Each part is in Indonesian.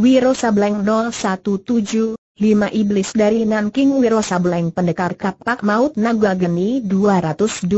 Wiro Sableng 017, Iblis dari Nanking Wiro Sableng Pendekar Kapak Maut Naga Geni 212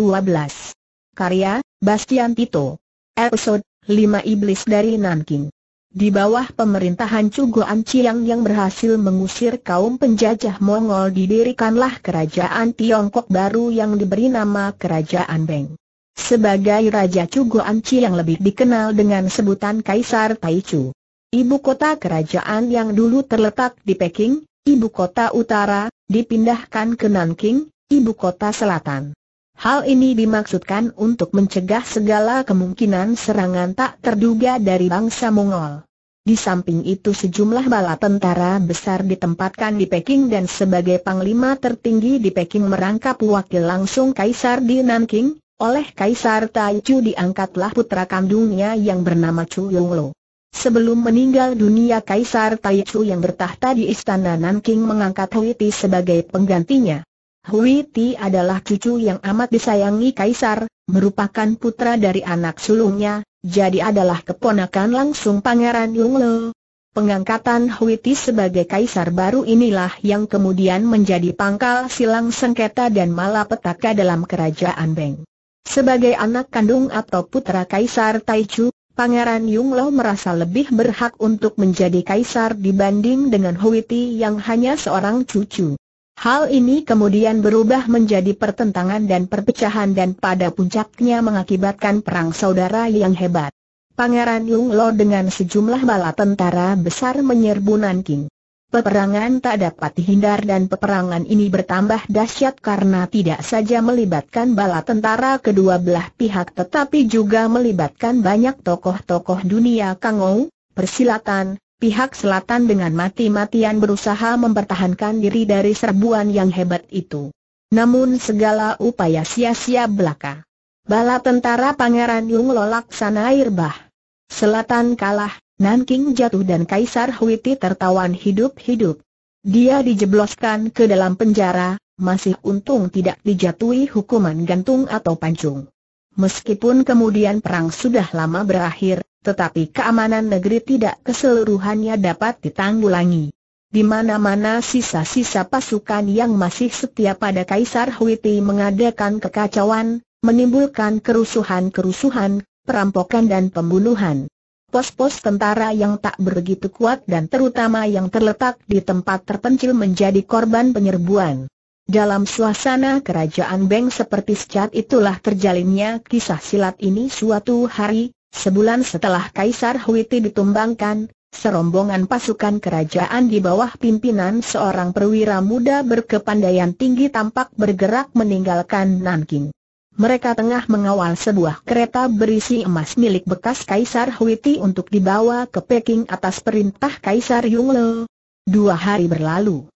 Karya, Bastian Tito Episode, 5 Iblis dari Nanking Di bawah pemerintahan Cugo Anciang yang berhasil mengusir kaum penjajah Mongol didirikanlah kerajaan Tiongkok baru yang diberi nama Kerajaan Beng sebagai Raja Cugo Anci lebih dikenal dengan sebutan Kaisar Taichu. Ibu kota kerajaan yang dulu terletak di Peking, ibu kota utara, dipindahkan ke Nanking, ibu kota selatan. Hal ini dimaksudkan untuk mencegah segala kemungkinan serangan tak terduga dari bangsa Mongol. Di samping itu sejumlah bala tentara besar ditempatkan di Peking dan sebagai panglima tertinggi di Peking merangkap wakil langsung Kaisar di Nanking, oleh Kaisar Taichu diangkatlah putra kandungnya yang bernama Chu Yonglo. Sebelum meninggal dunia Kaisar Taichu yang bertahta di Istana Nanking mengangkat Hui Ti sebagai penggantinya. Hui Ti adalah cucu yang amat disayangi Kaisar, merupakan putra dari anak sulungnya, jadi adalah keponakan langsung Pangeran Yongle. Pengangkatan Hui Ti sebagai Kaisar baru inilah yang kemudian menjadi pangkal silang sengketa dan malapetaka dalam kerajaan Beng. Sebagai anak kandung atau putra Kaisar Taichu, Pangeran Lo merasa lebih berhak untuk menjadi kaisar dibanding dengan Huiti yang hanya seorang cucu. Hal ini kemudian berubah menjadi pertentangan dan perpecahan dan pada puncaknya mengakibatkan perang saudara yang hebat. Pangeran Lo dengan sejumlah bala tentara besar menyerbu Nanking. Peperangan tak dapat dihindar dan peperangan ini bertambah dahsyat karena tidak saja melibatkan bala tentara kedua belah pihak tetapi juga melibatkan banyak tokoh-tokoh dunia Kangou, persilatan, pihak selatan dengan mati-matian berusaha mempertahankan diri dari serbuan yang hebat itu. Namun segala upaya sia-sia belaka. Bala tentara Pangeran Yung Lolak Sanair Bah. Selatan kalah, Nanking jatuh dan Kaisar Huiti tertawan hidup-hidup. Dia dijebloskan ke dalam penjara, masih untung tidak dijatuhi hukuman gantung atau pancung. Meskipun kemudian perang sudah lama berakhir, tetapi keamanan negeri tidak keseluruhannya dapat ditanggulangi. Di mana-mana sisa-sisa pasukan yang masih setia pada Kaisar Huiti mengadakan kekacauan, menimbulkan kerusuhan-kerusuhan, perampokan dan pembunuhan pos-pos tentara yang tak begitu kuat dan terutama yang terletak di tempat terpencil menjadi korban penyerbuan. Dalam suasana kerajaan Beng seperti secat itulah terjalinnya kisah silat ini suatu hari, sebulan setelah Kaisar Huiti ditumbangkan, serombongan pasukan kerajaan di bawah pimpinan seorang perwira muda berkepandaian tinggi tampak bergerak meninggalkan Nanking mereka tengah mengawal sebuah kereta berisi emas milik bekas Kaisar Huiti untuk dibawa ke Peking atas perintah Kaisar Yongle. Dua hari berlalu.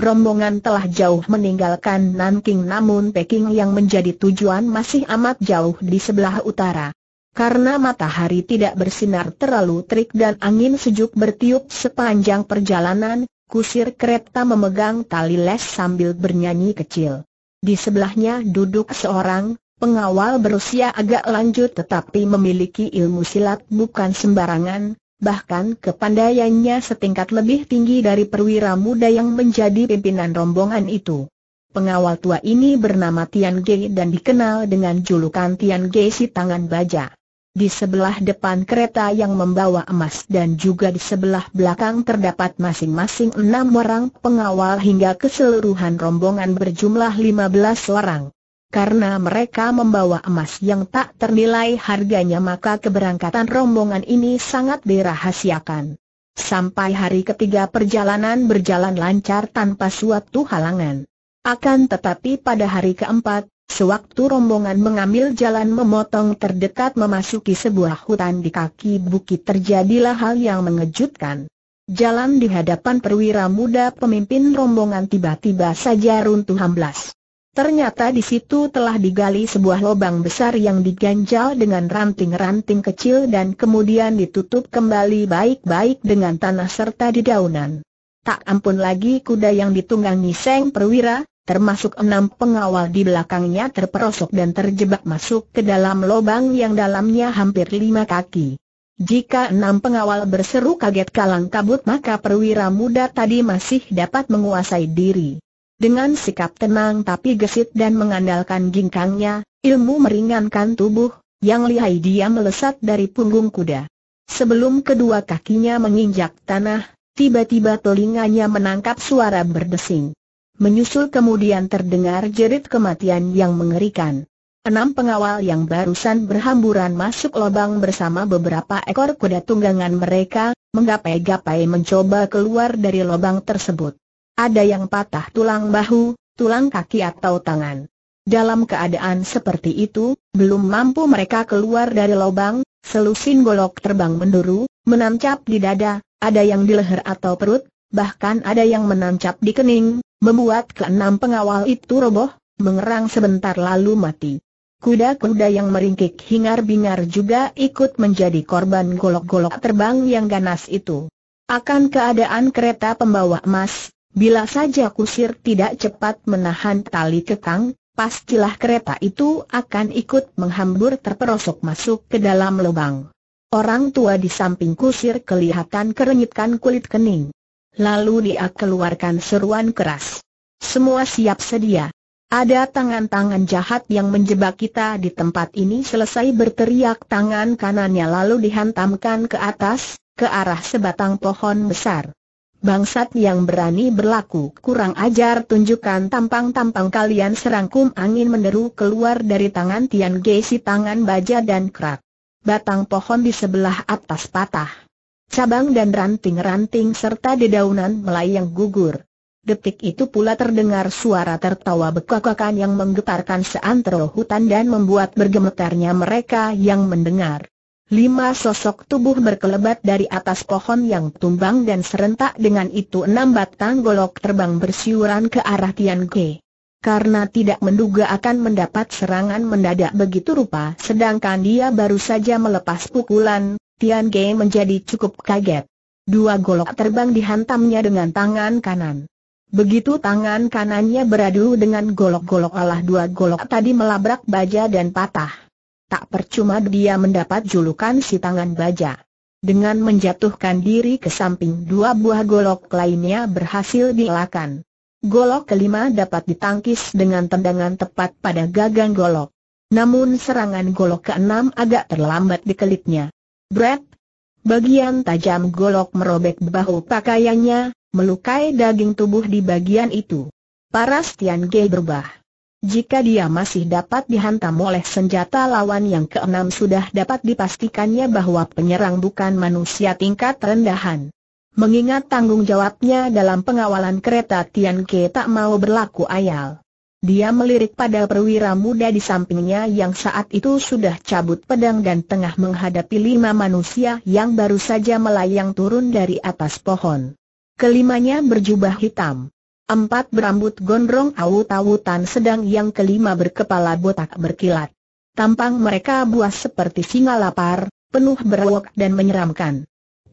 Rombongan telah jauh meninggalkan Nanking namun Peking yang menjadi tujuan masih amat jauh di sebelah utara. Karena matahari tidak bersinar terlalu terik dan angin sejuk bertiup sepanjang perjalanan, kusir kereta memegang tali les sambil bernyanyi kecil. Di sebelahnya duduk seorang, pengawal berusia agak lanjut tetapi memiliki ilmu silat bukan sembarangan, bahkan kepandaiannya setingkat lebih tinggi dari perwira muda yang menjadi pimpinan rombongan itu. Pengawal tua ini bernama Tian Ge dan dikenal dengan julukan Tian Ge si tangan baja. Di sebelah depan kereta yang membawa emas dan juga di sebelah belakang terdapat masing-masing enam orang pengawal hingga keseluruhan rombongan berjumlah lima belas orang karena mereka membawa emas yang tak ternilai harganya maka keberangkatan rombongan ini sangat dirahasiakan. Sampai hari ketiga perjalanan berjalan lancar tanpa suatu halangan. Akan tetapi pada hari keempat, sewaktu rombongan mengambil jalan memotong terdekat memasuki sebuah hutan di kaki bukit terjadilah hal yang mengejutkan. Jalan di hadapan perwira muda pemimpin rombongan tiba-tiba saja runtuh amblas. Ternyata di situ telah digali sebuah lubang besar yang diganjal dengan ranting-ranting kecil dan kemudian ditutup kembali baik-baik dengan tanah serta dedaunan. Tak ampun lagi kuda yang ditunggangi Seng Perwira, termasuk enam pengawal di belakangnya terperosok dan terjebak masuk ke dalam lubang yang dalamnya hampir lima kaki. Jika enam pengawal berseru kaget kalang kabut maka perwira muda tadi masih dapat menguasai diri. Dengan sikap tenang tapi gesit dan mengandalkan gingkangnya, ilmu meringankan tubuh, yang lihai dia melesat dari punggung kuda. Sebelum kedua kakinya menginjak tanah, tiba-tiba telinganya menangkap suara berdesing. Menyusul kemudian terdengar jerit kematian yang mengerikan. Enam pengawal yang barusan berhamburan masuk lubang bersama beberapa ekor kuda tunggangan mereka, menggapai-gapai mencoba keluar dari lubang tersebut. Ada yang patah tulang bahu, tulang kaki atau tangan. Dalam keadaan seperti itu, belum mampu mereka keluar dari lubang, selusin golok terbang menduru, menancap di dada, ada yang di leher atau perut, bahkan ada yang menancap di kening, membuat keenam pengawal itu roboh, mengerang sebentar lalu mati. Kuda-kuda yang meringkik hingar-bingar juga ikut menjadi korban golok-golok terbang yang ganas itu. Akan keadaan kereta pembawa emas, Bila saja kusir tidak cepat menahan tali kekang, pastilah kereta itu akan ikut menghambur terperosok masuk ke dalam lubang. Orang tua di samping kusir kelihatan kerenyitkan kulit kening. Lalu dia keluarkan seruan keras. Semua siap sedia. Ada tangan-tangan jahat yang menjebak kita di tempat ini selesai berteriak tangan kanannya lalu dihantamkan ke atas, ke arah sebatang pohon besar. Bangsat yang berani berlaku kurang ajar tunjukkan tampang-tampang kalian serangkum angin menderu keluar dari tangan Tian Gesi tangan baja dan kerak. Batang pohon di sebelah atas patah. Cabang dan ranting-ranting serta dedaunan melayang gugur. Detik itu pula terdengar suara tertawa bekakakan yang menggetarkan seantero hutan dan membuat bergemetarnya mereka yang mendengar. Lima sosok tubuh berkelebat dari atas pohon yang tumbang dan serentak dengan itu enam batang golok terbang bersiuran ke arah Tian Ge. Karena tidak menduga akan mendapat serangan mendadak begitu rupa sedangkan dia baru saja melepas pukulan, Tian Ge menjadi cukup kaget. Dua golok terbang dihantamnya dengan tangan kanan. Begitu tangan kanannya beradu dengan golok-golok Allah dua golok tadi melabrak baja dan patah tak percuma dia mendapat julukan si tangan baja. Dengan menjatuhkan diri ke samping dua buah golok lainnya berhasil dielakkan. Golok kelima dapat ditangkis dengan tendangan tepat pada gagang golok. Namun serangan golok keenam agak terlambat di dikelitnya. Brad, Bagian tajam golok merobek bahu pakaiannya, melukai daging tubuh di bagian itu. Para Tian Ge berubah. Jika dia masih dapat dihantam oleh senjata lawan yang keenam sudah dapat dipastikannya bahwa penyerang bukan manusia tingkat rendahan. Mengingat tanggung jawabnya dalam pengawalan kereta Tian Ke tak mau berlaku ayal. Dia melirik pada perwira muda di sampingnya yang saat itu sudah cabut pedang dan tengah menghadapi lima manusia yang baru saja melayang turun dari atas pohon. Kelimanya berjubah hitam. Empat berambut gondrong awut-awutan sedang yang kelima berkepala botak berkilat. Tampang mereka buas seperti singa lapar, penuh berwok dan menyeramkan.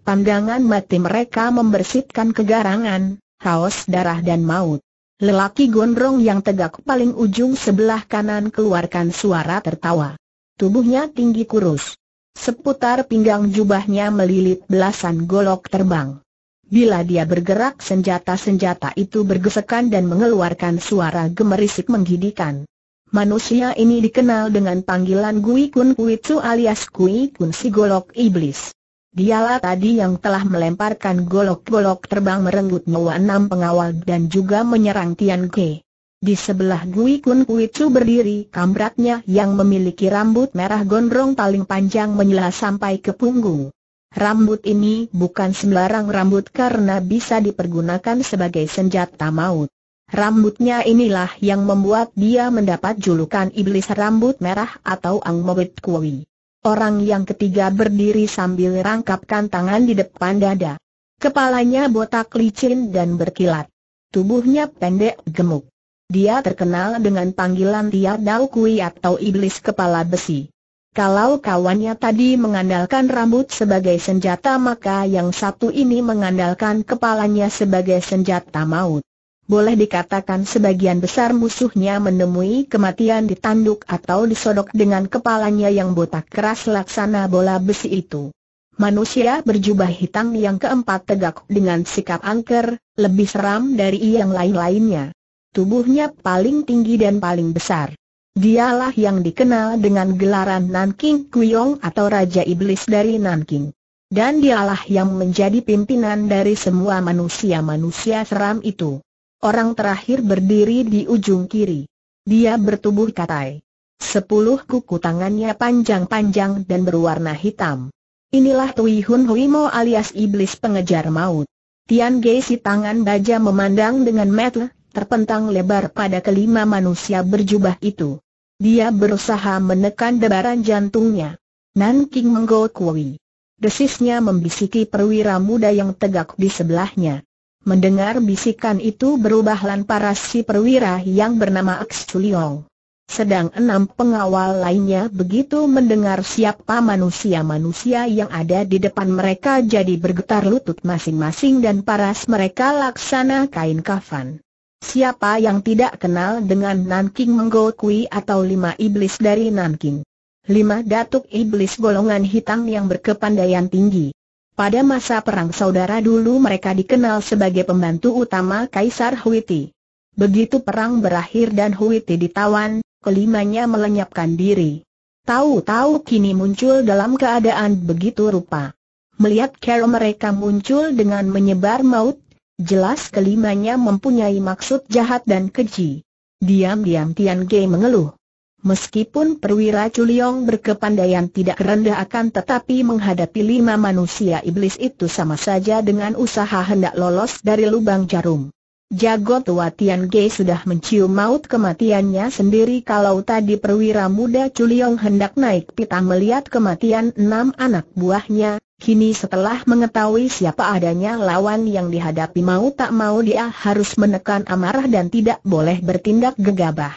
Pandangan mati mereka membersihkan kegarangan, haus darah dan maut. Lelaki gondrong yang tegak paling ujung sebelah kanan keluarkan suara tertawa. Tubuhnya tinggi kurus. Seputar pinggang jubahnya melilit belasan golok terbang. Bila dia bergerak senjata-senjata itu bergesekan dan mengeluarkan suara gemerisik menggidikan. Manusia ini dikenal dengan panggilan Gui Kun Kuitsu alias Gui Kun si golok iblis. Dialah tadi yang telah melemparkan golok-golok terbang merenggut nyawa enam pengawal dan juga menyerang Tian Ke. Di sebelah Gui Kun Kuitsu berdiri kambratnya yang memiliki rambut merah gondrong paling panjang menyela sampai ke punggung. Rambut ini bukan sembarang rambut karena bisa dipergunakan sebagai senjata maut. Rambutnya inilah yang membuat dia mendapat julukan iblis rambut merah atau Ang Mobit Kui. Orang yang ketiga berdiri sambil rangkapkan tangan di depan dada. Kepalanya botak licin dan berkilat. Tubuhnya pendek gemuk. Dia terkenal dengan panggilan Tia Dao Kui atau Iblis Kepala Besi. Kalau kawannya tadi mengandalkan rambut sebagai senjata maka yang satu ini mengandalkan kepalanya sebagai senjata maut. Boleh dikatakan sebagian besar musuhnya menemui kematian di tanduk atau disodok dengan kepalanya yang botak keras laksana bola besi itu. Manusia berjubah hitam yang keempat tegak dengan sikap angker, lebih seram dari yang lain-lainnya. Tubuhnya paling tinggi dan paling besar. Dialah yang dikenal dengan gelaran Nanking Kuyong atau Raja Iblis dari Nanking. Dan dialah yang menjadi pimpinan dari semua manusia-manusia seram itu. Orang terakhir berdiri di ujung kiri. Dia bertubuh katai. Sepuluh kuku tangannya panjang-panjang dan berwarna hitam. Inilah Tui Hun Hui Mo alias Iblis Pengejar Maut. Tian Gei si tangan baja memandang dengan metel terpentang lebar pada kelima manusia berjubah itu. Dia berusaha menekan debaran jantungnya. Nan King Menggo Kui. Desisnya membisiki perwira muda yang tegak di sebelahnya. Mendengar bisikan itu berubah lantaran si perwira yang bernama Aks Chuliong. Sedang enam pengawal lainnya begitu mendengar siapa manusia-manusia yang ada di depan mereka jadi bergetar lutut masing-masing dan paras mereka laksana kain kafan. Siapa yang tidak kenal dengan Nanking Kui atau lima iblis dari Nanking? Lima datuk iblis golongan hitam yang berkepandaian tinggi. Pada masa perang saudara dulu mereka dikenal sebagai pembantu utama Kaisar Huiti. Begitu perang berakhir dan Huiti ditawan, kelimanya melenyapkan diri. Tahu-tahu kini muncul dalam keadaan begitu rupa. Melihat cara mereka muncul dengan menyebar maut, Jelas kelimanya mempunyai maksud jahat dan keji. Diam-diam Tian Ge mengeluh. Meskipun perwira Chuliong berkepandaian tidak rendah akan tetapi menghadapi lima manusia iblis itu sama saja dengan usaha hendak lolos dari lubang jarum. Jago tua Tian Ge sudah mencium maut kematiannya sendiri kalau tadi perwira muda Chuliong hendak naik pita melihat kematian enam anak buahnya, kini setelah mengetahui siapa adanya lawan yang dihadapi mau tak mau dia harus menekan amarah dan tidak boleh bertindak gegabah.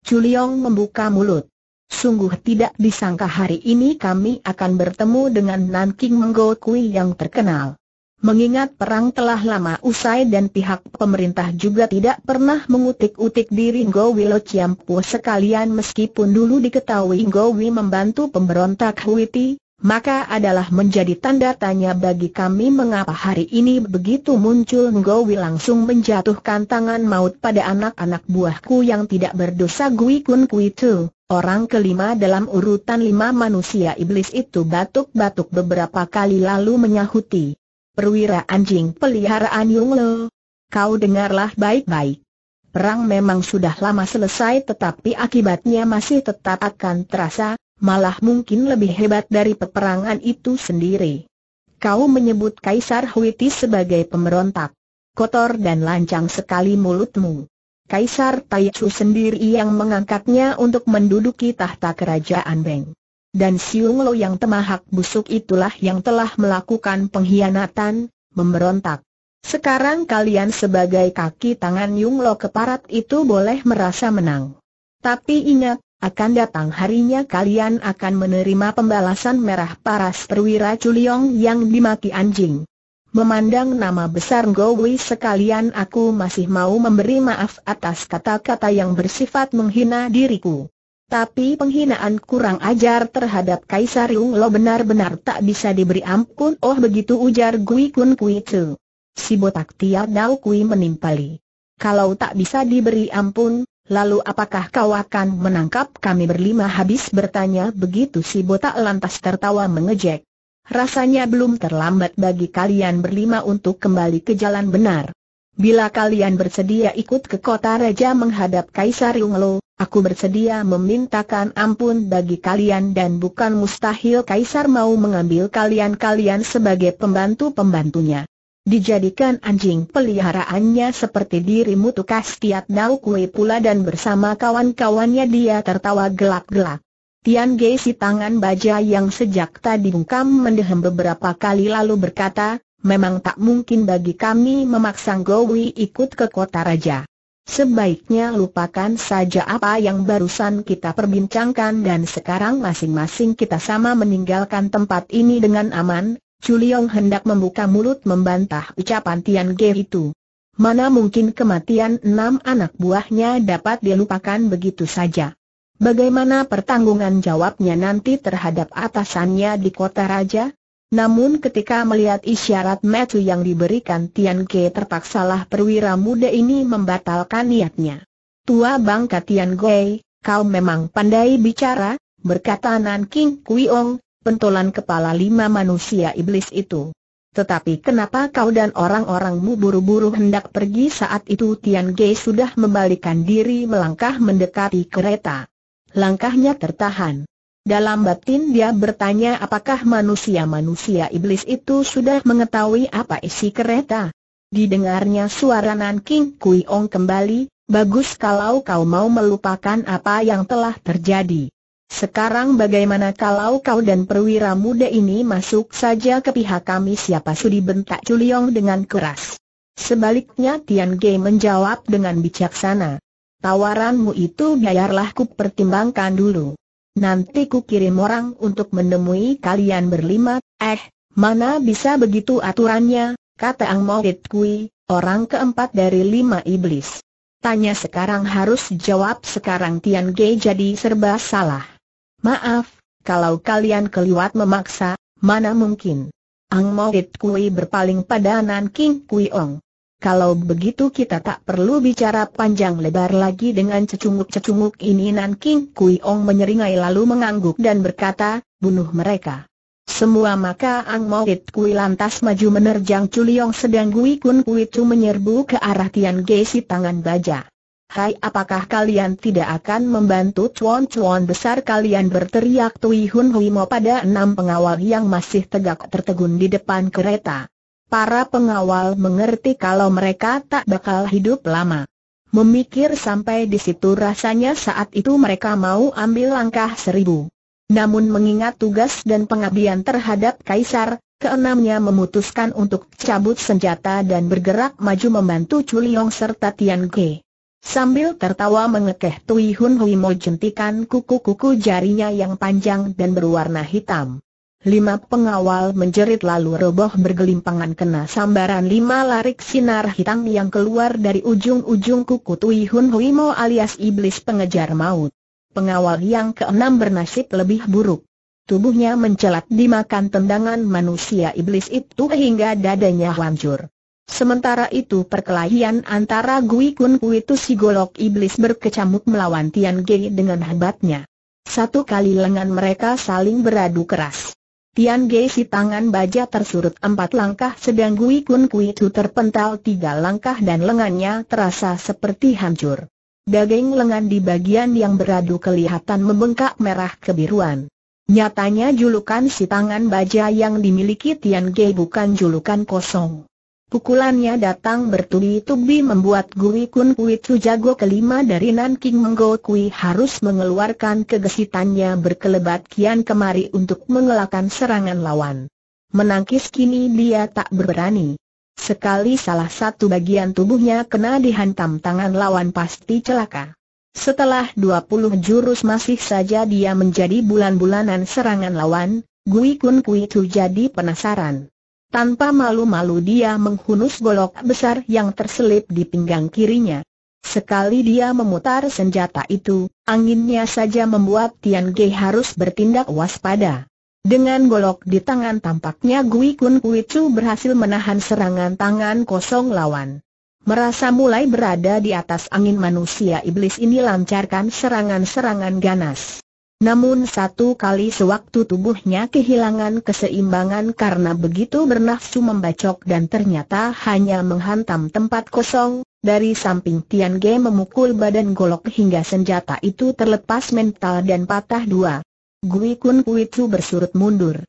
Chuliong membuka mulut. Sungguh tidak disangka hari ini kami akan bertemu dengan Nanking Menggokui yang terkenal. Mengingat perang telah lama usai dan pihak pemerintah juga tidak pernah mengutik-utik diri Gowi Lo Po sekalian meskipun dulu diketahui Gowi membantu pemberontak Huiti, maka adalah menjadi tanda tanya bagi kami mengapa hari ini begitu muncul Gowi langsung menjatuhkan tangan maut pada anak-anak buahku yang tidak berdosa Gui Kun Kui Tu. Orang kelima dalam urutan lima manusia iblis itu batuk-batuk beberapa kali lalu menyahuti perwira anjing peliharaan Yung Lo. Kau dengarlah baik-baik. Perang memang sudah lama selesai tetapi akibatnya masih tetap akan terasa, malah mungkin lebih hebat dari peperangan itu sendiri. Kau menyebut Kaisar Huiti sebagai pemberontak. Kotor dan lancang sekali mulutmu. Kaisar Taichu sendiri yang mengangkatnya untuk menduduki tahta kerajaan Beng. Dan Siung Lo yang temahak busuk itulah yang telah melakukan pengkhianatan, memberontak. Sekarang kalian sebagai kaki tangan Yung Lo keparat itu boleh merasa menang. Tapi ingat, akan datang harinya kalian akan menerima pembalasan merah paras perwira Culiong yang dimaki anjing. Memandang nama besar Gowi sekalian aku masih mau memberi maaf atas kata-kata yang bersifat menghina diriku tapi penghinaan kurang ajar terhadap Kaisar Yung Lo benar-benar tak bisa diberi ampun. Oh begitu ujar Gui Kun Kui Chu. Si botak Tia Dao Kui menimpali. Kalau tak bisa diberi ampun, lalu apakah kau akan menangkap kami berlima habis bertanya begitu si botak lantas tertawa mengejek. Rasanya belum terlambat bagi kalian berlima untuk kembali ke jalan benar. Bila kalian bersedia ikut ke kota raja menghadap Kaisar Yunglo, aku bersedia memintakan ampun bagi kalian dan bukan mustahil Kaisar mau mengambil kalian-kalian sebagai pembantu-pembantunya. Dijadikan anjing peliharaannya seperti dirimu tukas tiat nau kue pula dan bersama kawan-kawannya dia tertawa gelap-gelap. Tian Gei si tangan baja yang sejak tadi bungkam mendehem beberapa kali lalu berkata, memang tak mungkin bagi kami memaksa Gowi ikut ke kota raja. Sebaiknya lupakan saja apa yang barusan kita perbincangkan dan sekarang masing-masing kita sama meninggalkan tempat ini dengan aman, Chuliong hendak membuka mulut membantah ucapan Tian Ge itu. Mana mungkin kematian enam anak buahnya dapat dilupakan begitu saja. Bagaimana pertanggungan jawabnya nanti terhadap atasannya di kota raja? Namun ketika melihat isyarat metu yang diberikan Tian Ke terpaksalah perwira muda ini membatalkan niatnya. Tua bangka Tian Gui, kau memang pandai bicara, berkata Nan King Kuiong, pentolan kepala lima manusia iblis itu. Tetapi kenapa kau dan orang-orangmu buru-buru hendak pergi saat itu Tian Ge sudah membalikan diri melangkah mendekati kereta. Langkahnya tertahan. Dalam batin dia bertanya apakah manusia-manusia iblis itu sudah mengetahui apa isi kereta. Didengarnya suara Nan King Kui Ong kembali, bagus kalau kau mau melupakan apa yang telah terjadi. Sekarang bagaimana kalau kau dan perwira muda ini masuk saja ke pihak kami siapa sudi bentak Chuliong dengan keras. Sebaliknya Tian Ge menjawab dengan bijaksana. Tawaranmu itu biarlah ku pertimbangkan dulu. Nanti ku kirim orang untuk menemui kalian berlima, eh, mana bisa begitu aturannya, kata Ang Moit Kui, orang keempat dari lima iblis. Tanya sekarang harus jawab sekarang Tian Ge jadi serba salah. Maaf, kalau kalian keliwat memaksa, mana mungkin. Ang Moit Kui berpaling pada Nan King Kui Ong. Kalau begitu kita tak perlu bicara panjang lebar lagi dengan cecunguk-cecunguk ini Nan King Kui Ong menyeringai lalu mengangguk dan berkata, bunuh mereka. Semua maka Ang Moit Kui lantas maju menerjang Chuliong sedang Gui Kun Kui Chu menyerbu ke arah Tian si tangan baja. Hai apakah kalian tidak akan membantu cuan-cuan besar kalian berteriak Tui Hun Hui Mo pada enam pengawal yang masih tegak tertegun di depan kereta. Para pengawal mengerti kalau mereka tak bakal hidup lama. Memikir sampai di situ rasanya saat itu mereka mau ambil langkah seribu. Namun mengingat tugas dan pengabdian terhadap Kaisar, keenamnya memutuskan untuk cabut senjata dan bergerak maju membantu Chuliong serta Tian Ge. Sambil tertawa mengekeh Tui Hun Hui mau jentikan kuku-kuku jarinya yang panjang dan berwarna hitam. Lima pengawal menjerit lalu roboh bergelimpangan kena sambaran lima larik sinar hitam yang keluar dari ujung-ujung kuku Tui Hun Hui Mo alias iblis pengejar maut. Pengawal yang keenam bernasib lebih buruk. Tubuhnya mencelat dimakan tendangan manusia iblis itu hingga dadanya hancur. Sementara itu perkelahian antara Gui Kun Kui itu si golok iblis berkecamuk melawan Tian Ge dengan hebatnya. Satu kali lengan mereka saling beradu keras. Tian Ge si tangan baja tersurut empat langkah sedang Gui Kun Kui Tu terpental tiga langkah dan lengannya terasa seperti hancur. Daging lengan di bagian yang beradu kelihatan membengkak merah kebiruan. Nyatanya julukan si tangan baja yang dimiliki Tian Ge bukan julukan kosong. Pukulannya datang bertubi-tubi membuat Gui Kun Kui Chu jago kelima dari Nanking Menggo Kui harus mengeluarkan kegesitannya berkelebat kian kemari untuk mengelakkan serangan lawan. Menangkis kini dia tak berani. Sekali salah satu bagian tubuhnya kena dihantam tangan lawan pasti celaka. Setelah 20 jurus masih saja dia menjadi bulan-bulanan serangan lawan, Gui Kun Kui Chu jadi penasaran. Tanpa malu-malu dia menghunus golok besar yang terselip di pinggang kirinya. Sekali dia memutar senjata itu, anginnya saja membuat Tian Ge harus bertindak waspada. Dengan golok di tangan tampaknya Gui Kun Kui Chu berhasil menahan serangan tangan kosong lawan. Merasa mulai berada di atas angin manusia iblis ini lancarkan serangan-serangan ganas. Namun satu kali sewaktu tubuhnya kehilangan keseimbangan karena begitu bernafsu membacok dan ternyata hanya menghantam tempat kosong, dari samping Tian Ge memukul badan golok hingga senjata itu terlepas mental dan patah dua. Gui Kun Kui Chu bersurut mundur.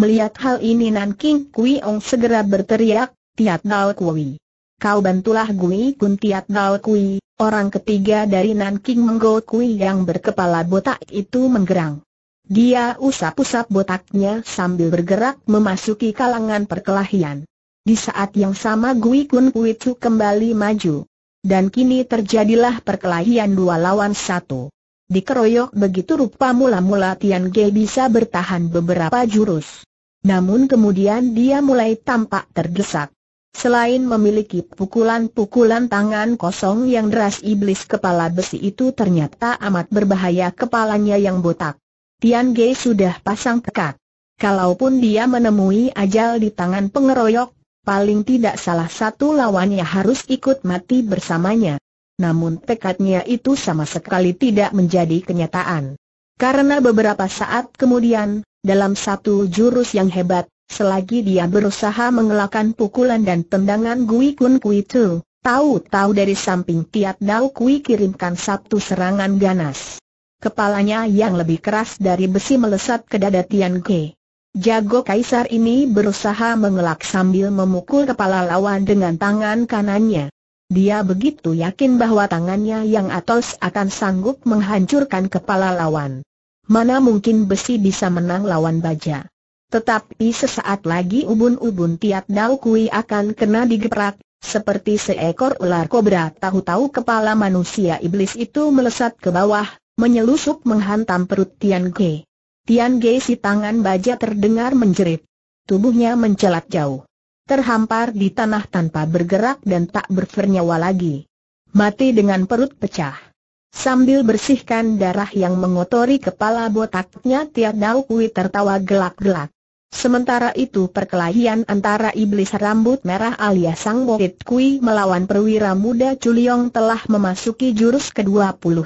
Melihat hal ini Nan King Kui Ong segera berteriak, Tiat Dao Kui. Kau bantulah Gui Kun Tiat Dao Kui, Orang ketiga dari Nanking Menggo Kui yang berkepala botak itu menggerang. Dia usap-usap botaknya sambil bergerak memasuki kalangan perkelahian. Di saat yang sama Gui Kun Kui Chu kembali maju. Dan kini terjadilah perkelahian dua lawan satu. Dikeroyok begitu rupa mula-mula Tian Ge bisa bertahan beberapa jurus. Namun kemudian dia mulai tampak terdesak. Selain memiliki pukulan-pukulan tangan kosong yang deras iblis kepala besi itu ternyata amat berbahaya kepalanya yang botak. Tian Ge sudah pasang tekak. Kalaupun dia menemui ajal di tangan pengeroyok, paling tidak salah satu lawannya harus ikut mati bersamanya. Namun tekadnya itu sama sekali tidak menjadi kenyataan. Karena beberapa saat kemudian, dalam satu jurus yang hebat, Selagi dia berusaha mengelakkan pukulan dan tendangan Gui Kun Kui Tu, tahu-tahu dari samping Tiat Dao Kui kirimkan satu serangan ganas. Kepalanya yang lebih keras dari besi melesat ke dada Tian Ge. Jago kaisar ini berusaha mengelak sambil memukul kepala lawan dengan tangan kanannya. Dia begitu yakin bahwa tangannya yang atos akan sanggup menghancurkan kepala lawan. Mana mungkin besi bisa menang lawan baja. Tetapi sesaat lagi ubun-ubun Tiat Dao Kui akan kena digerak, seperti seekor ular kobra tahu-tahu kepala manusia iblis itu melesat ke bawah, menyelusup menghantam perut Tian Ge. Tian Ge si tangan baja terdengar menjerit. Tubuhnya mencelat jauh. Terhampar di tanah tanpa bergerak dan tak bernyawa lagi. Mati dengan perut pecah. Sambil bersihkan darah yang mengotori kepala botaknya Tian Dao Kui tertawa gelak-gelak. Sementara itu perkelahian antara iblis rambut merah alias Sang Bokit Kui melawan perwira muda Chuliong telah memasuki jurus ke-29.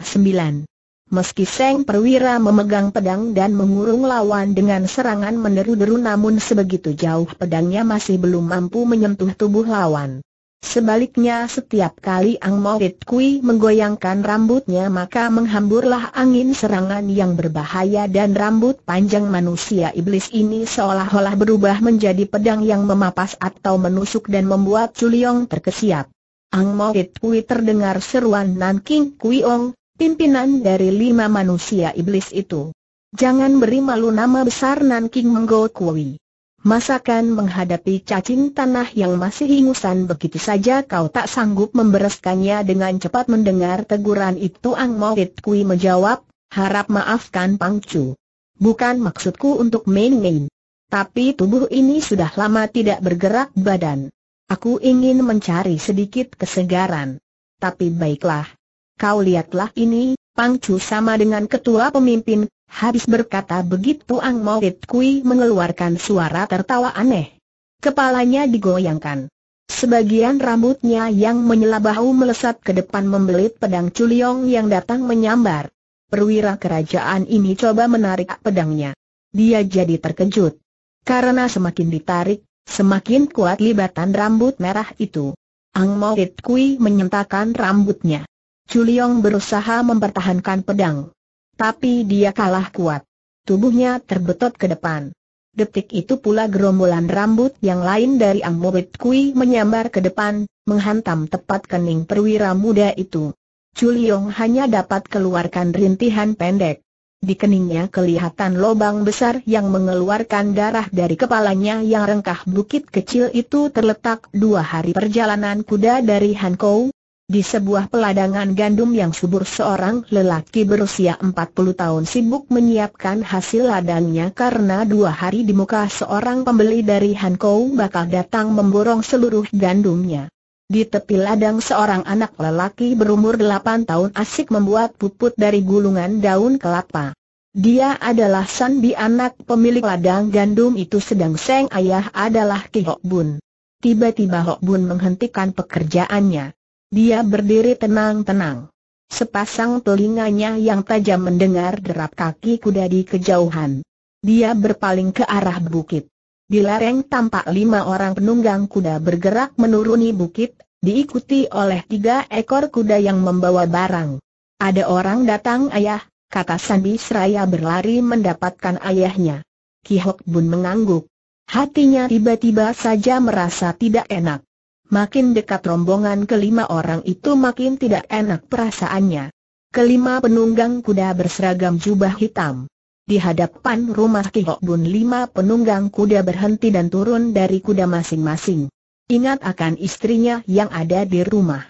Meski Seng perwira memegang pedang dan mengurung lawan dengan serangan meneru deru namun sebegitu jauh pedangnya masih belum mampu menyentuh tubuh lawan. Sebaliknya setiap kali Ang Mawit Kui menggoyangkan rambutnya maka menghamburlah angin serangan yang berbahaya dan rambut panjang manusia iblis ini seolah-olah berubah menjadi pedang yang memapas atau menusuk dan membuat Chuliong terkesiap. Ang Mawit Kui terdengar seruan Nan King Kui Ong, pimpinan dari lima manusia iblis itu. Jangan beri malu nama besar Nan King Menggo Kui. Masakan menghadapi cacing tanah yang masih ingusan begitu saja kau tak sanggup membereskannya dengan cepat mendengar teguran itu Ang Maurit Kui menjawab, harap maafkan Pang Chu Bukan maksudku untuk main-main. Tapi tubuh ini sudah lama tidak bergerak badan. Aku ingin mencari sedikit kesegaran. Tapi baiklah. Kau lihatlah ini, Pang Chu sama dengan ketua pemimpin, Habis berkata begitu Ang Maulit Kui mengeluarkan suara tertawa aneh. Kepalanya digoyangkan. Sebagian rambutnya yang menyelabahu melesat ke depan membelit pedang Culiong yang datang menyambar. Perwira kerajaan ini coba menarik pedangnya. Dia jadi terkejut. Karena semakin ditarik, semakin kuat libatan rambut merah itu. Ang Maulit Kui menyentakan rambutnya. Culiong berusaha mempertahankan pedang. Tapi dia kalah kuat. Tubuhnya terbetot ke depan. Detik itu pula gerombolan rambut yang lain dari Amobet Kui menyambar ke depan, menghantam tepat kening perwira muda itu. Chuliong hanya dapat keluarkan rintihan pendek. Di keningnya kelihatan lobang besar yang mengeluarkan darah dari kepalanya yang rengkah bukit kecil itu terletak dua hari perjalanan kuda dari Hankou, di sebuah peladangan gandum yang subur seorang lelaki berusia 40 tahun sibuk menyiapkan hasil ladangnya karena dua hari di muka seorang pembeli dari Hankou bakal datang memborong seluruh gandumnya. Di tepi ladang seorang anak lelaki berumur 8 tahun asik membuat puput dari gulungan daun kelapa. Dia adalah San anak pemilik ladang gandum itu sedang Seng ayah adalah Ki Hok Bun. Tiba-tiba Hok Bun menghentikan pekerjaannya. Dia berdiri tenang-tenang. Sepasang telinganya yang tajam mendengar derap kaki kuda di kejauhan. Dia berpaling ke arah bukit. Di lereng tampak lima orang penunggang kuda bergerak menuruni bukit, diikuti oleh tiga ekor kuda yang membawa barang. Ada orang datang ayah, kata Sandi Seraya berlari mendapatkan ayahnya. Ki Hok Bun mengangguk. Hatinya tiba-tiba saja merasa tidak enak. Makin dekat rombongan kelima orang itu makin tidak enak perasaannya. Kelima penunggang kuda berseragam jubah hitam. Di hadapan rumah Kihok Bun lima penunggang kuda berhenti dan turun dari kuda masing-masing. Ingat akan istrinya yang ada di rumah.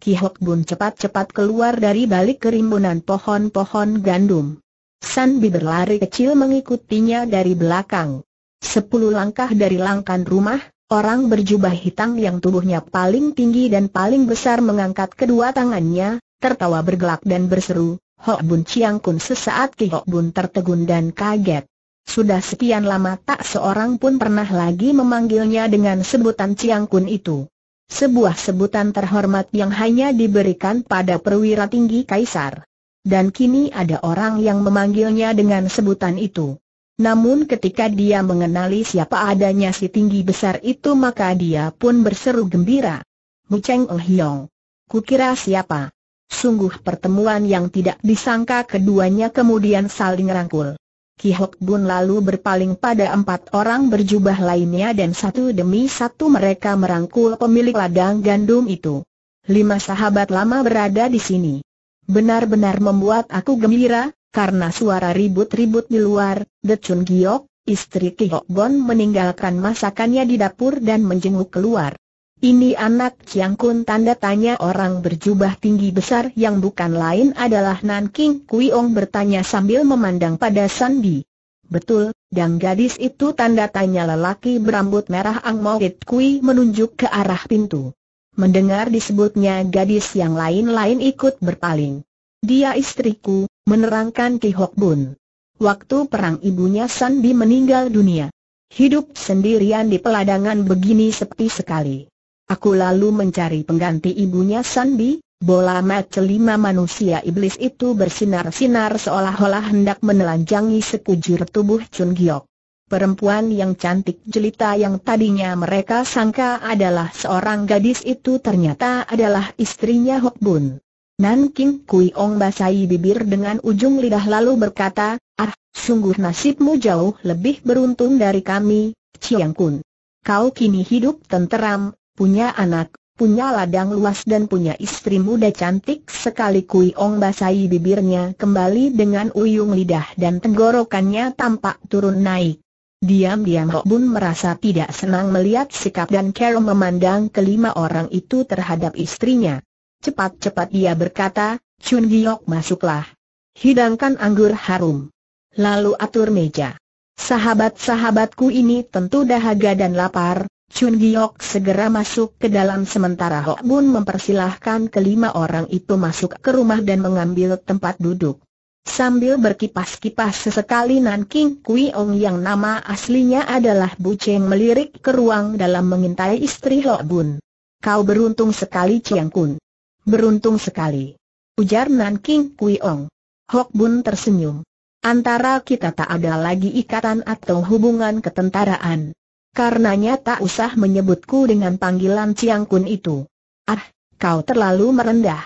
Kihok Bun cepat-cepat keluar dari balik kerimbunan pohon-pohon gandum. Sanbi berlari kecil mengikutinya dari belakang. Sepuluh langkah dari langkan rumah, Orang berjubah hitam yang tubuhnya paling tinggi dan paling besar mengangkat kedua tangannya, tertawa bergelak dan berseru, Hok Bun Chiang Kun sesaat Ki Hok Bun tertegun dan kaget. Sudah sekian lama tak seorang pun pernah lagi memanggilnya dengan sebutan Chiang Kun itu. Sebuah sebutan terhormat yang hanya diberikan pada perwira tinggi kaisar. Dan kini ada orang yang memanggilnya dengan sebutan itu. Namun ketika dia mengenali siapa adanya si tinggi besar itu maka dia pun berseru gembira. Muceng Eng Hiong. Kukira siapa? Sungguh pertemuan yang tidak disangka keduanya kemudian saling rangkul. Ki Hok Bun lalu berpaling pada empat orang berjubah lainnya dan satu demi satu mereka merangkul pemilik ladang gandum itu. Lima sahabat lama berada di sini. Benar-benar membuat aku gembira, karena suara ribut-ribut di luar, Chun Giok, istri Kihok Bon meninggalkan masakannya di dapur dan menjenguk keluar. Ini anak Chiang Kun tanda tanya orang berjubah tinggi besar yang bukan lain adalah Nan King Ong bertanya sambil memandang pada Sandi. Betul, dan gadis itu tanda tanya lelaki berambut merah Ang Mauit Kui menunjuk ke arah pintu. Mendengar disebutnya gadis yang lain-lain ikut berpaling. Dia istriku, menerangkan Ki Hok Bun. Waktu perang ibunya Sanbi meninggal dunia. Hidup sendirian di peladangan begini sepi sekali. Aku lalu mencari pengganti ibunya Sanbi, bola mata lima manusia iblis itu bersinar-sinar seolah-olah hendak menelanjangi sekujur tubuh Chun Giok. Perempuan yang cantik jelita yang tadinya mereka sangka adalah seorang gadis itu ternyata adalah istrinya Hok Bun. Nan King Kui Ong basahi bibir dengan ujung lidah lalu berkata, Ah, sungguh nasibmu jauh lebih beruntung dari kami, Chiang Kun. Kau kini hidup tenteram, punya anak, punya ladang luas dan punya istri muda cantik sekali Kui Ong basahi bibirnya kembali dengan ujung lidah dan tenggorokannya tampak turun naik. Diam-diam Hok Bun merasa tidak senang melihat sikap dan Carol memandang kelima orang itu terhadap istrinya. Cepat-cepat ia berkata, Chun Giok masuklah. Hidangkan anggur harum. Lalu atur meja. Sahabat-sahabatku ini tentu dahaga dan lapar, Chun Giok segera masuk ke dalam sementara Hok Bun mempersilahkan kelima orang itu masuk ke rumah dan mengambil tempat duduk. Sambil berkipas-kipas sesekali Nan King Kui Ong yang nama aslinya adalah Bu Cheng melirik ke ruang dalam mengintai istri Hok Bun. Kau beruntung sekali Chiang Kun. Beruntung sekali. Ujar Nan King Kui Ong. Hok Bun tersenyum. Antara kita tak ada lagi ikatan atau hubungan ketentaraan. Karenanya tak usah menyebutku dengan panggilan Ciang Kun itu. Ah, kau terlalu merendah.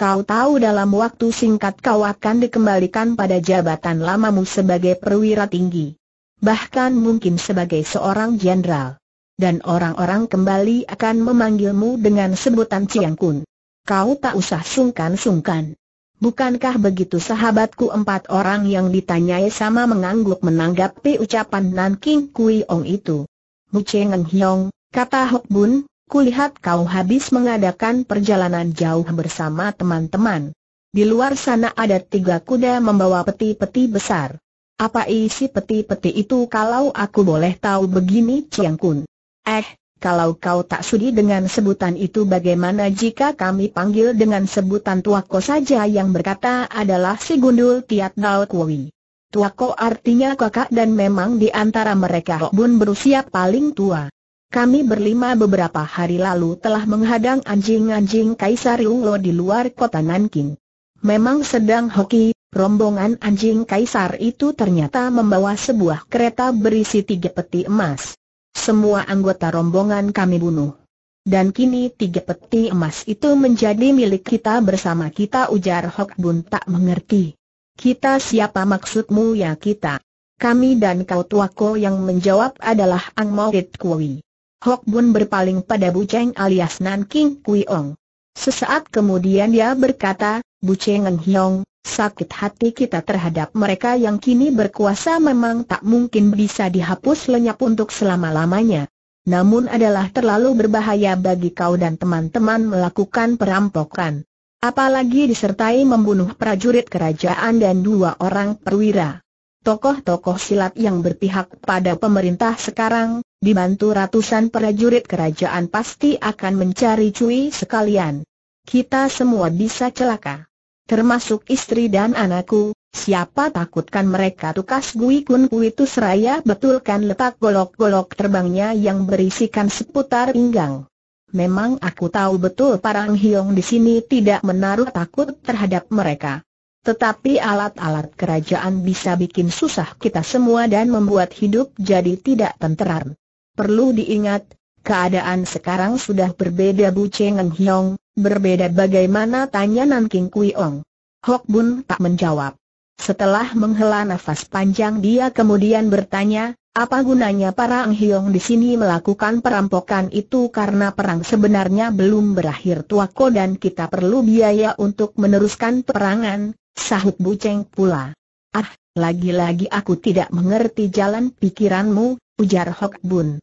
Kau tahu dalam waktu singkat kau akan dikembalikan pada jabatan lamamu sebagai perwira tinggi. Bahkan mungkin sebagai seorang jenderal dan orang-orang kembali akan memanggilmu dengan sebutan Ciang Kun kau tak usah sungkan-sungkan. Bukankah begitu sahabatku empat orang yang ditanyai sama mengangguk menanggapi ucapan Nanking King Kui Ong itu? Mu Cheng Hyong, kata Hok Bun, kulihat kau habis mengadakan perjalanan jauh bersama teman-teman. Di luar sana ada tiga kuda membawa peti-peti besar. Apa isi peti-peti itu kalau aku boleh tahu begini Chiang Kun? Eh, kalau kau tak sudi dengan sebutan itu bagaimana jika kami panggil dengan sebutan Tuako saja yang berkata adalah si gundul Tiat Dao Kui. Tuako artinya kakak dan memang di antara mereka bun berusia paling tua. Kami berlima beberapa hari lalu telah menghadang anjing-anjing Kaisar lo di luar kota Nanking. Memang sedang hoki, rombongan anjing Kaisar itu ternyata membawa sebuah kereta berisi tiga peti emas semua anggota rombongan kami bunuh. Dan kini tiga peti emas itu menjadi milik kita bersama kita ujar Hok Bun tak mengerti. Kita siapa maksudmu ya kita? Kami dan kau tuako yang menjawab adalah Ang Maurit Kui. Hok Bun berpaling pada Bu Cheng alias Nanking Kui Ong. Sesaat kemudian dia berkata, Bu Cheng Hiong, sakit hati kita terhadap mereka yang kini berkuasa memang tak mungkin bisa dihapus lenyap untuk selama-lamanya. Namun adalah terlalu berbahaya bagi kau dan teman-teman melakukan perampokan. Apalagi disertai membunuh prajurit kerajaan dan dua orang perwira. Tokoh-tokoh silat yang berpihak pada pemerintah sekarang, Dibantu ratusan prajurit kerajaan pasti akan mencari cuy sekalian. Kita semua bisa celaka. Termasuk istri dan anakku, siapa takutkan mereka tukas Gui Kun Kui itu seraya betulkan letak golok-golok terbangnya yang berisikan seputar pinggang. Memang aku tahu betul Parang Hiong di sini tidak menaruh takut terhadap mereka. Tetapi alat-alat kerajaan bisa bikin susah kita semua dan membuat hidup jadi tidak tentram. Perlu diingat, keadaan sekarang sudah berbeda Bu Cheng Hiong, berbeda bagaimana tanya Nan King Kui Ong. Hok Bun tak menjawab. Setelah menghela nafas panjang dia kemudian bertanya, apa gunanya para Ang Hiong di sini melakukan perampokan itu karena perang sebenarnya belum berakhir tuako dan kita perlu biaya untuk meneruskan perangan, sahut Bu Cheng pula. Ah, lagi-lagi aku tidak mengerti jalan pikiranmu, ujar Hok Bun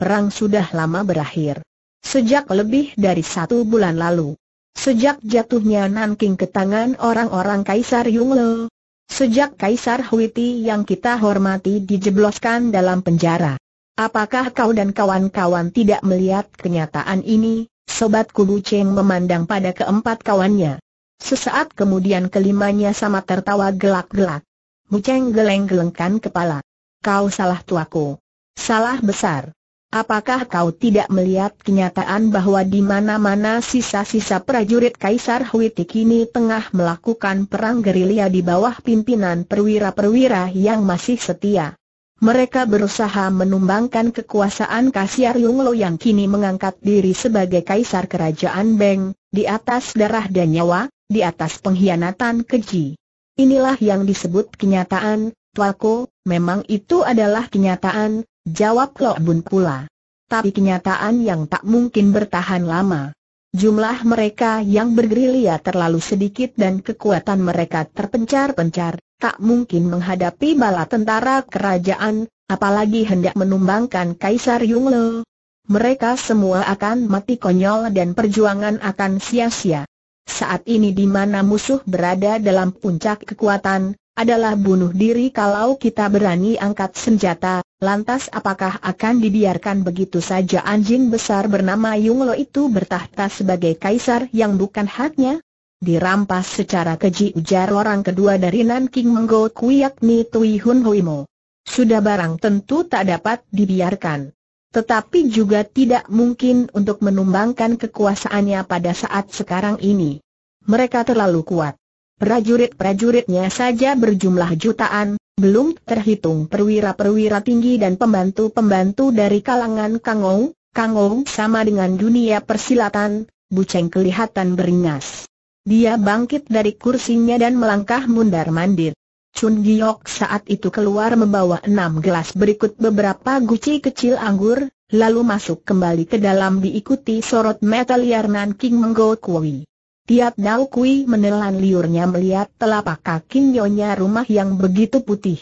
perang sudah lama berakhir. Sejak lebih dari satu bulan lalu. Sejak jatuhnya Nanking ke tangan orang-orang Kaisar Yungle. Sejak Kaisar Huiti yang kita hormati dijebloskan dalam penjara. Apakah kau dan kawan-kawan tidak melihat kenyataan ini? Sobat Kubu Cheng memandang pada keempat kawannya. Sesaat kemudian kelimanya sama tertawa gelak-gelak. Cheng geleng-gelengkan kepala. Kau salah tuaku. Salah besar. Apakah kau tidak melihat kenyataan bahwa di mana-mana sisa-sisa prajurit Kaisar Huiti kini tengah melakukan perang gerilya di bawah pimpinan perwira-perwira yang masih setia? Mereka berusaha menumbangkan kekuasaan Kasiar Yunglo yang kini mengangkat diri sebagai Kaisar Kerajaan Beng, di atas darah dan nyawa, di atas pengkhianatan keji. Inilah yang disebut kenyataan, Tuako, memang itu adalah kenyataan, Jawab Lok Bun pula. Tapi kenyataan yang tak mungkin bertahan lama. Jumlah mereka yang bergerilya terlalu sedikit dan kekuatan mereka terpencar-pencar, tak mungkin menghadapi bala tentara kerajaan, apalagi hendak menumbangkan Kaisar Yungle. Mereka semua akan mati konyol dan perjuangan akan sia-sia. Saat ini di mana musuh berada dalam puncak kekuatan, adalah bunuh diri kalau kita berani angkat senjata, Lantas apakah akan dibiarkan begitu saja anjing besar bernama Yunglo itu bertahta sebagai kaisar yang bukan haknya? Dirampas secara keji ujar orang kedua dari Nanking King yakni Tui Hun Huimo. Sudah barang tentu tak dapat dibiarkan. Tetapi juga tidak mungkin untuk menumbangkan kekuasaannya pada saat sekarang ini. Mereka terlalu kuat. Prajurit-prajuritnya saja berjumlah jutaan, belum terhitung perwira-perwira tinggi dan pembantu-pembantu dari kalangan Kangou, Kangou sama dengan dunia persilatan, Buceng kelihatan beringas. Dia bangkit dari kursinya dan melangkah mundar-mandir. Chun Giok saat itu keluar membawa enam gelas berikut beberapa guci kecil anggur, lalu masuk kembali ke dalam diikuti sorot metal yarnan King Menggo Kui. Tiap Dao Kui menelan liurnya melihat telapak kaki nyonya rumah yang begitu putih.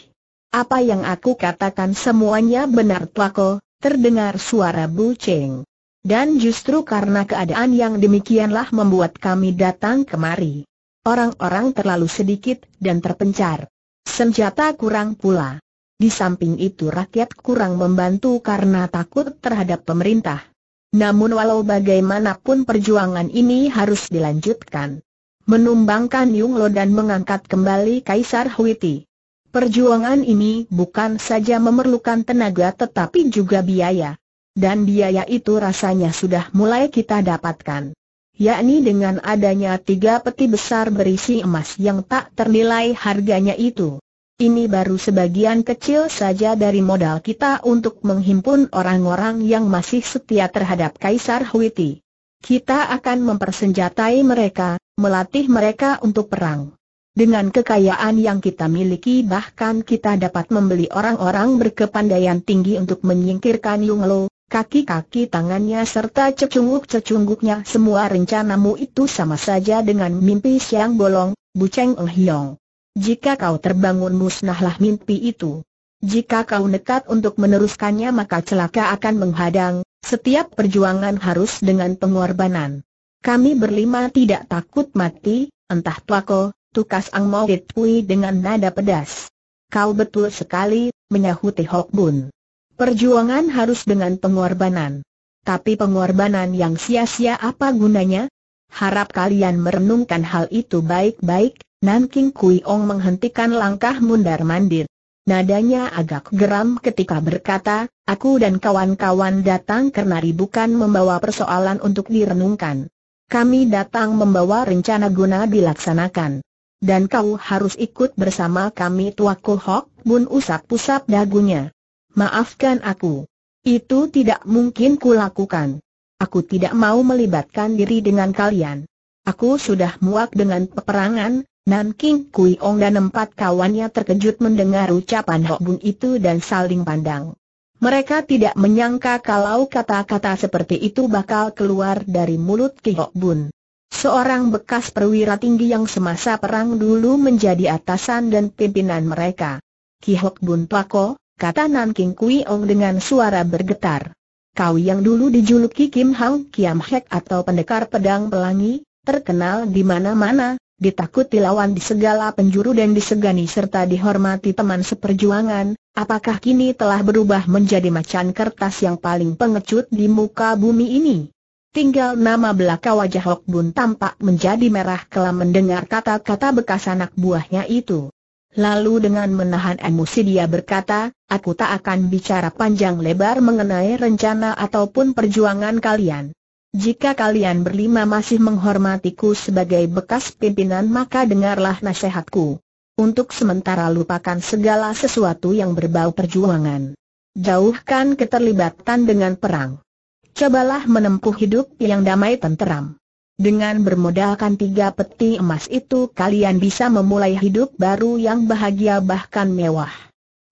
Apa yang aku katakan semuanya benar Tuako, terdengar suara Bu Cheng. Dan justru karena keadaan yang demikianlah membuat kami datang kemari. Orang-orang terlalu sedikit dan terpencar. Senjata kurang pula. Di samping itu rakyat kurang membantu karena takut terhadap pemerintah. Namun walau bagaimanapun perjuangan ini harus dilanjutkan. Menumbangkan Yung Lo dan mengangkat kembali Kaisar Huiti. Perjuangan ini bukan saja memerlukan tenaga tetapi juga biaya. Dan biaya itu rasanya sudah mulai kita dapatkan. Yakni dengan adanya tiga peti besar berisi emas yang tak ternilai harganya itu. Ini baru sebagian kecil saja dari modal kita untuk menghimpun orang-orang yang masih setia terhadap Kaisar Huiti. Kita akan mempersenjatai mereka, melatih mereka untuk perang. Dengan kekayaan yang kita miliki bahkan kita dapat membeli orang-orang berkepandaian tinggi untuk menyingkirkan Lo, kaki-kaki tangannya serta cecunguk-cecunguknya semua rencanamu itu sama saja dengan mimpi Siang Bolong, Bu Buceng Eng Hiong. Jika kau terbangun musnahlah mimpi itu. Jika kau nekat untuk meneruskannya maka celaka akan menghadang, setiap perjuangan harus dengan pengorbanan. Kami berlima tidak takut mati, entah Tuako, Tukas Ang Maudit Pui dengan nada pedas. Kau betul sekali, menyahuti Hok Bun. Perjuangan harus dengan pengorbanan. Tapi pengorbanan yang sia-sia apa gunanya? Harap kalian merenungkan hal itu baik-baik, Nanking Kui Ong menghentikan langkah mundar mandir. Nadanya agak geram ketika berkata, aku dan kawan-kawan datang karena ribukan membawa persoalan untuk direnungkan. Kami datang membawa rencana guna dilaksanakan. Dan kau harus ikut bersama kami Tuaku Hok Bun usap-usap dagunya. Maafkan aku. Itu tidak mungkin kulakukan. Aku tidak mau melibatkan diri dengan kalian. Aku sudah muak dengan peperangan, Nan Kui Ong dan empat kawannya terkejut mendengar ucapan Hok Bun itu dan saling pandang. Mereka tidak menyangka kalau kata-kata seperti itu bakal keluar dari mulut Ki Hok Bun. Seorang bekas perwira tinggi yang semasa perang dulu menjadi atasan dan pimpinan mereka. Ki Hok Bun Pako, kata Nanking King Kui Ong dengan suara bergetar. Kau yang dulu dijuluki Kim Hang Kiam Hek atau pendekar pedang pelangi, terkenal di mana-mana, ditakuti lawan di segala penjuru dan disegani serta dihormati teman seperjuangan, apakah kini telah berubah menjadi macan kertas yang paling pengecut di muka bumi ini? Tinggal nama belaka wajah Hok Bun tampak menjadi merah kelam mendengar kata-kata bekas anak buahnya itu. Lalu dengan menahan emosi dia berkata, aku tak akan bicara panjang lebar mengenai rencana ataupun perjuangan kalian. Jika kalian berlima masih menghormatiku sebagai bekas pimpinan maka dengarlah nasihatku. Untuk sementara lupakan segala sesuatu yang berbau perjuangan. Jauhkan keterlibatan dengan perang. Cobalah menempuh hidup yang damai tenteram. Dengan bermodalkan tiga peti emas itu kalian bisa memulai hidup baru yang bahagia bahkan mewah.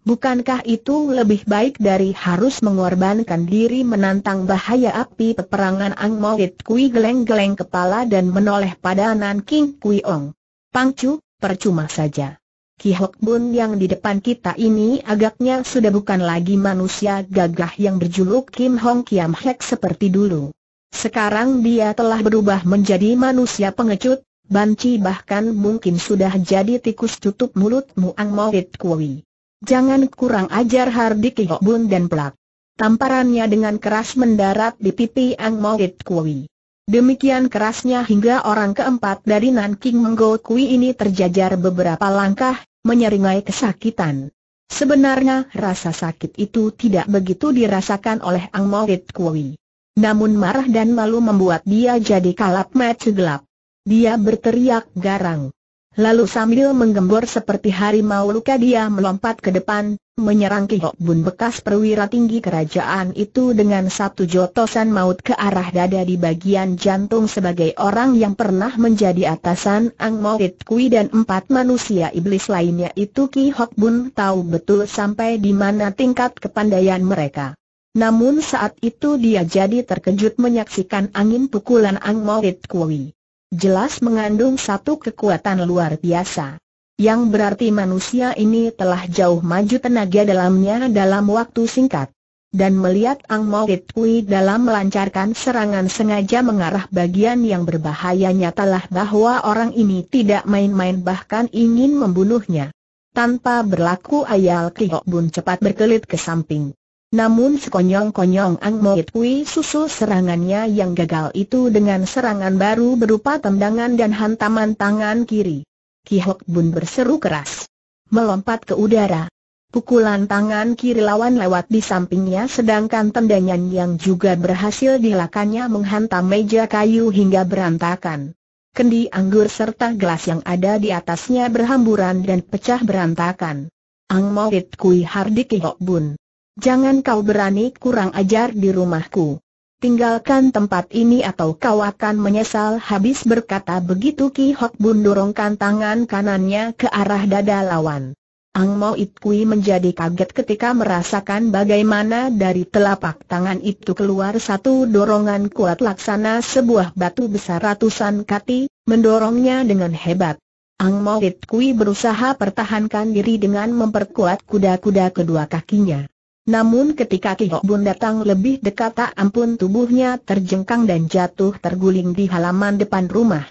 Bukankah itu lebih baik dari harus mengorbankan diri menantang bahaya api peperangan Ang Moit Kui geleng-geleng kepala dan menoleh pada Nan King Kui Ong. Pangcu, percuma saja. Ki Hok Bun yang di depan kita ini agaknya sudah bukan lagi manusia gagah yang berjuluk Kim Hong Kiam Hek seperti dulu. Sekarang dia telah berubah menjadi manusia pengecut, banci bahkan mungkin sudah jadi tikus tutup mulutmu Ang Moit Kui. Jangan kurang ajar Hardi Bun dan pelak. Tamparannya dengan keras mendarat di pipi Ang Moit Kui. Demikian kerasnya hingga orang keempat dari Nanking Menggo Kui ini terjajar beberapa langkah, menyeringai kesakitan. Sebenarnya rasa sakit itu tidak begitu dirasakan oleh Ang Moit Kui. Namun marah dan malu membuat dia jadi kalap mat gelap. Dia berteriak garang. Lalu sambil menggembor seperti harimau luka dia melompat ke depan, menyerang Ki Bun bekas perwira tinggi kerajaan itu dengan satu jotosan maut ke arah dada di bagian jantung sebagai orang yang pernah menjadi atasan Ang Mo Kui dan empat manusia iblis lainnya itu Ki Bun tahu betul sampai di mana tingkat kepandaian mereka. Namun saat itu dia jadi terkejut menyaksikan angin pukulan Ang Mo Kui jelas mengandung satu kekuatan luar biasa. Yang berarti manusia ini telah jauh maju tenaga dalamnya dalam waktu singkat. Dan melihat Ang Mo dalam melancarkan serangan sengaja mengarah bagian yang berbahaya nyatalah bahwa orang ini tidak main-main bahkan ingin membunuhnya. Tanpa berlaku ayal Kihok Bun cepat berkelit ke samping. Namun sekonyong-konyong Ang Mo Kui susul serangannya yang gagal itu dengan serangan baru berupa tendangan dan hantaman tangan kiri. Ki Hok Bun berseru keras. Melompat ke udara. Pukulan tangan kiri lawan lewat di sampingnya sedangkan tendangan yang juga berhasil dilakannya menghantam meja kayu hingga berantakan. Kendi anggur serta gelas yang ada di atasnya berhamburan dan pecah berantakan. Ang Moit Kui Ki Hok Bun Jangan kau berani kurang ajar di rumahku. Tinggalkan tempat ini atau kau akan menyesal habis berkata begitu Ki Hok Bun dorongkan tangan kanannya ke arah dada lawan. Ang Mo It Kui menjadi kaget ketika merasakan bagaimana dari telapak tangan itu keluar satu dorongan kuat laksana sebuah batu besar ratusan kati, mendorongnya dengan hebat. Ang Mo It Kui berusaha pertahankan diri dengan memperkuat kuda-kuda kedua kakinya. Namun ketika Kihok Bun datang lebih dekat tak ampun tubuhnya terjengkang dan jatuh terguling di halaman depan rumah.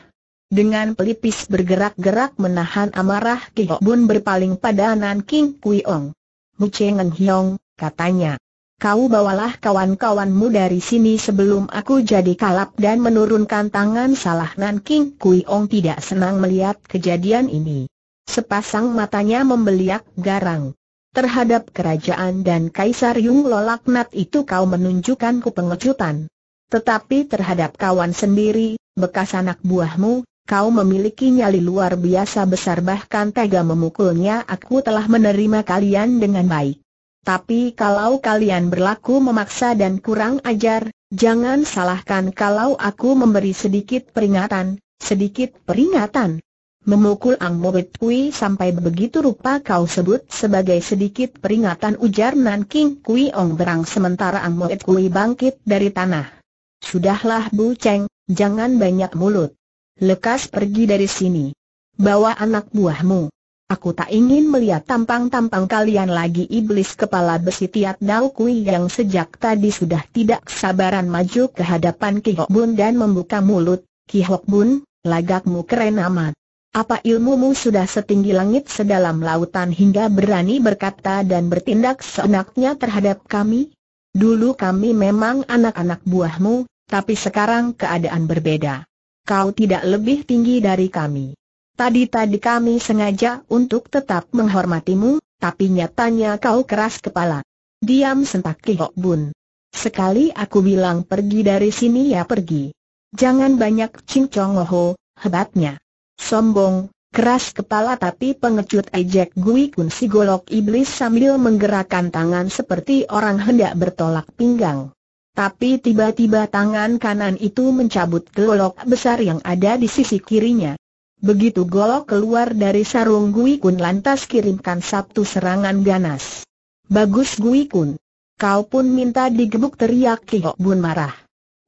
Dengan pelipis bergerak-gerak menahan amarah Kihok Bun berpaling pada Nan King Kui Ong. Mu Cheng Hyong, katanya. Kau bawalah kawan-kawanmu dari sini sebelum aku jadi kalap dan menurunkan tangan salah Nan King Kui Ong tidak senang melihat kejadian ini. Sepasang matanya membeliak garang terhadap kerajaan dan Kaisar Yung Lolaknat itu kau menunjukkan kepengecutan. Tetapi terhadap kawan sendiri, bekas anak buahmu, kau memiliki nyali luar biasa besar bahkan tega memukulnya aku telah menerima kalian dengan baik. Tapi kalau kalian berlaku memaksa dan kurang ajar, jangan salahkan kalau aku memberi sedikit peringatan, sedikit peringatan. Memukul Ang Mo Kui sampai begitu rupa kau sebut sebagai sedikit peringatan ujar Nan King Kui Ong berang sementara Ang Mo Kui bangkit dari tanah. Sudahlah Bu Cheng, jangan banyak mulut. Lekas pergi dari sini. Bawa anak buahmu. Aku tak ingin melihat tampang-tampang kalian lagi iblis kepala besi Tiat Dao Kui yang sejak tadi sudah tidak sabaran maju ke hadapan Ki Hok Bun dan membuka mulut. Ki Hok Bun, lagakmu keren amat. Apa ilmumu sudah setinggi langit sedalam lautan hingga berani berkata dan bertindak seenaknya terhadap kami? Dulu kami memang anak-anak buahmu, tapi sekarang keadaan berbeda. Kau tidak lebih tinggi dari kami. Tadi-tadi kami sengaja untuk tetap menghormatimu, tapi nyatanya kau keras kepala. Diam sentak Ki Hok Bun. Sekali aku bilang pergi dari sini ya pergi. Jangan banyak cincong oho, hebatnya sombong, keras kepala tapi pengecut ejek Gui Kun si golok iblis sambil menggerakkan tangan seperti orang hendak bertolak pinggang. Tapi tiba-tiba tangan kanan itu mencabut golok besar yang ada di sisi kirinya. Begitu golok keluar dari sarung Gui Kun lantas kirimkan satu serangan ganas. Bagus Gui Kun. Kau pun minta digebuk teriak Kihok Bun marah.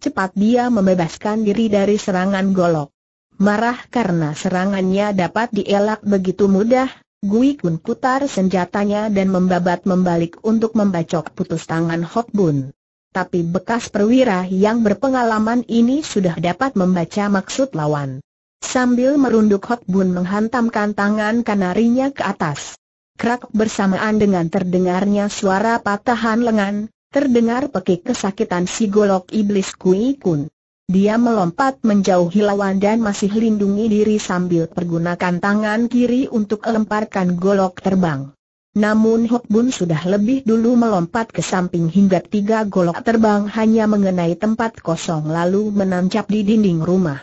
Cepat dia membebaskan diri dari serangan golok marah karena serangannya dapat dielak begitu mudah, Gui Kun putar senjatanya dan membabat membalik untuk membacok putus tangan Hok Bun. Tapi bekas perwira yang berpengalaman ini sudah dapat membaca maksud lawan. Sambil merunduk Hok Bun menghantamkan tangan kanarinya ke atas. Krak bersamaan dengan terdengarnya suara patahan lengan, terdengar pekik kesakitan si golok iblis Gui Kun. Dia melompat menjauhi lawan dan masih lindungi diri sambil pergunakan tangan kiri untuk lemparkan golok terbang. Namun Hok Bun sudah lebih dulu melompat ke samping hingga tiga golok terbang hanya mengenai tempat kosong lalu menancap di dinding rumah.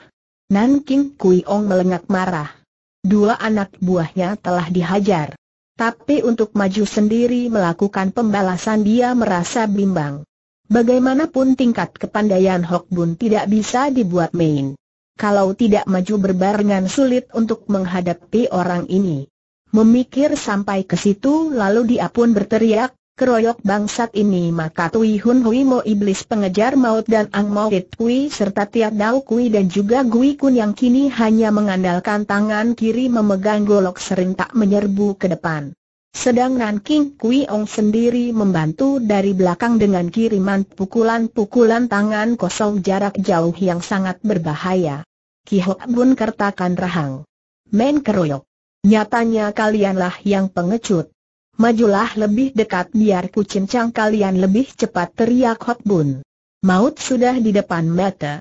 Nan King Kui Ong melengak marah. Dua anak buahnya telah dihajar. Tapi untuk maju sendiri melakukan pembalasan dia merasa bimbang. Bagaimanapun tingkat kepandaian Hok Bun tidak bisa dibuat main. Kalau tidak maju berbarengan sulit untuk menghadapi orang ini. Memikir sampai ke situ lalu dia pun berteriak, keroyok bangsat ini maka Tui Hun Hui Mo Iblis Pengejar Maut dan Ang Mo It Kui serta Tiat Dao Kui dan juga Gui Kun yang kini hanya mengandalkan tangan kiri memegang golok serentak menyerbu ke depan. Sedang Nan King Kui Ong sendiri membantu dari belakang dengan kiriman pukulan-pukulan tangan kosong jarak jauh yang sangat berbahaya. Ki Hok Bun kertakan rahang. Men keroyok. Nyatanya kalianlah yang pengecut. Majulah lebih dekat biar ku cincang kalian lebih cepat teriak Hok Bun. Maut sudah di depan mata.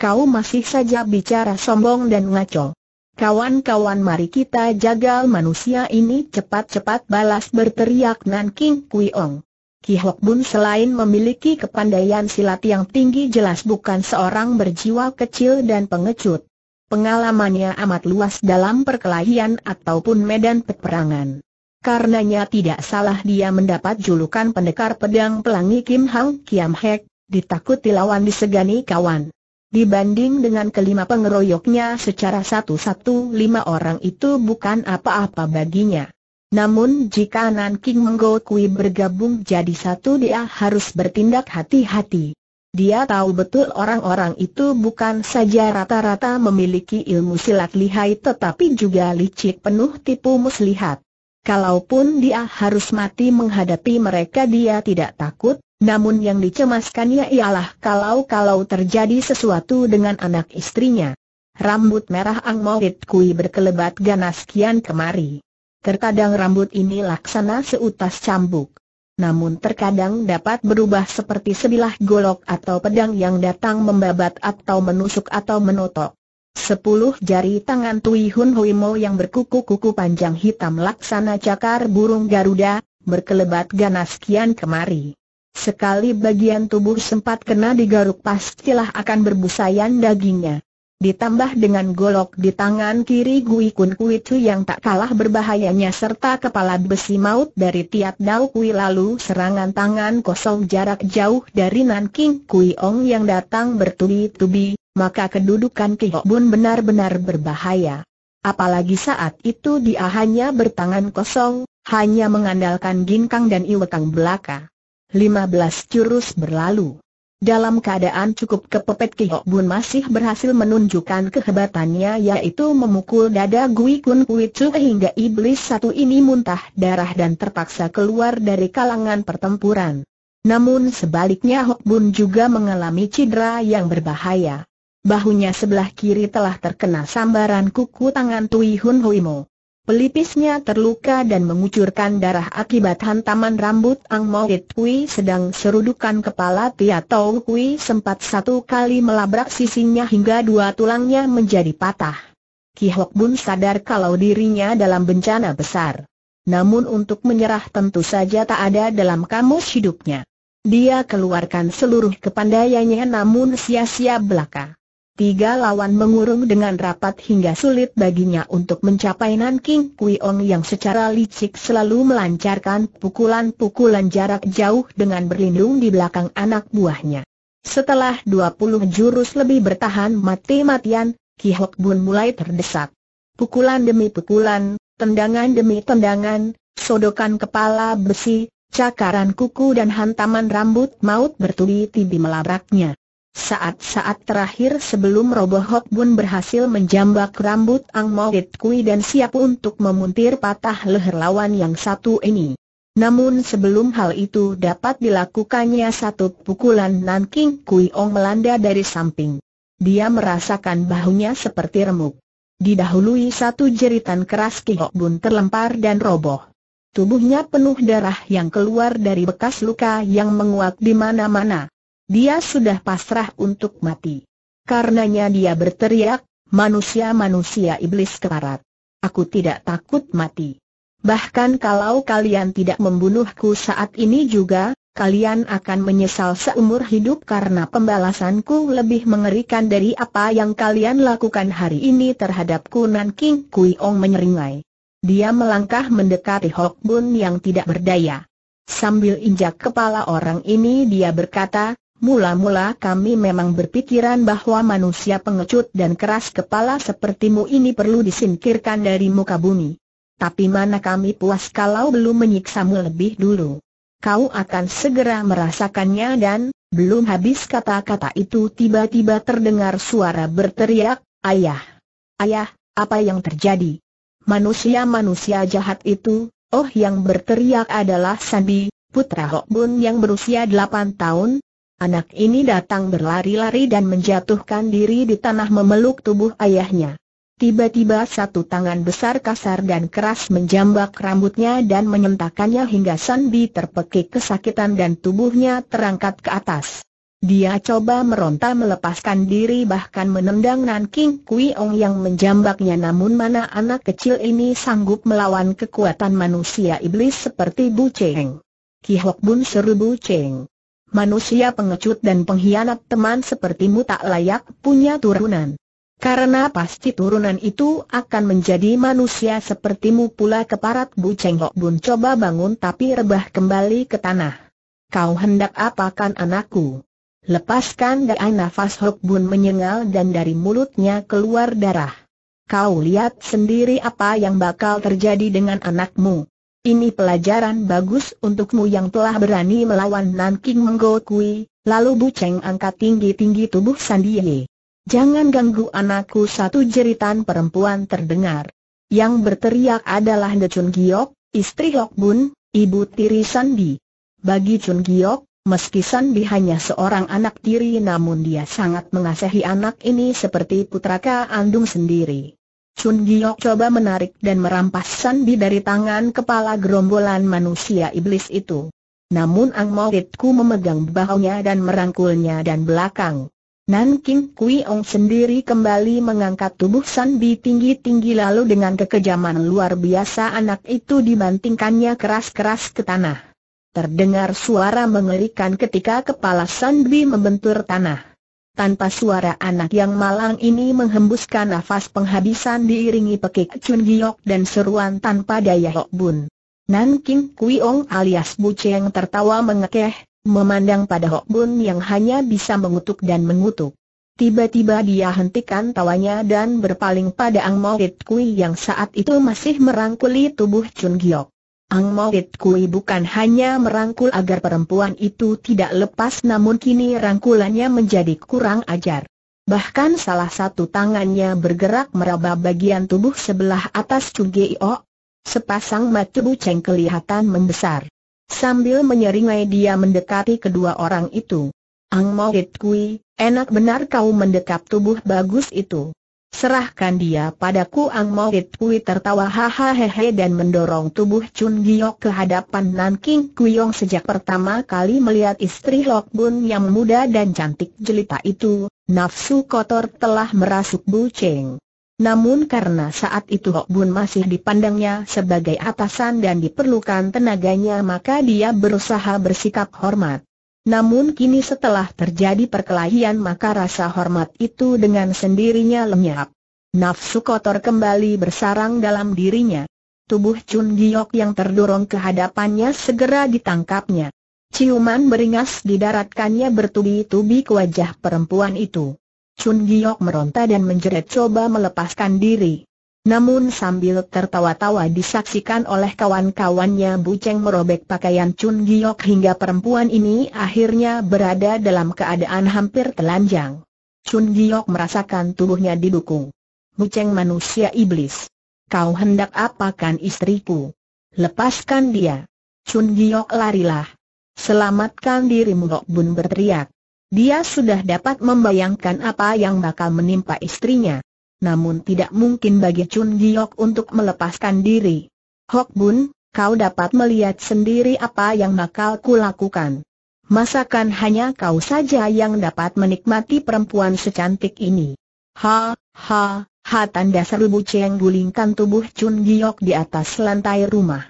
Kau masih saja bicara sombong dan ngaco. Kawan-kawan mari kita jagal manusia ini cepat-cepat balas berteriak Nan King Kui Kuiong. Ki Hok Bun selain memiliki kepandaian silat yang tinggi jelas bukan seorang berjiwa kecil dan pengecut. Pengalamannya amat luas dalam perkelahian ataupun medan peperangan. Karenanya tidak salah dia mendapat julukan pendekar pedang pelangi Kim Hang Kiam Hek, ditakuti lawan disegani kawan. Dibanding dengan kelima pengeroyoknya secara satu-satu lima orang itu bukan apa-apa baginya. Namun jika Nan King Menggokui bergabung jadi satu dia harus bertindak hati-hati. Dia tahu betul orang-orang itu bukan saja rata-rata memiliki ilmu silat lihai tetapi juga licik penuh tipu muslihat. Kalaupun dia harus mati menghadapi mereka dia tidak takut, namun yang dicemaskannya ialah kalau-kalau terjadi sesuatu dengan anak istrinya. Rambut merah Ang Maurit Kui berkelebat ganas kian kemari. Terkadang rambut ini laksana seutas cambuk. Namun terkadang dapat berubah seperti sebilah golok atau pedang yang datang membabat atau menusuk atau menotok. Sepuluh jari tangan Tui Hun Hui Mo yang berkuku-kuku panjang hitam laksana cakar burung Garuda, berkelebat ganas kian kemari. Sekali bagian tubuh sempat kena digaruk pastilah akan berbusayan dagingnya. Ditambah dengan golok di tangan kiri Gui Kun Kui Chu yang tak kalah berbahayanya serta kepala besi maut dari Tiat Dao Kui lalu serangan tangan kosong jarak jauh dari Nanking Kui Ong yang datang bertubi-tubi, maka kedudukan Kihok Bun benar-benar berbahaya. Apalagi saat itu dia hanya bertangan kosong, hanya mengandalkan ginkang dan iwekang belaka. 15 jurus berlalu. Dalam keadaan cukup kepepet Ki Hok Bun masih berhasil menunjukkan kehebatannya yaitu memukul dada Gui Kun Kui Chu hingga iblis satu ini muntah darah dan terpaksa keluar dari kalangan pertempuran. Namun sebaliknya Hok Bun juga mengalami cedera yang berbahaya. Bahunya sebelah kiri telah terkena sambaran kuku tangan Tui Hun Huimo. Pelipisnya terluka dan mengucurkan darah akibat hantaman rambut Ang Mo Kui sedang serudukan kepala Tia Tau Kui sempat satu kali melabrak sisinya hingga dua tulangnya menjadi patah. Ki Hok Bun sadar kalau dirinya dalam bencana besar. Namun untuk menyerah tentu saja tak ada dalam kamus hidupnya. Dia keluarkan seluruh kepandaiannya namun sia-sia belaka. Tiga lawan mengurung dengan rapat hingga sulit baginya untuk mencapai Nanking kui ong yang secara licik selalu melancarkan pukulan-pukulan jarak jauh dengan berlindung di belakang anak buahnya. Setelah 20 jurus lebih bertahan mati-matian, Ki Hok Bun mulai terdesak. Pukulan demi pukulan, tendangan demi tendangan, sodokan kepala besi, cakaran kuku dan hantaman rambut maut bertubi tubi melabraknya. Saat-saat terakhir sebelum Roboh Hok Bun berhasil menjambak rambut Ang Moit Kui dan siap untuk memuntir patah leher lawan yang satu ini. Namun sebelum hal itu dapat dilakukannya satu pukulan Nan King Kui Ong melanda dari samping. Dia merasakan bahunya seperti remuk. Didahului satu jeritan keras Ki Hok Bun terlempar dan roboh. Tubuhnya penuh darah yang keluar dari bekas luka yang menguap di mana-mana. Dia sudah pasrah untuk mati. Karenanya dia berteriak, manusia-manusia iblis keparat. Aku tidak takut mati. Bahkan kalau kalian tidak membunuhku saat ini juga, kalian akan menyesal seumur hidup karena pembalasanku lebih mengerikan dari apa yang kalian lakukan hari ini terhadapku, Kunan King Kui Ong menyeringai. Dia melangkah mendekati Hok Bun yang tidak berdaya. Sambil injak kepala orang ini dia berkata, Mula-mula kami memang berpikiran bahwa manusia pengecut dan keras kepala sepertimu ini perlu disingkirkan dari muka bumi. Tapi mana kami puas kalau belum menyiksamu lebih dulu. Kau akan segera merasakannya dan, belum habis kata-kata itu tiba-tiba terdengar suara berteriak, Ayah! Ayah, apa yang terjadi? Manusia-manusia jahat itu, oh yang berteriak adalah Sandi, putra Hok Bun yang berusia 8 tahun, Anak ini datang berlari-lari dan menjatuhkan diri di tanah memeluk tubuh ayahnya. Tiba-tiba satu tangan besar kasar dan keras menjambak rambutnya dan menyentakannya hingga Sandi terpekik kesakitan dan tubuhnya terangkat ke atas. Dia coba meronta melepaskan diri bahkan menendang Nan King Kui Ong yang menjambaknya namun mana anak kecil ini sanggup melawan kekuatan manusia iblis seperti Bu Cheng. Ki Hok Bun seru Bu Cheng manusia pengecut dan pengkhianat teman sepertimu tak layak punya turunan. Karena pasti turunan itu akan menjadi manusia sepertimu pula keparat Bu Cheng Bun coba bangun tapi rebah kembali ke tanah. Kau hendak apakan anakku? Lepaskan dari nafas Hok Bun menyengal dan dari mulutnya keluar darah. Kau lihat sendiri apa yang bakal terjadi dengan anakmu. Ini pelajaran bagus untukmu yang telah berani melawan Nanking Kui, lalu Bu Cheng angkat tinggi-tinggi tubuh Sandiye. Jangan ganggu anakku satu jeritan perempuan terdengar. Yang berteriak adalah De Chun Giok, istri Hok Bun, ibu tiri Sandi. Bagi Chun Giok, meski Sandi hanya seorang anak tiri namun dia sangat mengasihi anak ini seperti putraka andung sendiri. Chun Giok coba menarik dan merampas sandi dari tangan kepala gerombolan manusia iblis itu. Namun Ang Moritku memegang bahunya dan merangkulnya dan belakang. Nan King Kui Ong sendiri kembali mengangkat tubuh San Bi tinggi-tinggi lalu dengan kekejaman luar biasa anak itu dibantingkannya keras-keras ke tanah. Terdengar suara mengerikan ketika kepala San Bi membentur tanah. Tanpa suara anak yang malang ini menghembuskan nafas penghabisan diiringi pekik Chun Giok dan seruan tanpa daya Hok Bun. Nan King Kui Ong alias Bu Cheng tertawa mengekeh, memandang pada Hok Bun yang hanya bisa mengutuk dan mengutuk. Tiba-tiba dia hentikan tawanya dan berpaling pada Ang Kui yang saat itu masih merangkuli tubuh Chun Giok. Ang Mawit Kui bukan hanya merangkul agar perempuan itu tidak lepas namun kini rangkulannya menjadi kurang ajar. Bahkan salah satu tangannya bergerak meraba bagian tubuh sebelah atas Cugio. Sepasang mata Cheng kelihatan membesar. Sambil menyeringai dia mendekati kedua orang itu. Ang Mawit Kui, enak benar kau mendekap tubuh bagus itu. Serahkan dia padaku Ang Moit Kui tertawa hahaha dan mendorong tubuh Chun Giok ke hadapan Nan King Kuyong sejak pertama kali melihat istri Lok Bun yang muda dan cantik jelita itu, nafsu kotor telah merasuk Bu Cheng. Namun karena saat itu Lok Bun masih dipandangnya sebagai atasan dan diperlukan tenaganya maka dia berusaha bersikap hormat. Namun kini setelah terjadi perkelahian maka rasa hormat itu dengan sendirinya lenyap. Nafsu kotor kembali bersarang dalam dirinya. Tubuh Chun Giok yang terdorong ke hadapannya segera ditangkapnya. Ciuman beringas didaratkannya bertubi-tubi ke wajah perempuan itu. Chun Giok meronta dan menjerit coba melepaskan diri. Namun sambil tertawa-tawa disaksikan oleh kawan-kawannya Bu Cheng merobek pakaian Chun Giok hingga perempuan ini akhirnya berada dalam keadaan hampir telanjang. Chun Giok merasakan tubuhnya didukung. Bu Cheng manusia iblis. Kau hendak apakan istriku? Lepaskan dia. Chun Giok larilah. Selamatkan dirimu Lok Bun berteriak. Dia sudah dapat membayangkan apa yang bakal menimpa istrinya namun tidak mungkin bagi Chun Giok untuk melepaskan diri. Hok Bun, kau dapat melihat sendiri apa yang bakal kulakukan. Masakan hanya kau saja yang dapat menikmati perempuan secantik ini. Ha, ha, ha tanda seru ceng gulingkan tubuh Chun Giok di atas lantai rumah.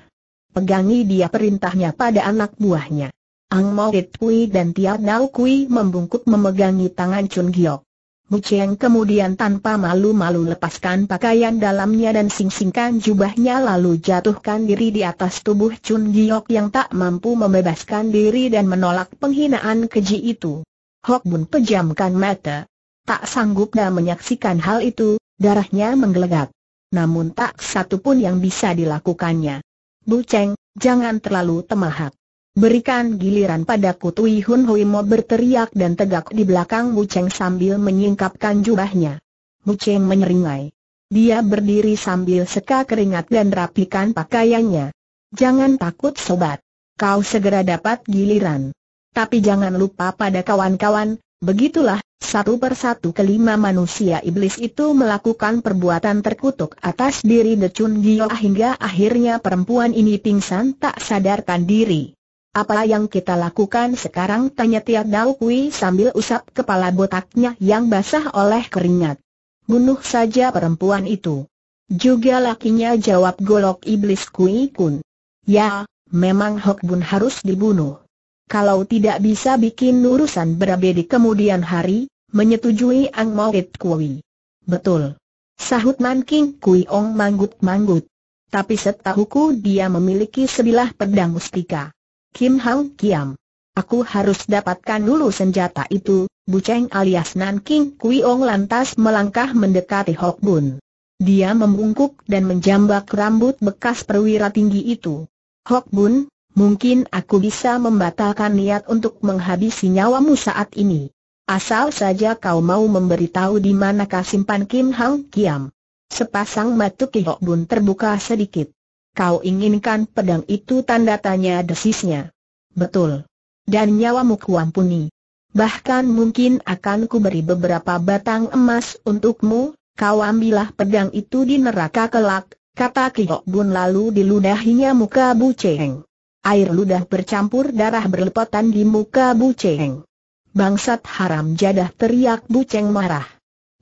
Pegangi dia perintahnya pada anak buahnya. Ang Mo Kui dan Tia Nau Kui membungkuk memegangi tangan Chun Giok. Buceng kemudian tanpa malu-malu lepaskan pakaian dalamnya dan sing-singkan jubahnya lalu jatuhkan diri di atas tubuh Chun Giok yang tak mampu membebaskan diri dan menolak penghinaan keji itu. Hok Bun pejamkan mata. Tak sanggup dah menyaksikan hal itu, darahnya menggelegak. Namun tak satu pun yang bisa dilakukannya. Cheng, jangan terlalu temahak. Berikan giliran pada Kutui Hun Hui Mo berteriak dan tegak di belakang Mu Cheng sambil menyingkapkan jubahnya. Mu Cheng menyeringai. Dia berdiri sambil seka keringat dan rapikan pakaiannya. Jangan takut sobat. Kau segera dapat giliran. Tapi jangan lupa pada kawan-kawan, begitulah, satu persatu kelima manusia iblis itu melakukan perbuatan terkutuk atas diri Decun Gio hingga akhirnya perempuan ini pingsan tak sadarkan diri. Apa yang kita lakukan sekarang? Tanya Tia Dao Kui sambil usap kepala botaknya yang basah oleh keringat. Bunuh saja perempuan itu. Juga lakinya jawab golok iblis Kui Kun. Ya, memang Hok Bun harus dibunuh. Kalau tidak bisa bikin urusan berabe di kemudian hari, menyetujui Ang Moit Kui. Betul. Sahut Man Kui Ong manggut-manggut. Tapi setahuku dia memiliki sebilah pedang mustika. Kim Hang Kiam. Aku harus dapatkan dulu senjata itu, Buceng alias Nan King Kuiong lantas melangkah mendekati Hok Bun. Dia membungkuk dan menjambak rambut bekas perwira tinggi itu. Hok Bun, mungkin aku bisa membatalkan niat untuk menghabisi nyawamu saat ini. Asal saja kau mau memberitahu di manakah simpan Kim Hang Kiam. Sepasang mata Ki Hok Bun terbuka sedikit. Kau inginkan pedang itu tanda tanya desisnya. Betul. Dan nyawamu kuampuni. Bahkan mungkin akan kuberi beberapa batang emas untukmu, kau ambillah pedang itu di neraka kelak, kata Kiok Bun lalu diludahinya muka Bu Cheng. Air ludah bercampur darah berlepotan di muka Bu Cheng. Bangsat haram jadah teriak Bu Cheng marah.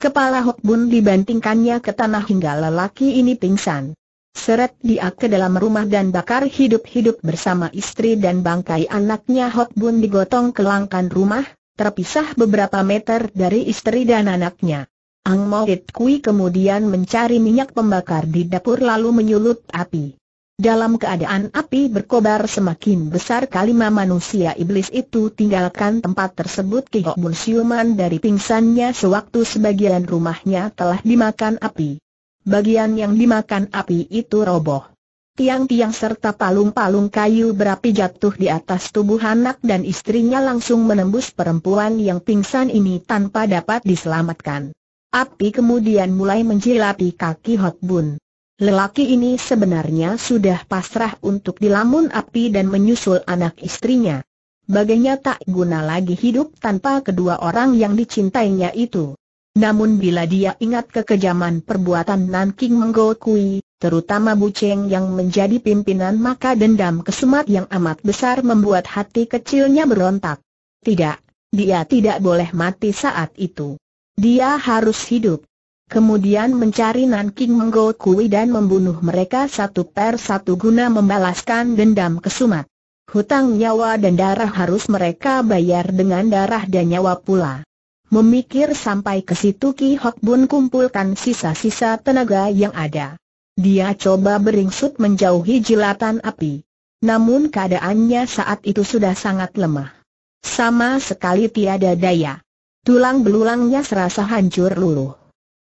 Kepala Hok Bun dibantingkannya ke tanah hingga lelaki ini pingsan. Seret dia ke dalam rumah dan bakar hidup-hidup bersama istri dan bangkai anaknya Hok Bun digotong ke langkan rumah, terpisah beberapa meter dari istri dan anaknya. Ang Mo Moit Kui kemudian mencari minyak pembakar di dapur lalu menyulut api. Dalam keadaan api berkobar semakin besar kalima manusia iblis itu tinggalkan tempat tersebut Ki Hok Bun siuman dari pingsannya sewaktu sebagian rumahnya telah dimakan api bagian yang dimakan api itu roboh. Tiang-tiang serta palung-palung kayu berapi jatuh di atas tubuh anak dan istrinya langsung menembus perempuan yang pingsan ini tanpa dapat diselamatkan. Api kemudian mulai menjilati kaki Hot Bun. Lelaki ini sebenarnya sudah pasrah untuk dilamun api dan menyusul anak istrinya. Baginya tak guna lagi hidup tanpa kedua orang yang dicintainya itu. Namun bila dia ingat kekejaman perbuatan Nanking Menggokui, terutama Bu Cheng yang menjadi pimpinan maka dendam kesumat yang amat besar membuat hati kecilnya berontak. Tidak, dia tidak boleh mati saat itu. Dia harus hidup. Kemudian mencari Nanking Menggokui dan membunuh mereka satu per satu guna membalaskan dendam kesumat. Hutang nyawa dan darah harus mereka bayar dengan darah dan nyawa pula. Memikir sampai ke situ Ki Hok Bun kumpulkan sisa-sisa tenaga yang ada. Dia coba beringsut menjauhi jilatan api. Namun keadaannya saat itu sudah sangat lemah. Sama sekali tiada daya. Tulang belulangnya serasa hancur luluh.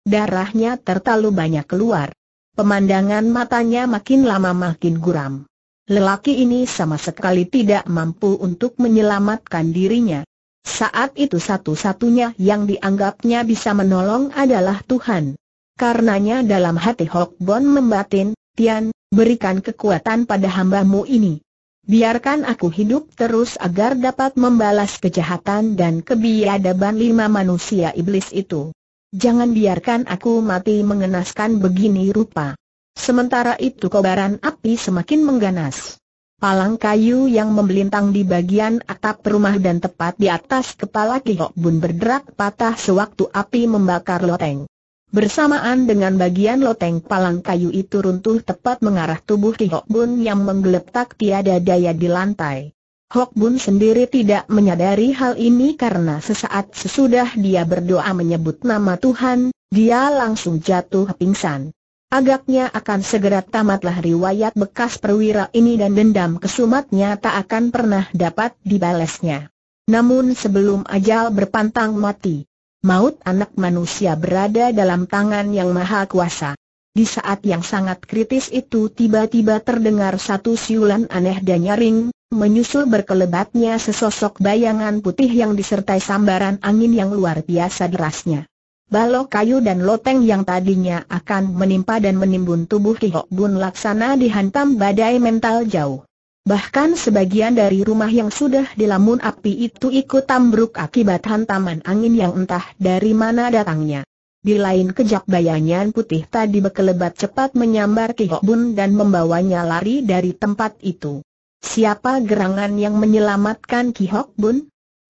Darahnya tertalu banyak keluar. Pemandangan matanya makin lama makin guram. Lelaki ini sama sekali tidak mampu untuk menyelamatkan dirinya. Saat itu satu-satunya yang dianggapnya bisa menolong adalah Tuhan. Karenanya dalam hati Hok Bon membatin, Tian, berikan kekuatan pada hambamu ini. Biarkan aku hidup terus agar dapat membalas kejahatan dan kebiadaban lima manusia iblis itu. Jangan biarkan aku mati mengenaskan begini rupa. Sementara itu kobaran api semakin mengganas palang kayu yang membelintang di bagian atap rumah dan tepat di atas kepala Kihok Bun berderak patah sewaktu api membakar loteng. Bersamaan dengan bagian loteng palang kayu itu runtuh tepat mengarah tubuh Kihok Bun yang menggeletak tiada daya di lantai. Hok Bun sendiri tidak menyadari hal ini karena sesaat sesudah dia berdoa menyebut nama Tuhan, dia langsung jatuh pingsan. Agaknya akan segera tamatlah riwayat bekas perwira ini dan dendam kesumatnya tak akan pernah dapat dibalasnya. Namun sebelum ajal berpantang mati, maut anak manusia berada dalam tangan yang maha kuasa. Di saat yang sangat kritis itu tiba-tiba terdengar satu siulan aneh dan nyaring, menyusul berkelebatnya sesosok bayangan putih yang disertai sambaran angin yang luar biasa derasnya. Balok kayu dan loteng yang tadinya akan menimpa dan menimbun tubuh Ki Hok Bun Laksana dihantam badai mental jauh. Bahkan sebagian dari rumah yang sudah dilamun api itu ikut tambruk akibat hantaman angin yang entah dari mana datangnya. Di lain kejap bayangan putih tadi berkelebat cepat menyambar Ki Hok Bun dan membawanya lari dari tempat itu. Siapa gerangan yang menyelamatkan Ki Hok Bun?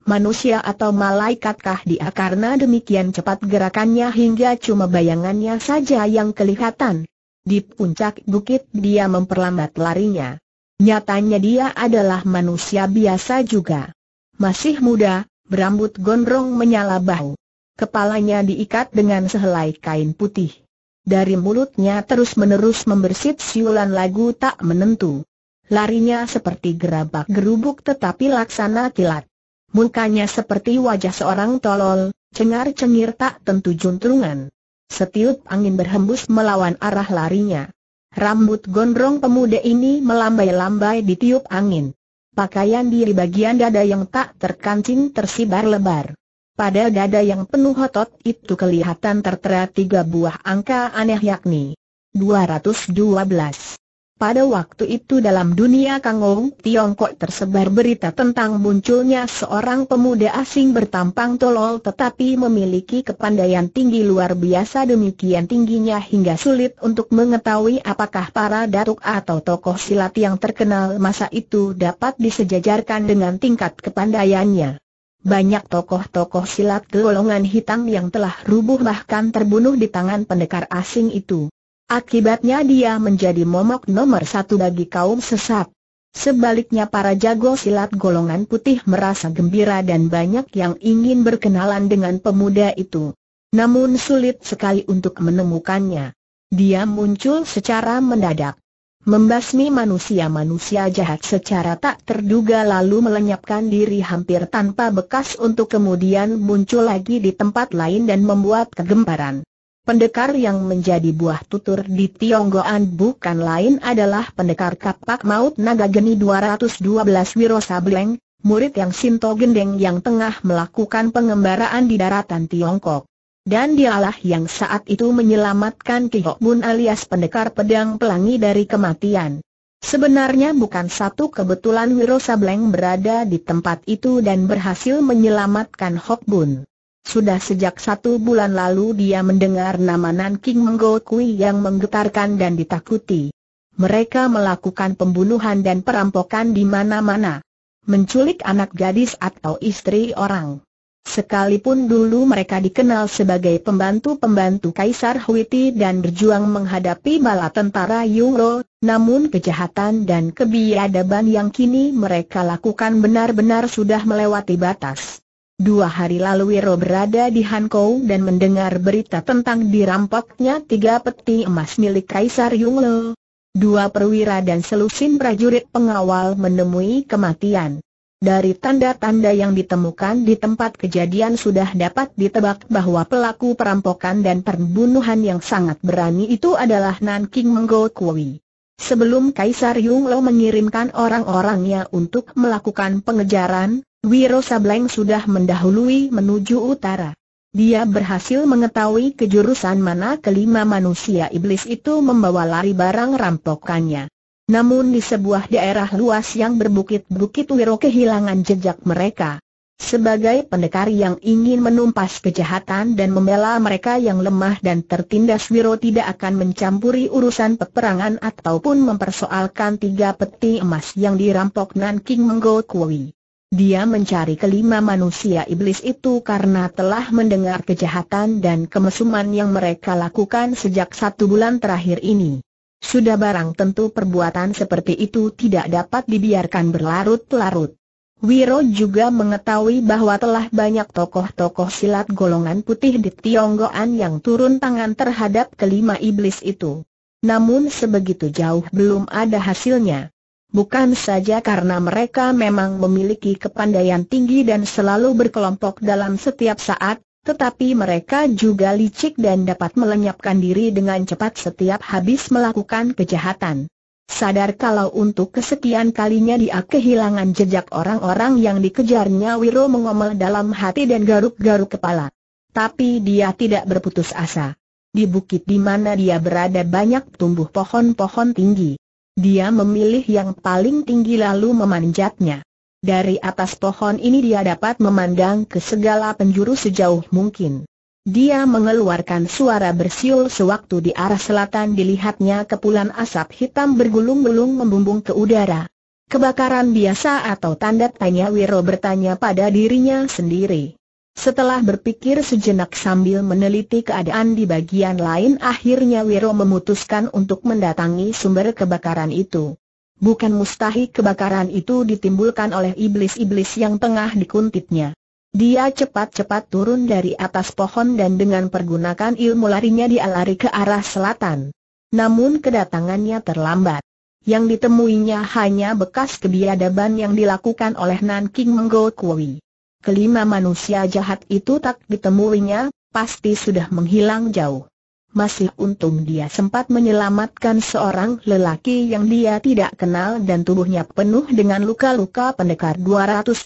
manusia atau malaikatkah dia karena demikian cepat gerakannya hingga cuma bayangannya saja yang kelihatan. Di puncak bukit dia memperlambat larinya. Nyatanya dia adalah manusia biasa juga. Masih muda, berambut gondrong menyala bau. Kepalanya diikat dengan sehelai kain putih. Dari mulutnya terus-menerus membersit siulan lagu tak menentu. Larinya seperti gerabak gerubuk tetapi laksana kilat. Mukanya seperti wajah seorang tolol, cengar-cengir tak tentu juntrungan. Setiup angin berhembus melawan arah larinya. Rambut gondrong pemuda ini melambai-lambai ditiup angin. Pakaian di bagian dada yang tak terkancing tersibar lebar. Pada dada yang penuh otot itu kelihatan tertera tiga buah angka aneh yakni 212, pada waktu itu dalam dunia Kangou Tiongkok tersebar berita tentang munculnya seorang pemuda asing bertampang tolol tetapi memiliki kepandaian tinggi luar biasa demikian tingginya hingga sulit untuk mengetahui apakah para datuk atau tokoh silat yang terkenal masa itu dapat disejajarkan dengan tingkat kepandaiannya. Banyak tokoh-tokoh silat golongan hitam yang telah rubuh bahkan terbunuh di tangan pendekar asing itu. Akibatnya dia menjadi momok nomor satu bagi kaum sesat. Sebaliknya para jago silat golongan putih merasa gembira dan banyak yang ingin berkenalan dengan pemuda itu. Namun sulit sekali untuk menemukannya. Dia muncul secara mendadak. Membasmi manusia-manusia jahat secara tak terduga lalu melenyapkan diri hampir tanpa bekas untuk kemudian muncul lagi di tempat lain dan membuat kegemparan. Pendekar yang menjadi buah tutur di Tionggoan bukan lain adalah pendekar kapak maut naga geni 212 Wiro Sableng, murid yang Sinto Gendeng yang tengah melakukan pengembaraan di daratan Tiongkok. Dan dialah yang saat itu menyelamatkan Kihok Bun alias pendekar pedang pelangi dari kematian. Sebenarnya bukan satu kebetulan Wiro Sableng berada di tempat itu dan berhasil menyelamatkan Hok Bun. Sudah sejak satu bulan lalu dia mendengar nama Nanking Menggokui yang menggetarkan dan ditakuti. Mereka melakukan pembunuhan dan perampokan di mana-mana. Menculik anak gadis atau istri orang. Sekalipun dulu mereka dikenal sebagai pembantu-pembantu Kaisar Huiti dan berjuang menghadapi bala tentara Yungro, namun kejahatan dan kebiadaban yang kini mereka lakukan benar-benar sudah melewati batas. Dua hari lalu Wiro berada di Hankou dan mendengar berita tentang dirampoknya tiga peti emas milik Kaisar Yunglo. Dua perwira dan selusin prajurit pengawal menemui kematian. Dari tanda-tanda yang ditemukan di tempat kejadian sudah dapat ditebak bahwa pelaku perampokan dan pembunuhan yang sangat berani itu adalah Nanking Menggo Kui. Sebelum Kaisar Yunglo mengirimkan orang-orangnya untuk melakukan pengejaran, Wiro Sableng sudah mendahului menuju utara. Dia berhasil mengetahui kejurusan mana kelima manusia iblis itu membawa lari barang rampokannya. Namun di sebuah daerah luas yang berbukit-bukit Wiro kehilangan jejak mereka. Sebagai pendekar yang ingin menumpas kejahatan dan membela mereka yang lemah dan tertindas Wiro tidak akan mencampuri urusan peperangan ataupun mempersoalkan tiga peti emas yang dirampok Nanking Menggokowi. Dia mencari kelima manusia iblis itu karena telah mendengar kejahatan dan kemesuman yang mereka lakukan sejak satu bulan terakhir ini. Sudah barang tentu perbuatan seperti itu tidak dapat dibiarkan berlarut-larut. Wiro juga mengetahui bahwa telah banyak tokoh-tokoh silat golongan putih di Tionggoan yang turun tangan terhadap kelima iblis itu. Namun sebegitu jauh belum ada hasilnya. Bukan saja karena mereka memang memiliki kepandaian tinggi dan selalu berkelompok dalam setiap saat, tetapi mereka juga licik dan dapat melenyapkan diri dengan cepat setiap habis melakukan kejahatan. Sadar kalau untuk kesekian kalinya dia kehilangan jejak orang-orang yang dikejarnya Wiro mengomel dalam hati dan garuk-garuk kepala. Tapi dia tidak berputus asa. Di bukit di mana dia berada banyak tumbuh pohon-pohon tinggi. Dia memilih yang paling tinggi lalu memanjatnya. Dari atas pohon ini dia dapat memandang ke segala penjuru sejauh mungkin. Dia mengeluarkan suara bersiul sewaktu di arah selatan dilihatnya kepulan asap hitam bergulung-gulung membumbung ke udara. Kebakaran biasa atau tanda tanya Wiro bertanya pada dirinya sendiri. Setelah berpikir sejenak sambil meneliti keadaan di bagian lain akhirnya Wiro memutuskan untuk mendatangi sumber kebakaran itu. Bukan mustahil kebakaran itu ditimbulkan oleh iblis-iblis yang tengah dikuntitnya. Dia cepat-cepat turun dari atas pohon dan dengan pergunakan ilmu larinya dia lari ke arah selatan. Namun kedatangannya terlambat. Yang ditemuinya hanya bekas kebiadaban yang dilakukan oleh Nanking Menggol Kui kelima manusia jahat itu tak ditemuinya, pasti sudah menghilang jauh. Masih untung dia sempat menyelamatkan seorang lelaki yang dia tidak kenal dan tubuhnya penuh dengan luka-luka pendekar 212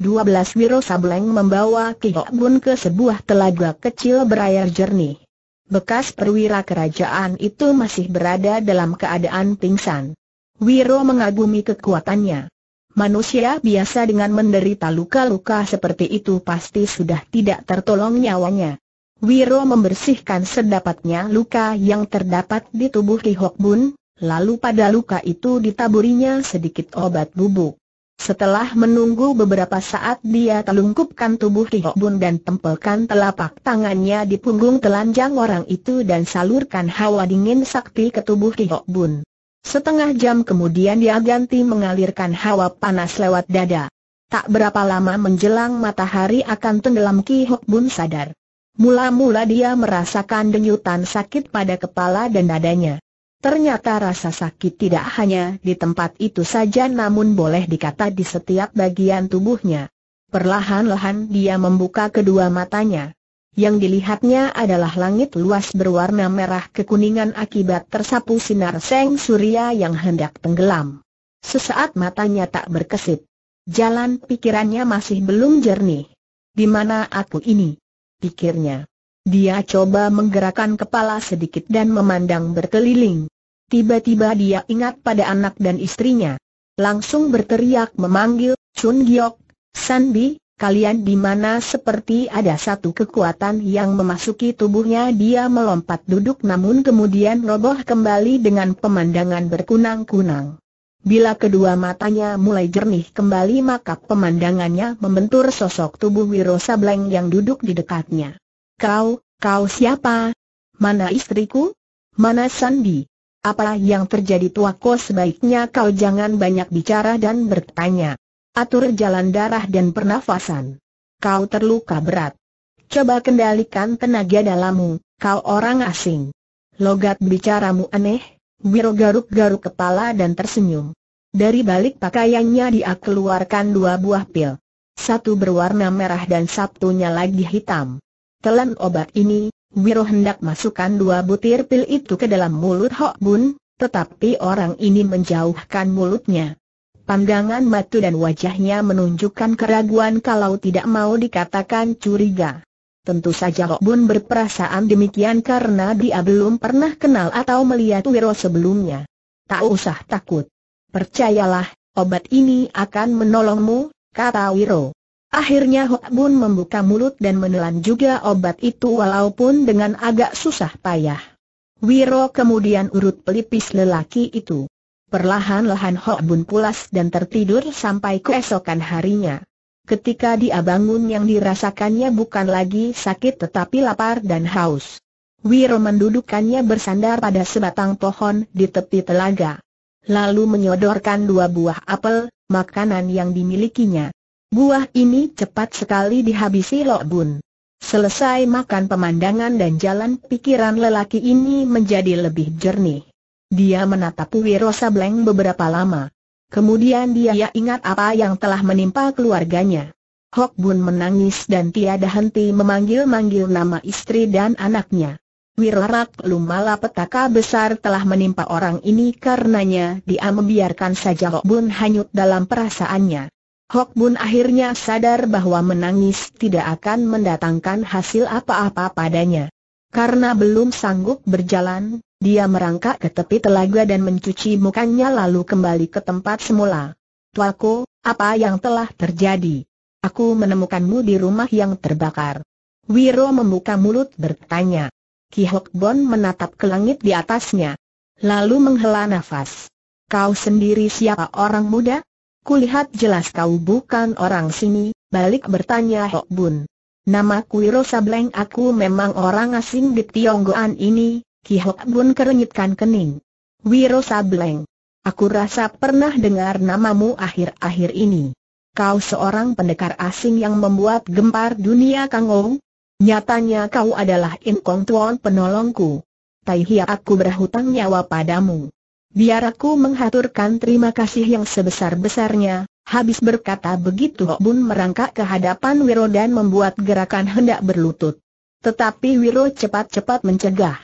Wiro Sableng membawa Kihok Bun ke sebuah telaga kecil berair jernih. Bekas perwira kerajaan itu masih berada dalam keadaan pingsan. Wiro mengagumi kekuatannya. Manusia biasa dengan menderita luka-luka seperti itu pasti sudah tidak tertolong nyawanya. Wiro membersihkan sedapatnya luka yang terdapat di tubuh Ki Hok Bun, lalu pada luka itu ditaburinya sedikit obat bubuk. Setelah menunggu beberapa saat dia telungkupkan tubuh Ki Hok Bun dan tempelkan telapak tangannya di punggung telanjang orang itu dan salurkan hawa dingin sakti ke tubuh Ki Hok Bun. Setengah jam kemudian dia ganti mengalirkan hawa panas lewat dada. Tak berapa lama menjelang matahari akan tenggelam Ki Hok Bun sadar. Mula-mula dia merasakan denyutan sakit pada kepala dan dadanya. Ternyata rasa sakit tidak hanya di tempat itu saja namun boleh dikata di setiap bagian tubuhnya. Perlahan-lahan dia membuka kedua matanya. Yang dilihatnya adalah langit luas berwarna merah kekuningan akibat tersapu sinar seng surya yang hendak tenggelam. Sesaat matanya tak berkesit. Jalan pikirannya masih belum jernih. Di mana aku ini? Pikirnya. Dia coba menggerakkan kepala sedikit dan memandang berkeliling. Tiba-tiba dia ingat pada anak dan istrinya. Langsung berteriak memanggil, Chun Giok, San Bi, kalian di mana seperti ada satu kekuatan yang memasuki tubuhnya dia melompat duduk namun kemudian roboh kembali dengan pemandangan berkunang-kunang. Bila kedua matanya mulai jernih kembali maka pemandangannya membentur sosok tubuh Wiro Sableng yang duduk di dekatnya. Kau, kau siapa? Mana istriku? Mana Sandi? Apa yang terjadi tuaku sebaiknya kau jangan banyak bicara dan bertanya. Atur jalan darah dan pernafasan. Kau terluka berat. Coba kendalikan tenaga dalammu, kau orang asing. Logat bicaramu aneh, Wiro garuk-garuk kepala dan tersenyum. Dari balik pakaiannya dia keluarkan dua buah pil. Satu berwarna merah dan satunya lagi hitam. Telan obat ini, Wiro hendak masukkan dua butir pil itu ke dalam mulut Hok Bun, tetapi orang ini menjauhkan mulutnya. Pandangan matu dan wajahnya menunjukkan keraguan kalau tidak mau dikatakan curiga. Tentu saja Hok Bun berperasaan demikian karena dia belum pernah kenal atau melihat Wiro sebelumnya. Tak usah takut. Percayalah, obat ini akan menolongmu, kata Wiro. Akhirnya Hok Bun membuka mulut dan menelan juga obat itu walaupun dengan agak susah payah. Wiro kemudian urut pelipis lelaki itu. Perlahan-lahan Ho Bun pulas dan tertidur sampai keesokan harinya. Ketika dia bangun yang dirasakannya bukan lagi sakit tetapi lapar dan haus. Wiro mendudukannya bersandar pada sebatang pohon di tepi telaga. Lalu menyodorkan dua buah apel, makanan yang dimilikinya. Buah ini cepat sekali dihabisi Lo Bun. Selesai makan pemandangan dan jalan pikiran lelaki ini menjadi lebih jernih. Dia menatap Wiro Sableng beberapa lama. Kemudian dia ingat apa yang telah menimpa keluarganya. Hok Bun menangis dan tiada henti memanggil-manggil nama istri dan anaknya. Wirarak Lumala petaka besar telah menimpa orang ini karenanya dia membiarkan saja Hok Bun hanyut dalam perasaannya. Hok Bun akhirnya sadar bahwa menangis tidak akan mendatangkan hasil apa-apa padanya. Karena belum sanggup berjalan, dia merangkak ke tepi telaga dan mencuci mukanya lalu kembali ke tempat semula. Tuaku, apa yang telah terjadi? Aku menemukanmu di rumah yang terbakar. Wiro membuka mulut bertanya. Ki Hok Bon menatap ke langit di atasnya. Lalu menghela nafas. Kau sendiri siapa orang muda? Kulihat jelas kau bukan orang sini, balik bertanya Hok Bun. Namaku Wiro Sableng aku memang orang asing di Tionggoan ini, Ki Hok Bun kerenyitkan kening. Wiro Sableng. Aku rasa pernah dengar namamu akhir-akhir ini. Kau seorang pendekar asing yang membuat gempar dunia Kangou? Nyatanya kau adalah Inkong Tuan penolongku. Tai Hia aku berhutang nyawa padamu biar aku menghaturkan terima kasih yang sebesar-besarnya. Habis berkata begitu Hok Bun merangkak ke hadapan Wiro dan membuat gerakan hendak berlutut. Tetapi Wiro cepat-cepat mencegah.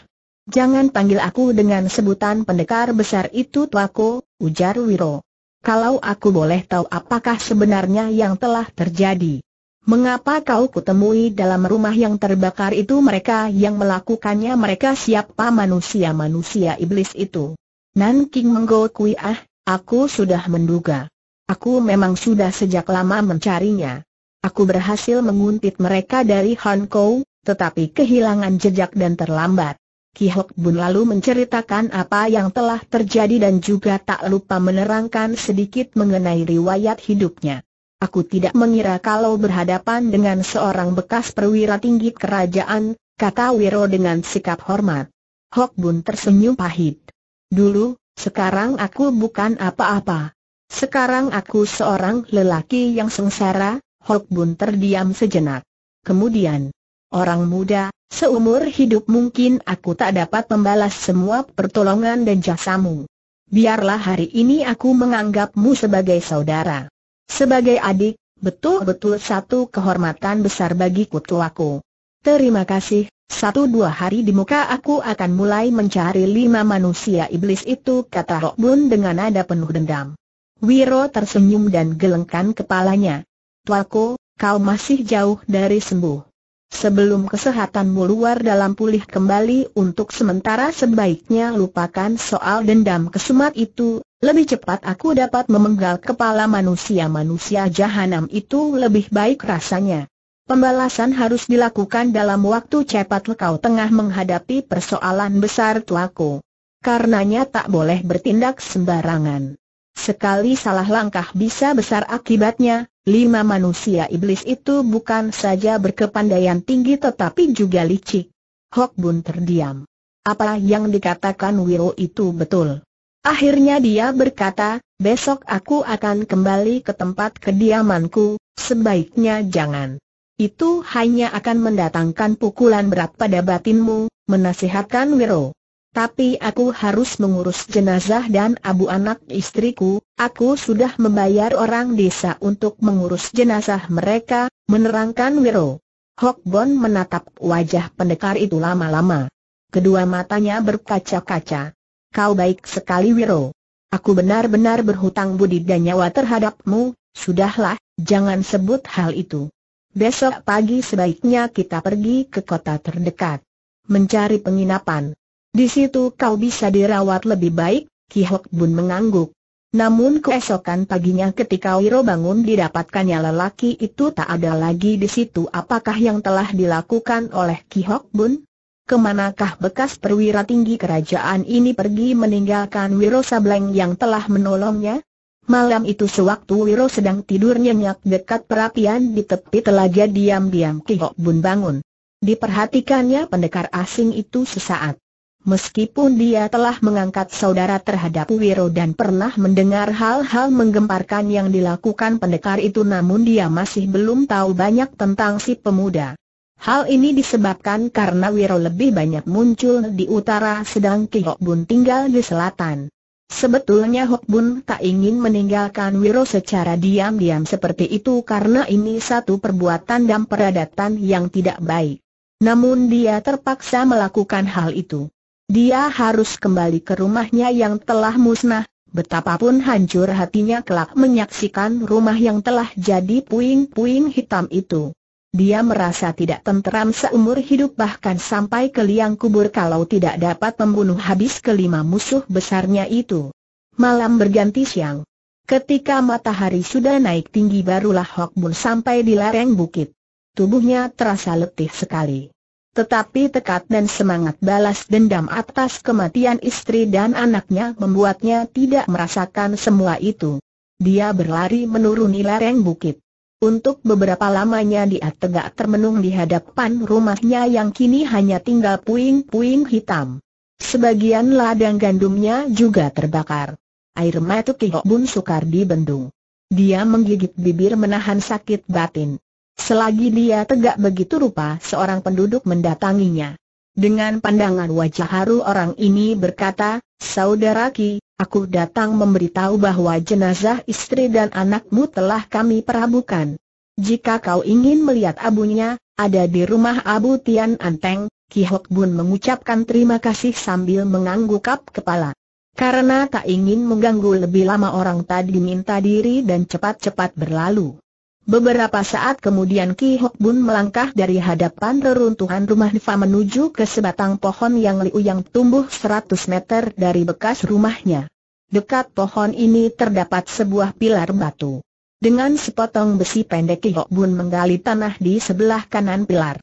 Jangan panggil aku dengan sebutan pendekar besar itu tuaku, ujar Wiro. Kalau aku boleh tahu apakah sebenarnya yang telah terjadi. Mengapa kau kutemui dalam rumah yang terbakar itu mereka yang melakukannya mereka siapa manusia-manusia iblis itu? Nan King Menggol Kui ah, aku sudah menduga. Aku memang sudah sejak lama mencarinya. Aku berhasil menguntit mereka dari Hankou, tetapi kehilangan jejak dan terlambat. Ki Hok Bun lalu menceritakan apa yang telah terjadi dan juga tak lupa menerangkan sedikit mengenai riwayat hidupnya. Aku tidak mengira kalau berhadapan dengan seorang bekas perwira tinggi kerajaan, kata Wiro dengan sikap hormat. Hok Bun tersenyum pahit. Dulu, sekarang aku bukan apa-apa. Sekarang aku seorang lelaki yang sengsara, Hok Bun terdiam sejenak. Kemudian, orang muda, seumur hidup mungkin aku tak dapat membalas semua pertolongan dan jasamu. Biarlah hari ini aku menganggapmu sebagai saudara. Sebagai adik, betul-betul satu kehormatan besar bagi kutuaku. Terima kasih, satu dua hari di muka aku akan mulai mencari lima manusia iblis itu kata Rok Bun dengan nada penuh dendam. Wiro tersenyum dan gelengkan kepalanya. Tuaku, kau masih jauh dari sembuh. Sebelum kesehatanmu luar dalam pulih kembali untuk sementara sebaiknya lupakan soal dendam kesumat itu, lebih cepat aku dapat memenggal kepala manusia-manusia jahanam itu lebih baik rasanya. Pembalasan harus dilakukan dalam waktu cepat lekau tengah menghadapi persoalan besar tuaku. Karenanya tak boleh bertindak sembarangan. Sekali salah langkah bisa besar akibatnya, lima manusia iblis itu bukan saja berkepandaian tinggi tetapi juga licik. Hok Bun terdiam. Apa yang dikatakan Wiro itu betul. Akhirnya dia berkata, besok aku akan kembali ke tempat kediamanku, sebaiknya jangan. Itu hanya akan mendatangkan pukulan berat pada batinmu, menasihatkan Wiro. Tapi aku harus mengurus jenazah dan abu anak istriku, aku sudah membayar orang desa untuk mengurus jenazah mereka, menerangkan Wiro. Hok Bon menatap wajah pendekar itu lama-lama. Kedua matanya berkaca-kaca. Kau baik sekali Wiro. Aku benar-benar berhutang budi dan nyawa terhadapmu, sudahlah, jangan sebut hal itu. Besok pagi sebaiknya kita pergi ke kota terdekat. Mencari penginapan. Di situ kau bisa dirawat lebih baik, Ki Hok Bun mengangguk. Namun keesokan paginya ketika Wiro bangun didapatkannya lelaki itu tak ada lagi di situ apakah yang telah dilakukan oleh Ki Hok Bun? Kemanakah bekas perwira tinggi kerajaan ini pergi meninggalkan Wiro Sableng yang telah menolongnya? Malam itu sewaktu Wiro sedang tidur nyenyak dekat perapian di tepi telaga diam-diam Ki Hok Bun bangun. Diperhatikannya pendekar asing itu sesaat. Meskipun dia telah mengangkat saudara terhadap Wiro dan pernah mendengar hal-hal menggemparkan yang dilakukan pendekar itu namun dia masih belum tahu banyak tentang si pemuda. Hal ini disebabkan karena Wiro lebih banyak muncul di utara sedang Ki Hok Bun tinggal di selatan. Sebetulnya Hok Bun tak ingin meninggalkan Wiro secara diam-diam seperti itu karena ini satu perbuatan dan peradatan yang tidak baik. Namun dia terpaksa melakukan hal itu. Dia harus kembali ke rumahnya yang telah musnah, betapapun hancur hatinya kelak menyaksikan rumah yang telah jadi puing-puing hitam itu. Dia merasa tidak tenteram seumur hidup bahkan sampai ke liang kubur kalau tidak dapat membunuh habis kelima musuh besarnya itu. Malam berganti siang. Ketika matahari sudah naik tinggi barulah Hok Bun sampai di lereng bukit. Tubuhnya terasa letih sekali. Tetapi tekad dan semangat balas dendam atas kematian istri dan anaknya membuatnya tidak merasakan semua itu. Dia berlari menuruni lereng bukit. Untuk beberapa lamanya dia tegak termenung di hadapan rumahnya yang kini hanya tinggal puing-puing hitam. Sebagian ladang gandumnya juga terbakar. Air mata Kihok Bun sukar dibendung. Dia menggigit bibir menahan sakit batin. Selagi dia tegak begitu rupa seorang penduduk mendatanginya. Dengan pandangan wajah haru orang ini berkata, Saudara Ki, Aku datang memberitahu bahwa jenazah istri dan anakmu telah kami perabukan. Jika kau ingin melihat abunya, ada di rumah Abu Tian Anteng, Ki Hok Bun mengucapkan terima kasih sambil menganggukap kepala. Karena tak ingin mengganggu lebih lama orang tadi minta diri dan cepat-cepat berlalu. Beberapa saat kemudian Ki Hok Bun melangkah dari hadapan reruntuhan rumah Nifa menuju ke sebatang pohon yang liu yang tumbuh 100 meter dari bekas rumahnya. Dekat pohon ini terdapat sebuah pilar batu. Dengan sepotong besi pendek Hok Bun menggali tanah di sebelah kanan pilar.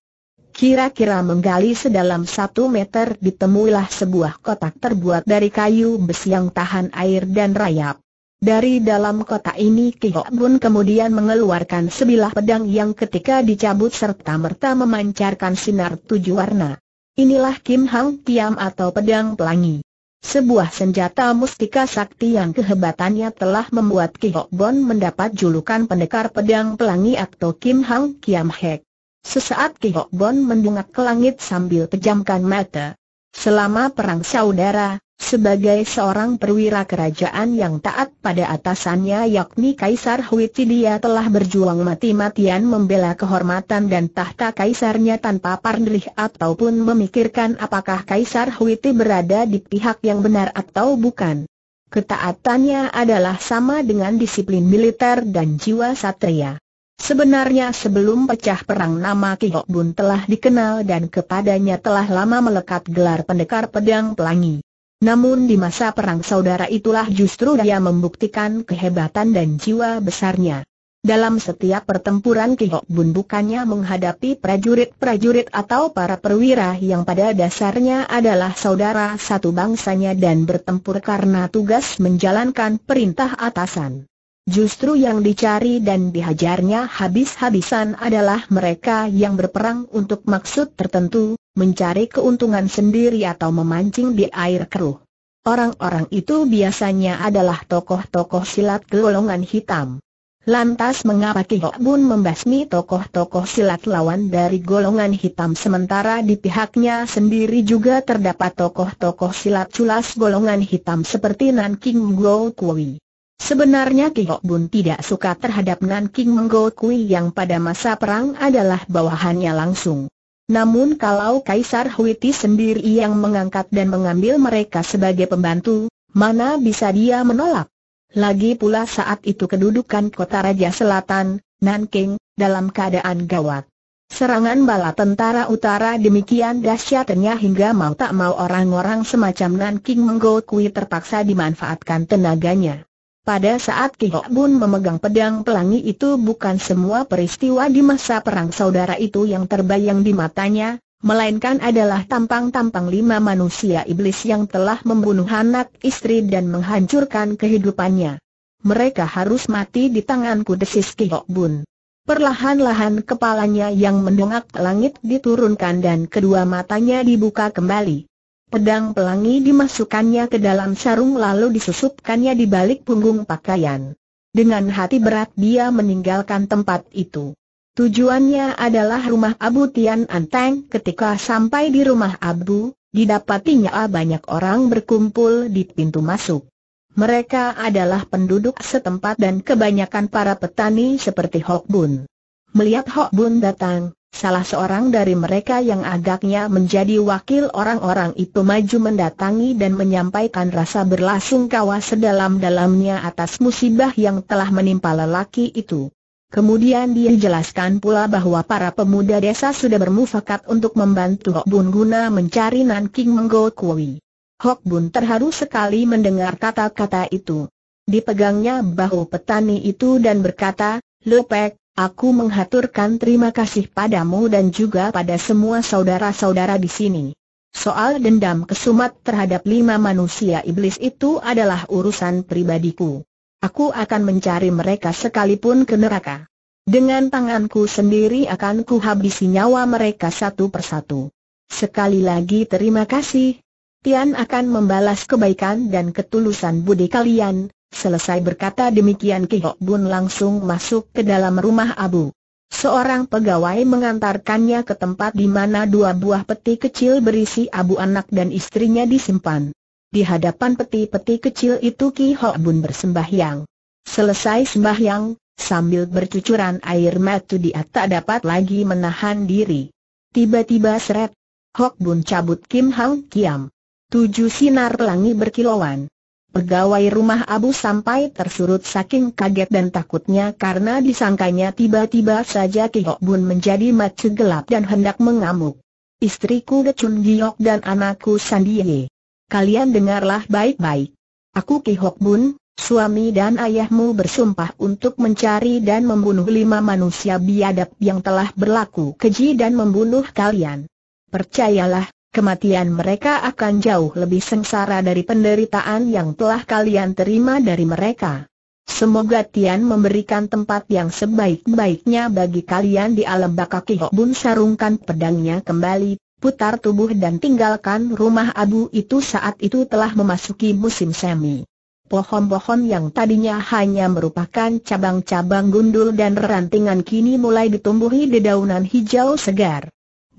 Kira-kira menggali sedalam satu meter ditemuilah sebuah kotak terbuat dari kayu besi yang tahan air dan rayap. Dari dalam kotak ini Hok Bun kemudian mengeluarkan sebilah pedang yang ketika dicabut serta-merta memancarkan sinar tujuh warna. Inilah Kim Hang Kiam atau pedang pelangi. Sebuah senjata mustika sakti yang kehebatannya telah membuat Ki Hok Bon mendapat julukan pendekar pedang pelangi atau Kim Hang Kiam Hek. Sesaat Ki Hok Bon mendungak ke langit sambil pejamkan mata. Selama perang saudara, sebagai seorang perwira kerajaan yang taat pada atasannya yakni Kaisar Huiti dia telah berjuang mati-matian membela kehormatan dan tahta kaisarnya tanpa parnrih ataupun memikirkan apakah Kaisar Huiti berada di pihak yang benar atau bukan. Ketaatannya adalah sama dengan disiplin militer dan jiwa satria. Sebenarnya sebelum pecah perang nama Ki Bun telah dikenal dan kepadanya telah lama melekat gelar pendekar pedang pelangi. Namun di masa perang saudara itulah justru dia membuktikan kehebatan dan jiwa besarnya. Dalam setiap pertempuran Kihok Bun bukannya menghadapi prajurit-prajurit atau para perwira yang pada dasarnya adalah saudara satu bangsanya dan bertempur karena tugas menjalankan perintah atasan. Justru yang dicari dan dihajarnya habis-habisan adalah mereka yang berperang untuk maksud tertentu, mencari keuntungan sendiri atau memancing di air keruh. Orang-orang itu biasanya adalah tokoh-tokoh silat golongan hitam. Lantas mengapa Ki Hok Bun membasmi tokoh-tokoh silat lawan dari golongan hitam sementara di pihaknya sendiri juga terdapat tokoh-tokoh silat culas golongan hitam seperti Nan King Go Kui. Sebenarnya Ki Hok Bun tidak suka terhadap Nan King Go Kui yang pada masa perang adalah bawahannya langsung. Namun kalau Kaisar Huiti sendiri yang mengangkat dan mengambil mereka sebagai pembantu, mana bisa dia menolak? Lagi pula saat itu kedudukan kota Raja Selatan, Nanking, dalam keadaan gawat. Serangan bala tentara utara demikian dahsyatnya hingga mau tak mau orang-orang semacam Nanking Menggokui terpaksa dimanfaatkan tenaganya. Pada saat Ki Hok Bun memegang pedang pelangi itu bukan semua peristiwa di masa perang saudara itu yang terbayang di matanya, melainkan adalah tampang-tampang lima manusia iblis yang telah membunuh anak istri dan menghancurkan kehidupannya. Mereka harus mati di tanganku desis Ki Hok Bun. Perlahan-lahan kepalanya yang mendongak langit diturunkan dan kedua matanya dibuka kembali. Pedang pelangi dimasukkannya ke dalam sarung lalu disusupkannya di balik punggung pakaian. Dengan hati berat dia meninggalkan tempat itu. Tujuannya adalah rumah Abu Tian Anteng. Ketika sampai di rumah Abu, didapatinya banyak orang berkumpul di pintu masuk. Mereka adalah penduduk setempat dan kebanyakan para petani seperti Hok Bun. Melihat Hok Bun datang, Salah seorang dari mereka yang agaknya menjadi wakil orang-orang itu maju mendatangi dan menyampaikan rasa berlasungkawa sedalam-dalamnya atas musibah yang telah menimpa lelaki itu. Kemudian dia jelaskan pula bahwa para pemuda desa sudah bermufakat untuk membantu Hok Bun guna mencari Nanking Menggo Kui. Hok Bun terharu sekali mendengar kata-kata itu. Dipegangnya bahu petani itu dan berkata, Lopek. Aku menghaturkan terima kasih padamu dan juga pada semua saudara-saudara di sini. Soal dendam kesumat terhadap lima manusia iblis itu adalah urusan pribadiku. Aku akan mencari mereka sekalipun ke neraka. Dengan tanganku sendiri akan kuhabisi nyawa mereka satu persatu. Sekali lagi terima kasih. Tian akan membalas kebaikan dan ketulusan budi kalian, Selesai berkata demikian Ki Hok Bun langsung masuk ke dalam rumah Abu. Seorang pegawai mengantarkannya ke tempat di mana dua buah peti kecil berisi abu anak dan istrinya disimpan. Di hadapan peti-peti kecil itu Ki Hok Bun bersembahyang. Selesai sembahyang, sambil bercucuran air mata dia tak dapat lagi menahan diri. Tiba-tiba seret, Hok Bun cabut Kim Hang Kiam. Tujuh sinar pelangi berkilauan. Pegawai rumah Abu sampai tersurut saking kaget dan takutnya karena disangkanya tiba-tiba saja Hok Bun menjadi mati gelap dan hendak mengamuk. Istriku Chun Giok dan anakku Sandiye. Kalian dengarlah baik-baik. Aku Kihok Bun, suami dan ayahmu bersumpah untuk mencari dan membunuh lima manusia biadab yang telah berlaku keji dan membunuh kalian. Percayalah, kematian mereka akan jauh lebih sengsara dari penderitaan yang telah kalian terima dari mereka. Semoga Tian memberikan tempat yang sebaik-baiknya bagi kalian di alam baka Bun sarungkan pedangnya kembali, putar tubuh dan tinggalkan rumah abu itu saat itu telah memasuki musim semi. Pohon-pohon yang tadinya hanya merupakan cabang-cabang gundul dan rantingan kini mulai ditumbuhi dedaunan hijau segar.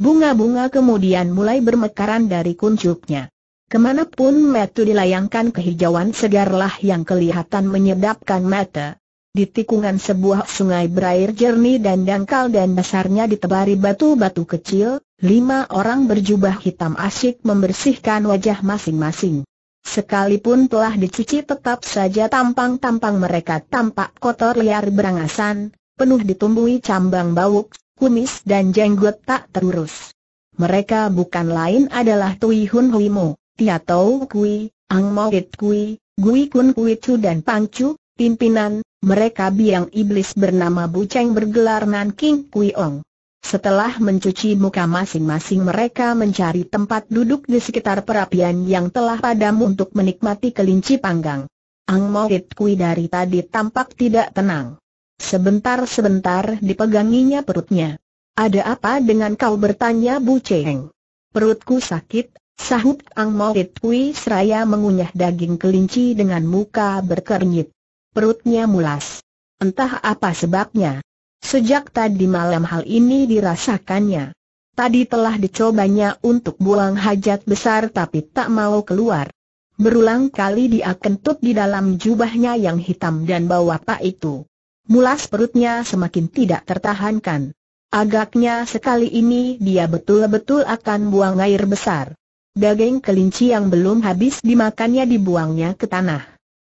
Bunga-bunga kemudian mulai bermekaran dari kuncupnya. Kemanapun metu dilayangkan kehijauan segarlah yang kelihatan menyedapkan mata. Di tikungan sebuah sungai berair jernih dan dangkal dan dasarnya ditebari batu-batu kecil, lima orang berjubah hitam asyik membersihkan wajah masing-masing. Sekalipun telah dicuci tetap saja tampang-tampang mereka tampak kotor liar berangasan, penuh ditumbuhi cambang bauk, kumis dan jenggot tak terurus. Mereka bukan lain adalah Tui Hun Hui Mo, Tia Tau Kui, Ang Mo It Kui, Gui Kun Kui Chu dan Pang Chu, pimpinan, mereka biang iblis bernama Buceng bergelar Nan King Kui Ong. Setelah mencuci muka masing-masing mereka mencari tempat duduk di sekitar perapian yang telah padam untuk menikmati kelinci panggang. Ang It Kui dari tadi tampak tidak tenang. Sebentar-sebentar dipeganginya perutnya. Ada apa dengan kau bertanya Bu Cheng? Perutku sakit, sahut Ang Maurit Pui seraya mengunyah daging kelinci dengan muka berkernyit. Perutnya mulas. Entah apa sebabnya. Sejak tadi malam hal ini dirasakannya. Tadi telah dicobanya untuk buang hajat besar tapi tak mau keluar. Berulang kali dia kentut di dalam jubahnya yang hitam dan bawa pak itu. Mulas perutnya semakin tidak tertahankan. Agaknya sekali ini dia betul-betul akan buang air besar. Daging kelinci yang belum habis dimakannya dibuangnya ke tanah.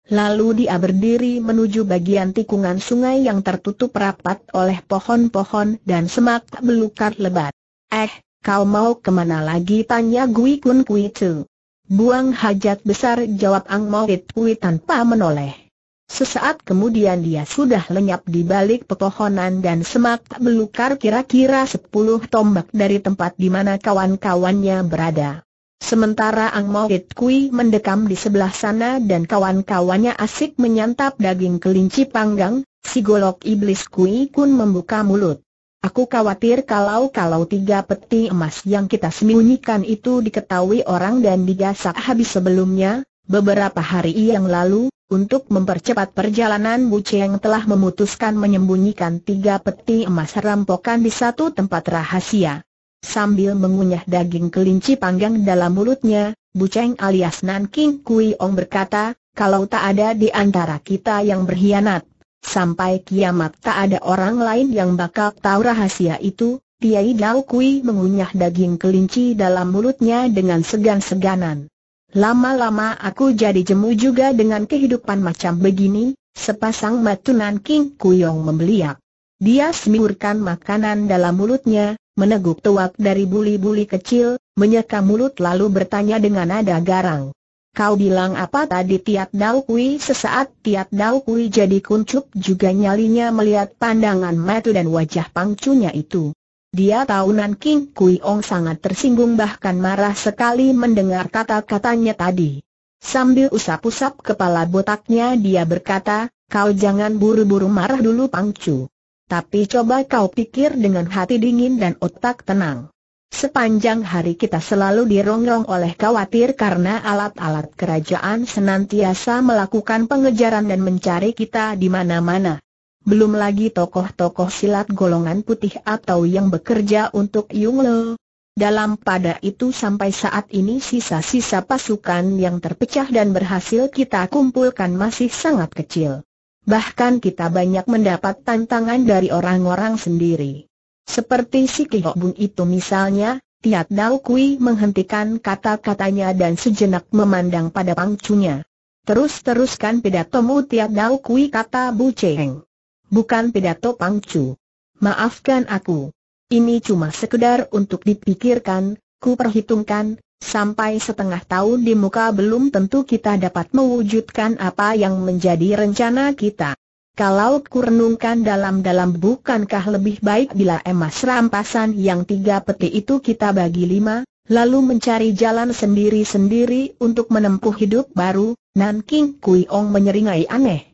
Lalu dia berdiri menuju bagian tikungan sungai yang tertutup rapat oleh pohon-pohon dan semak belukar lebat. Eh, kau mau kemana lagi? Tanya Gui Kun Kui Chu. Buang hajat besar jawab Ang Moit Kui tanpa menoleh. Sesaat kemudian dia sudah lenyap di balik pepohonan dan semak belukar kira-kira sepuluh tombak dari tempat di mana kawan-kawannya berada. Sementara Ang Moit Kui mendekam di sebelah sana dan kawan-kawannya asik menyantap daging kelinci panggang, si golok iblis Kui pun membuka mulut. Aku khawatir kalau-kalau tiga peti emas yang kita sembunyikan itu diketahui orang dan digasak habis sebelumnya, Beberapa hari yang lalu, untuk mempercepat perjalanan Bu Cheng telah memutuskan menyembunyikan tiga peti emas rampokan di satu tempat rahasia. Sambil mengunyah daging kelinci panggang dalam mulutnya, Bu Cheng alias Nan King Kui Ong berkata, kalau tak ada di antara kita yang berkhianat, sampai kiamat tak ada orang lain yang bakal tahu rahasia itu, Tiai Dao Kui mengunyah daging kelinci dalam mulutnya dengan segan-seganan. Lama-lama aku jadi jemu juga dengan kehidupan macam begini, sepasang matunan King Kuyong membeliak. Dia semurkan makanan dalam mulutnya, meneguk tuak dari buli-buli kecil, menyeka mulut lalu bertanya dengan nada garang. Kau bilang apa tadi Tiat Dao Kui sesaat Tiat Dao Kui jadi kuncup juga nyalinya melihat pandangan metu dan wajah pangcunya itu. Dia tahu Nan King Kui Ong sangat tersinggung bahkan marah sekali mendengar kata-katanya tadi. Sambil usap-usap kepala botaknya dia berkata, kau jangan buru-buru marah dulu Pangcu. Tapi coba kau pikir dengan hati dingin dan otak tenang. Sepanjang hari kita selalu dirongrong oleh khawatir karena alat-alat kerajaan senantiasa melakukan pengejaran dan mencari kita di mana-mana belum lagi tokoh-tokoh silat golongan putih atau yang bekerja untuk Yung Lo. Dalam pada itu sampai saat ini sisa-sisa pasukan yang terpecah dan berhasil kita kumpulkan masih sangat kecil. Bahkan kita banyak mendapat tantangan dari orang-orang sendiri. Seperti si bun itu misalnya, Tiat Dao Kui menghentikan kata-katanya dan sejenak memandang pada pangcunya. Terus-teruskan pidatomu Tiat Dao Kui kata Bu Cheng bukan pidato pangcu. Maafkan aku. Ini cuma sekedar untuk dipikirkan, ku perhitungkan, sampai setengah tahun di muka belum tentu kita dapat mewujudkan apa yang menjadi rencana kita. Kalau renungkan dalam-dalam bukankah lebih baik bila emas rampasan yang tiga peti itu kita bagi lima, lalu mencari jalan sendiri-sendiri untuk menempuh hidup baru, Nanking Kui Ong menyeringai aneh.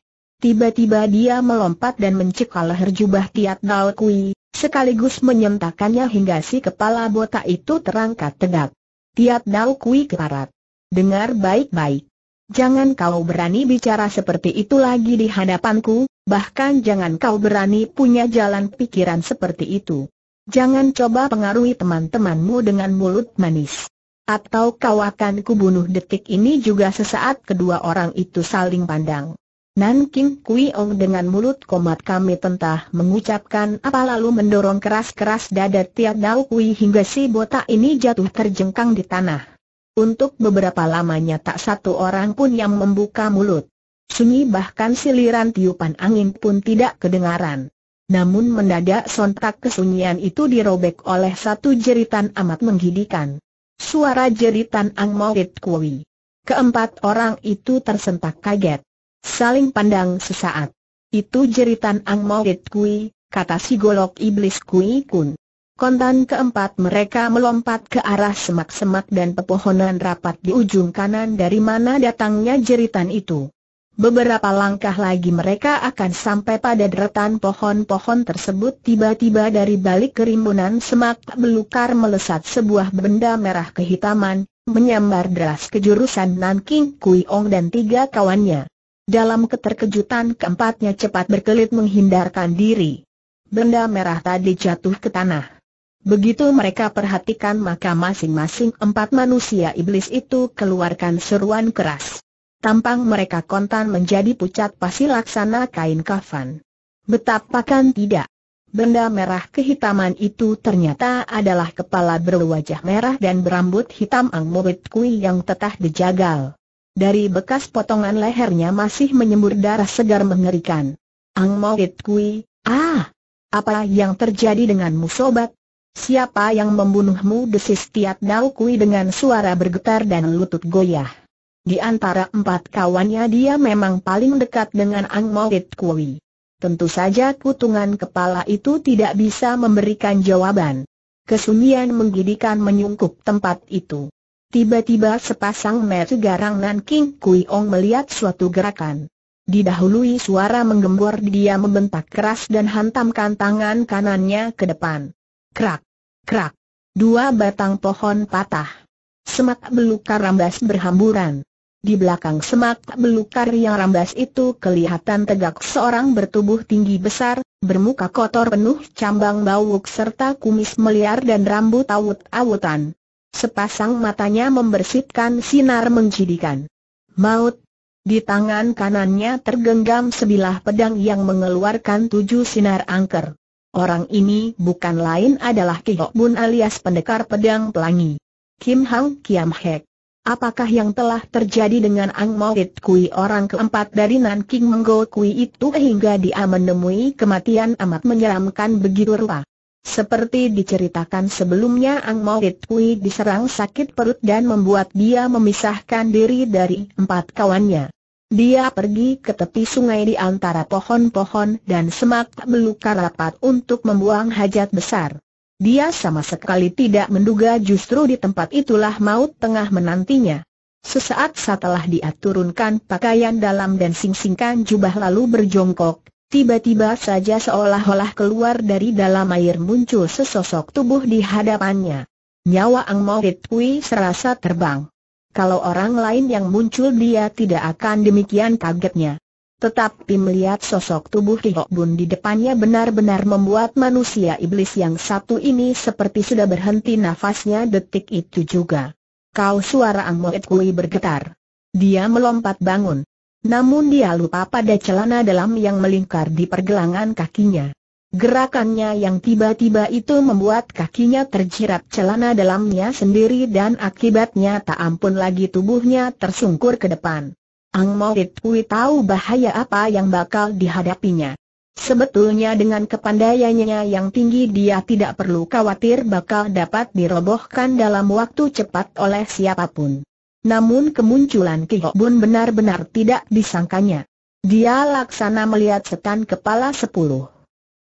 Tiba-tiba dia melompat dan mencekal leher jubah Tiat Dao Kui, sekaligus menyentakannya hingga si kepala botak itu terangkat tegak. Tiat Dao Kui keparat. Dengar baik-baik. Jangan kau berani bicara seperti itu lagi di hadapanku, bahkan jangan kau berani punya jalan pikiran seperti itu. Jangan coba pengaruhi teman-temanmu dengan mulut manis. Atau kau akan kubunuh detik ini juga sesaat kedua orang itu saling pandang. Nanking Kui Ong dengan mulut komat kami tentah mengucapkan apa lalu mendorong keras-keras dada Tiat Dao Kui hingga si botak ini jatuh terjengkang di tanah. Untuk beberapa lamanya tak satu orang pun yang membuka mulut. Sunyi bahkan siliran tiupan angin pun tidak kedengaran. Namun mendadak sontak kesunyian itu dirobek oleh satu jeritan amat menggidikan. Suara jeritan Ang Maurit Kui. Keempat orang itu tersentak kaget. Saling pandang sesaat. Itu jeritan Ang Kui, kata si golok iblis Kui Kun. Kontan keempat mereka melompat ke arah semak-semak dan pepohonan rapat di ujung kanan dari mana datangnya jeritan itu. Beberapa langkah lagi mereka akan sampai pada deretan pohon-pohon tersebut tiba-tiba dari balik kerimbunan semak belukar melesat sebuah benda merah kehitaman, menyambar deras ke jurusan Nanking ong dan tiga kawannya. Dalam keterkejutan keempatnya cepat berkelit menghindarkan diri. Benda merah tadi jatuh ke tanah. Begitu mereka perhatikan maka masing-masing empat manusia iblis itu keluarkan seruan keras. Tampang mereka kontan menjadi pucat pasi laksana kain kafan. Betapakan tidak. Benda merah kehitaman itu ternyata adalah kepala berwajah merah dan berambut hitam Ang Kui yang tetah dijagal. Dari bekas potongan lehernya masih menyembur darah segar mengerikan. Ang Moit Kui, ah! Apa yang terjadi denganmu sobat? Siapa yang membunuhmu desis Tiat Dao Kui dengan suara bergetar dan lutut goyah. Di antara empat kawannya dia memang paling dekat dengan Ang Moit Kui. Tentu saja kutungan kepala itu tidak bisa memberikan jawaban. Kesunyian menggidikan menyungkup tempat itu. Tiba-tiba sepasang mata garang Nan King Kui Ong melihat suatu gerakan. Didahului suara menggembor dia membentak keras dan hantamkan tangan kanannya ke depan. Krak, krak, dua batang pohon patah. Semak belukar rambas berhamburan. Di belakang semak belukar yang rambas itu kelihatan tegak seorang bertubuh tinggi besar, bermuka kotor penuh cambang bauk serta kumis meliar dan rambut awut-awutan. Sepasang matanya membersihkan sinar menjidikan. Maut. Di tangan kanannya tergenggam sebilah pedang yang mengeluarkan tujuh sinar angker. Orang ini bukan lain adalah Kihok Bun alias pendekar pedang pelangi. Kim Hang Kiam Hek. Apakah yang telah terjadi dengan Ang Moit Kui orang keempat dari Nanking Menggo Kui itu hingga dia menemui kematian amat menyeramkan begitu rupa? Seperti diceritakan sebelumnya Ang Maurit Kui diserang sakit perut dan membuat dia memisahkan diri dari empat kawannya. Dia pergi ke tepi sungai di antara pohon-pohon dan semak belukar rapat untuk membuang hajat besar. Dia sama sekali tidak menduga justru di tempat itulah maut tengah menantinya. Sesaat setelah dia turunkan pakaian dalam dan sing-singkan jubah lalu berjongkok, Tiba-tiba saja seolah-olah keluar dari dalam air muncul sesosok tubuh di hadapannya. Nyawa Ang Morit Kui serasa terbang. Kalau orang lain yang muncul dia tidak akan demikian kagetnya. Tetapi melihat sosok tubuh Hok Bun di depannya benar-benar membuat manusia iblis yang satu ini seperti sudah berhenti nafasnya detik itu juga. Kau suara Ang Morit Kui bergetar. Dia melompat bangun. Namun dia lupa pada celana dalam yang melingkar di pergelangan kakinya. Gerakannya yang tiba-tiba itu membuat kakinya terjerat celana dalamnya sendiri dan akibatnya tak ampun lagi tubuhnya tersungkur ke depan. Ang Moit tahu bahaya apa yang bakal dihadapinya. Sebetulnya dengan kepandaiannya yang tinggi dia tidak perlu khawatir bakal dapat dirobohkan dalam waktu cepat oleh siapapun. Namun kemunculan Ki Hok Bun benar-benar tidak disangkanya. Dia laksana melihat setan kepala sepuluh.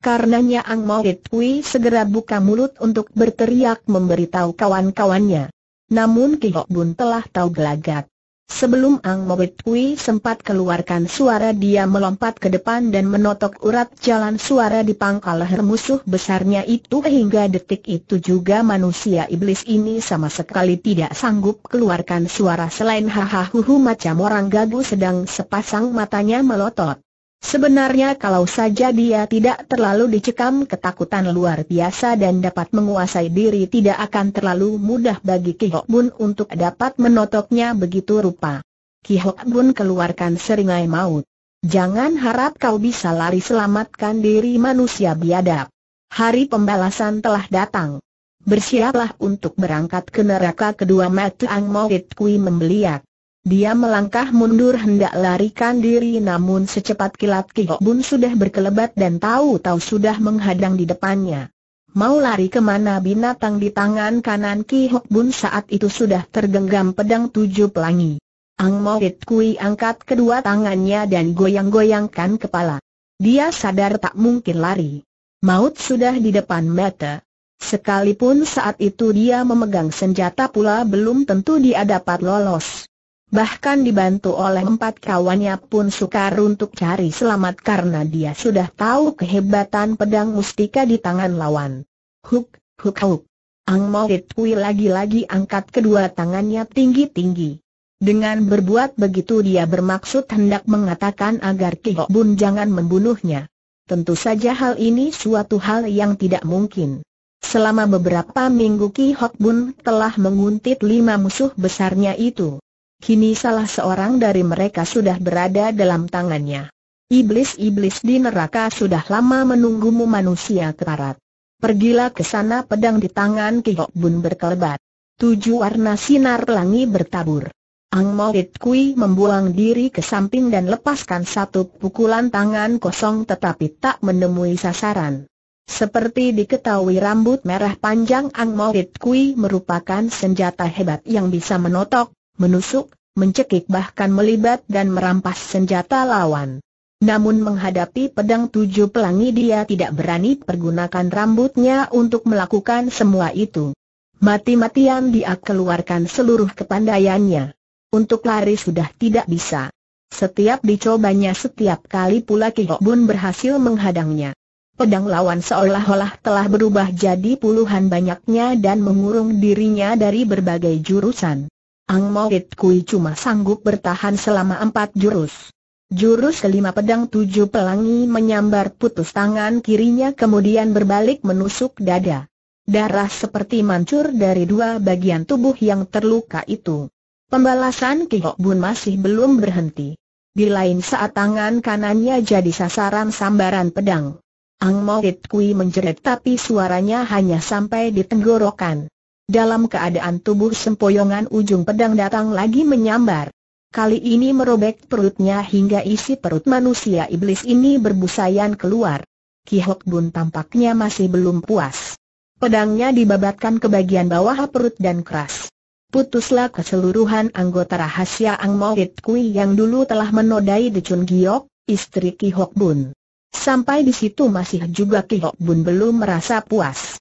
Karenanya Ang Mo Kui segera buka mulut untuk berteriak memberitahu kawan-kawannya. Namun Ki Hok Bun telah tahu gelagat. Sebelum Ang Mowit Kui sempat keluarkan suara dia melompat ke depan dan menotok urat jalan suara di pangkal leher musuh besarnya itu hingga detik itu juga manusia iblis ini sama sekali tidak sanggup keluarkan suara selain huu macam orang gagu sedang sepasang matanya melotot. Sebenarnya kalau saja dia tidak terlalu dicekam ketakutan luar biasa dan dapat menguasai diri tidak akan terlalu mudah bagi Ki Hok Bun untuk dapat menotoknya begitu rupa. Ki Hok Bun keluarkan seringai maut. Jangan harap kau bisa lari selamatkan diri manusia biadab. Hari pembalasan telah datang. Bersiaplah untuk berangkat ke neraka kedua Ang Mauit Kui membeliak. Dia melangkah mundur hendak larikan diri namun secepat kilat Kihok Bun sudah berkelebat dan tahu-tahu sudah menghadang di depannya. Mau lari kemana binatang di tangan kanan Kihok Bun saat itu sudah tergenggam pedang tujuh pelangi. Ang Moit Kui angkat kedua tangannya dan goyang-goyangkan kepala. Dia sadar tak mungkin lari. Maut sudah di depan mata. Sekalipun saat itu dia memegang senjata pula belum tentu dia dapat lolos. Bahkan dibantu oleh empat kawannya pun sukar untuk cari selamat karena dia sudah tahu kehebatan pedang mustika di tangan lawan. Huk, huk, huk. Ang Mo Tui lagi-lagi angkat kedua tangannya tinggi-tinggi. Dengan berbuat begitu dia bermaksud hendak mengatakan agar Hok Bun jangan membunuhnya. Tentu saja hal ini suatu hal yang tidak mungkin. Selama beberapa minggu Ki Hok Bun telah menguntit lima musuh besarnya itu. Kini salah seorang dari mereka sudah berada dalam tangannya. Iblis-iblis di neraka sudah lama menunggumu manusia kekarat. Pergilah ke sana pedang di tangan Kihok Bun berkelebat. Tujuh warna sinar pelangi bertabur. Ang Maurit Kui membuang diri ke samping dan lepaskan satu pukulan tangan kosong tetapi tak menemui sasaran. Seperti diketahui rambut merah panjang Ang Maurit Kui merupakan senjata hebat yang bisa menotok, menusuk, mencekik bahkan melibat dan merampas senjata lawan. Namun menghadapi pedang tujuh pelangi dia tidak berani pergunakan rambutnya untuk melakukan semua itu. Mati-matian dia keluarkan seluruh kepandaiannya. Untuk lari sudah tidak bisa. Setiap dicobanya setiap kali pula Kihok Bun berhasil menghadangnya. Pedang lawan seolah-olah telah berubah jadi puluhan banyaknya dan mengurung dirinya dari berbagai jurusan. Ang Moit Kui cuma sanggup bertahan selama empat jurus. Jurus kelima pedang tujuh pelangi menyambar putus tangan kirinya kemudian berbalik menusuk dada. Darah seperti mancur dari dua bagian tubuh yang terluka itu. Pembalasan Kihok Bun masih belum berhenti. Di lain saat tangan kanannya jadi sasaran sambaran pedang. Ang Moit Kui menjerit tapi suaranya hanya sampai di tenggorokan. Dalam keadaan tubuh sempoyongan ujung pedang datang lagi menyambar. Kali ini merobek perutnya hingga isi perut manusia iblis ini berbusayan keluar. Ki Hok Bun tampaknya masih belum puas. Pedangnya dibabatkan ke bagian bawah perut dan keras. Putuslah keseluruhan anggota rahasia Ang Kui yang dulu telah menodai Decun Giok, istri Ki Hok Bun. Sampai di situ masih juga Ki Hok Bun belum merasa puas.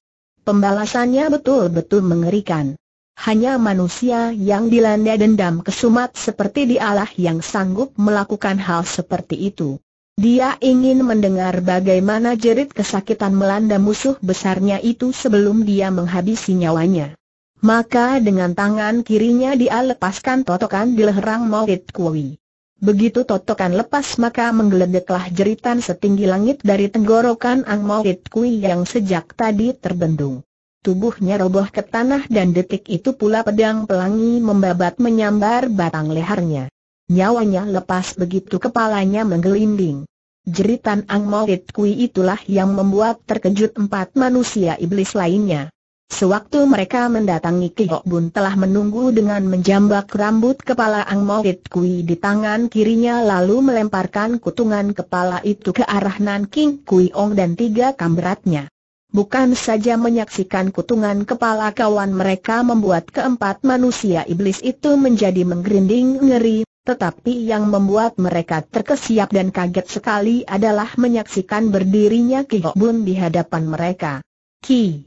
Pembalasannya betul-betul mengerikan. Hanya manusia yang dilanda dendam kesumat seperti dialah yang sanggup melakukan hal seperti itu. Dia ingin mendengar bagaimana jerit kesakitan melanda musuh besarnya itu sebelum dia menghabisi nyawanya. Maka dengan tangan kirinya dia lepaskan totokan di leherang Maurit Kui. Begitu totokan lepas maka menggeledeklah jeritan setinggi langit dari tenggorokan Ang Maurit Kui yang sejak tadi terbendung. Tubuhnya roboh ke tanah dan detik itu pula pedang pelangi membabat menyambar batang lehernya. Nyawanya lepas begitu kepalanya menggelinding. Jeritan Ang Maurit Kui itulah yang membuat terkejut empat manusia iblis lainnya. Sewaktu mereka mendatangi Kihok Bun telah menunggu dengan menjambak rambut kepala Ang Mohit Kui di tangan kirinya lalu melemparkan kutungan kepala itu ke arah Nan King Kui Ong dan tiga kamratnya. Bukan saja menyaksikan kutungan kepala kawan mereka membuat keempat manusia iblis itu menjadi menggerinding ngeri, tetapi yang membuat mereka terkesiap dan kaget sekali adalah menyaksikan berdirinya Kihok Bun di hadapan mereka. Ki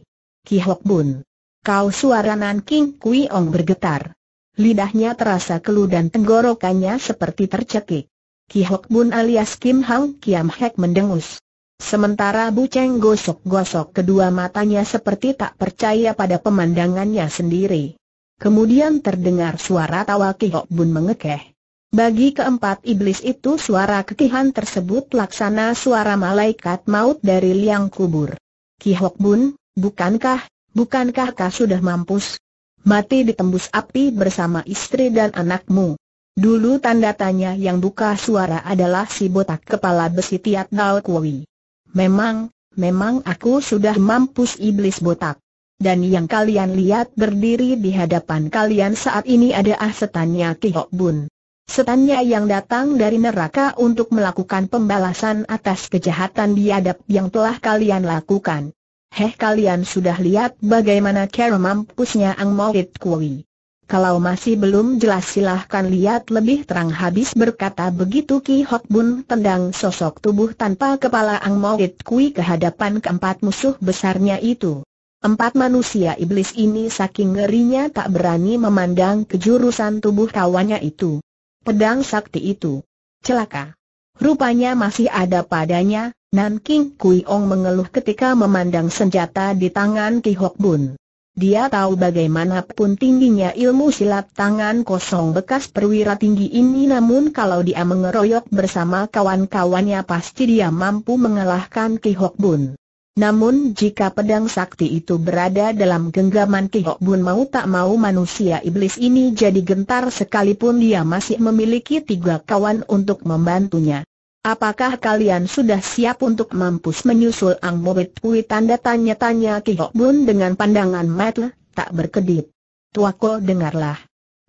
Ki Hok Bun. Kau suara Nan King Kui Ong bergetar. Lidahnya terasa keluh dan tenggorokannya seperti tercekik. Ki Hok Bun alias Kim Hang Kiam Hek mendengus. Sementara Bu Cheng gosok-gosok kedua matanya seperti tak percaya pada pemandangannya sendiri. Kemudian terdengar suara tawa Ki Hok Bun mengekeh. Bagi keempat iblis itu suara kekihan tersebut laksana suara malaikat maut dari liang kubur. Ki Hok Bun, Bukankah, bukankah kau sudah mampus? Mati ditembus api bersama istri dan anakmu. Dulu tanda tanya yang buka suara adalah si botak kepala besi Tiat Dao Kui. Memang, memang aku sudah mampus iblis botak. Dan yang kalian lihat berdiri di hadapan kalian saat ini ada ah setannya Tihok Bun. Setannya yang datang dari neraka untuk melakukan pembalasan atas kejahatan biadab yang telah kalian lakukan. Heh kalian sudah lihat bagaimana cara mampusnya Ang Moit Kui. Kalau masih belum jelas silahkan lihat lebih terang habis berkata begitu Ki Hok Bun tendang sosok tubuh tanpa kepala Ang Moit Kui ke hadapan keempat musuh besarnya itu. Empat manusia iblis ini saking ngerinya tak berani memandang kejurusan tubuh kawannya itu. Pedang sakti itu. Celaka. Rupanya masih ada padanya, Nanking Kui Ong mengeluh ketika memandang senjata di tangan Ki Hok Bun. Dia tahu bagaimanapun tingginya ilmu silat tangan kosong bekas perwira tinggi ini namun kalau dia mengeroyok bersama kawan-kawannya pasti dia mampu mengalahkan Ki Hok Bun. Namun jika pedang sakti itu berada dalam genggaman Ki Hok Bun mau tak mau manusia iblis ini jadi gentar sekalipun dia masih memiliki tiga kawan untuk membantunya. Apakah kalian sudah siap untuk mampus menyusul Ang Mobit? Pui? Tanda tanya-tanya Ki Hok Bun dengan pandangan mata, tak berkedip. Tuako dengarlah.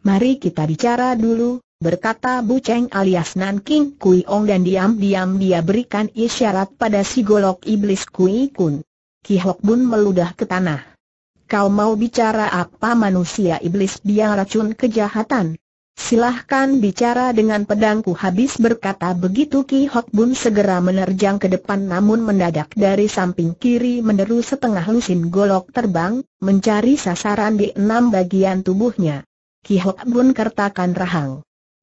Mari kita bicara dulu, berkata Bu Cheng alias Nan King Kui Ong dan diam-diam dia berikan isyarat pada si golok iblis Kui Kun. Ki Hok Bun meludah ke tanah. Kau mau bicara apa manusia iblis dia racun kejahatan? Silahkan bicara dengan pedangku habis berkata begitu Ki Hok Bun segera menerjang ke depan namun mendadak dari samping kiri meneru setengah lusin golok terbang, mencari sasaran di enam bagian tubuhnya. Ki Hok Bun kertakan rahang.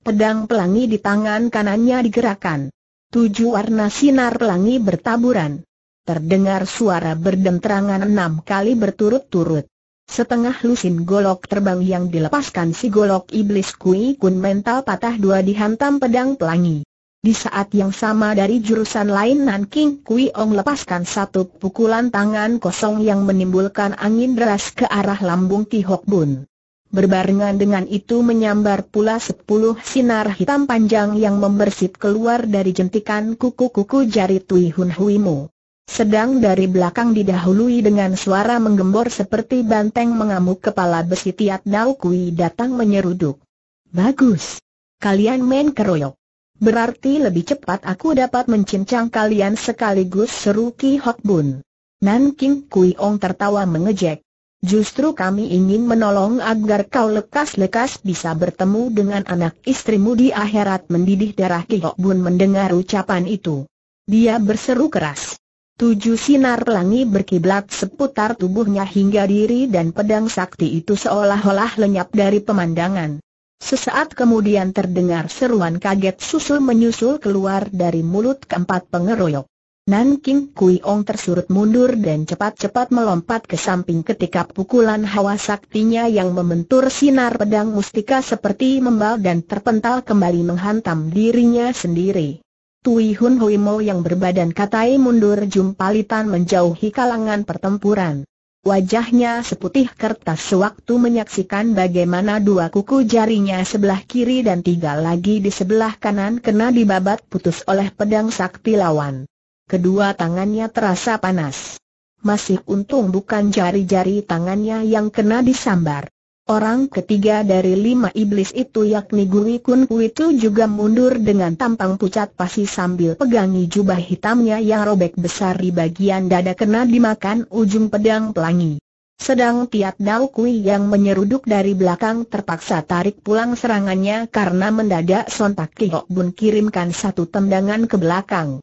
Pedang pelangi di tangan kanannya digerakkan. Tujuh warna sinar pelangi bertaburan. Terdengar suara berdenterangan enam kali berturut-turut. Setengah lusin golok terbang yang dilepaskan si golok iblis Kui Kun mental patah dua dihantam pedang pelangi. Di saat yang sama dari jurusan lain Nan King Kui Ong lepaskan satu pukulan tangan kosong yang menimbulkan angin deras ke arah lambung Ki Bun. Berbarengan dengan itu menyambar pula sepuluh sinar hitam panjang yang membersit keluar dari jentikan kuku-kuku jari Tui Hun Hui Mo. Sedang dari belakang didahului dengan suara menggembor seperti banteng mengamuk kepala besi Tiat Nau Kui datang menyeruduk. Bagus. Kalian main keroyok. Berarti lebih cepat aku dapat mencincang kalian sekaligus seru Ki Hok Bun. Nan King Kui Ong tertawa mengejek. Justru kami ingin menolong agar kau lekas-lekas bisa bertemu dengan anak istrimu di akhirat mendidih darah Ki Hok Bun mendengar ucapan itu. Dia berseru keras. Tujuh sinar pelangi berkiblat seputar tubuhnya hingga diri dan pedang sakti itu seolah-olah lenyap dari pemandangan. Sesaat kemudian terdengar seruan kaget susul menyusul keluar dari mulut keempat pengeroyok. Nan King Kui Ong tersurut mundur dan cepat-cepat melompat ke samping ketika pukulan hawa saktinya yang membentur sinar pedang mustika seperti membal dan terpental kembali menghantam dirinya sendiri. Tui Hun Hui Mo yang berbadan katai mundur jumpalitan menjauhi kalangan pertempuran. Wajahnya seputih kertas sewaktu menyaksikan bagaimana dua kuku jarinya sebelah kiri dan tiga lagi di sebelah kanan kena dibabat putus oleh pedang sakti lawan. Kedua tangannya terasa panas. Masih untung bukan jari-jari tangannya yang kena disambar. Orang ketiga dari lima iblis itu yakni Gui Kun Kui itu juga mundur dengan tampang pucat pasi sambil pegangi jubah hitamnya yang robek besar di bagian dada kena dimakan ujung pedang pelangi. Sedang Tiat Dao Kui yang menyeruduk dari belakang terpaksa tarik pulang serangannya karena mendadak sontak Kihok Bun kirimkan satu tendangan ke belakang.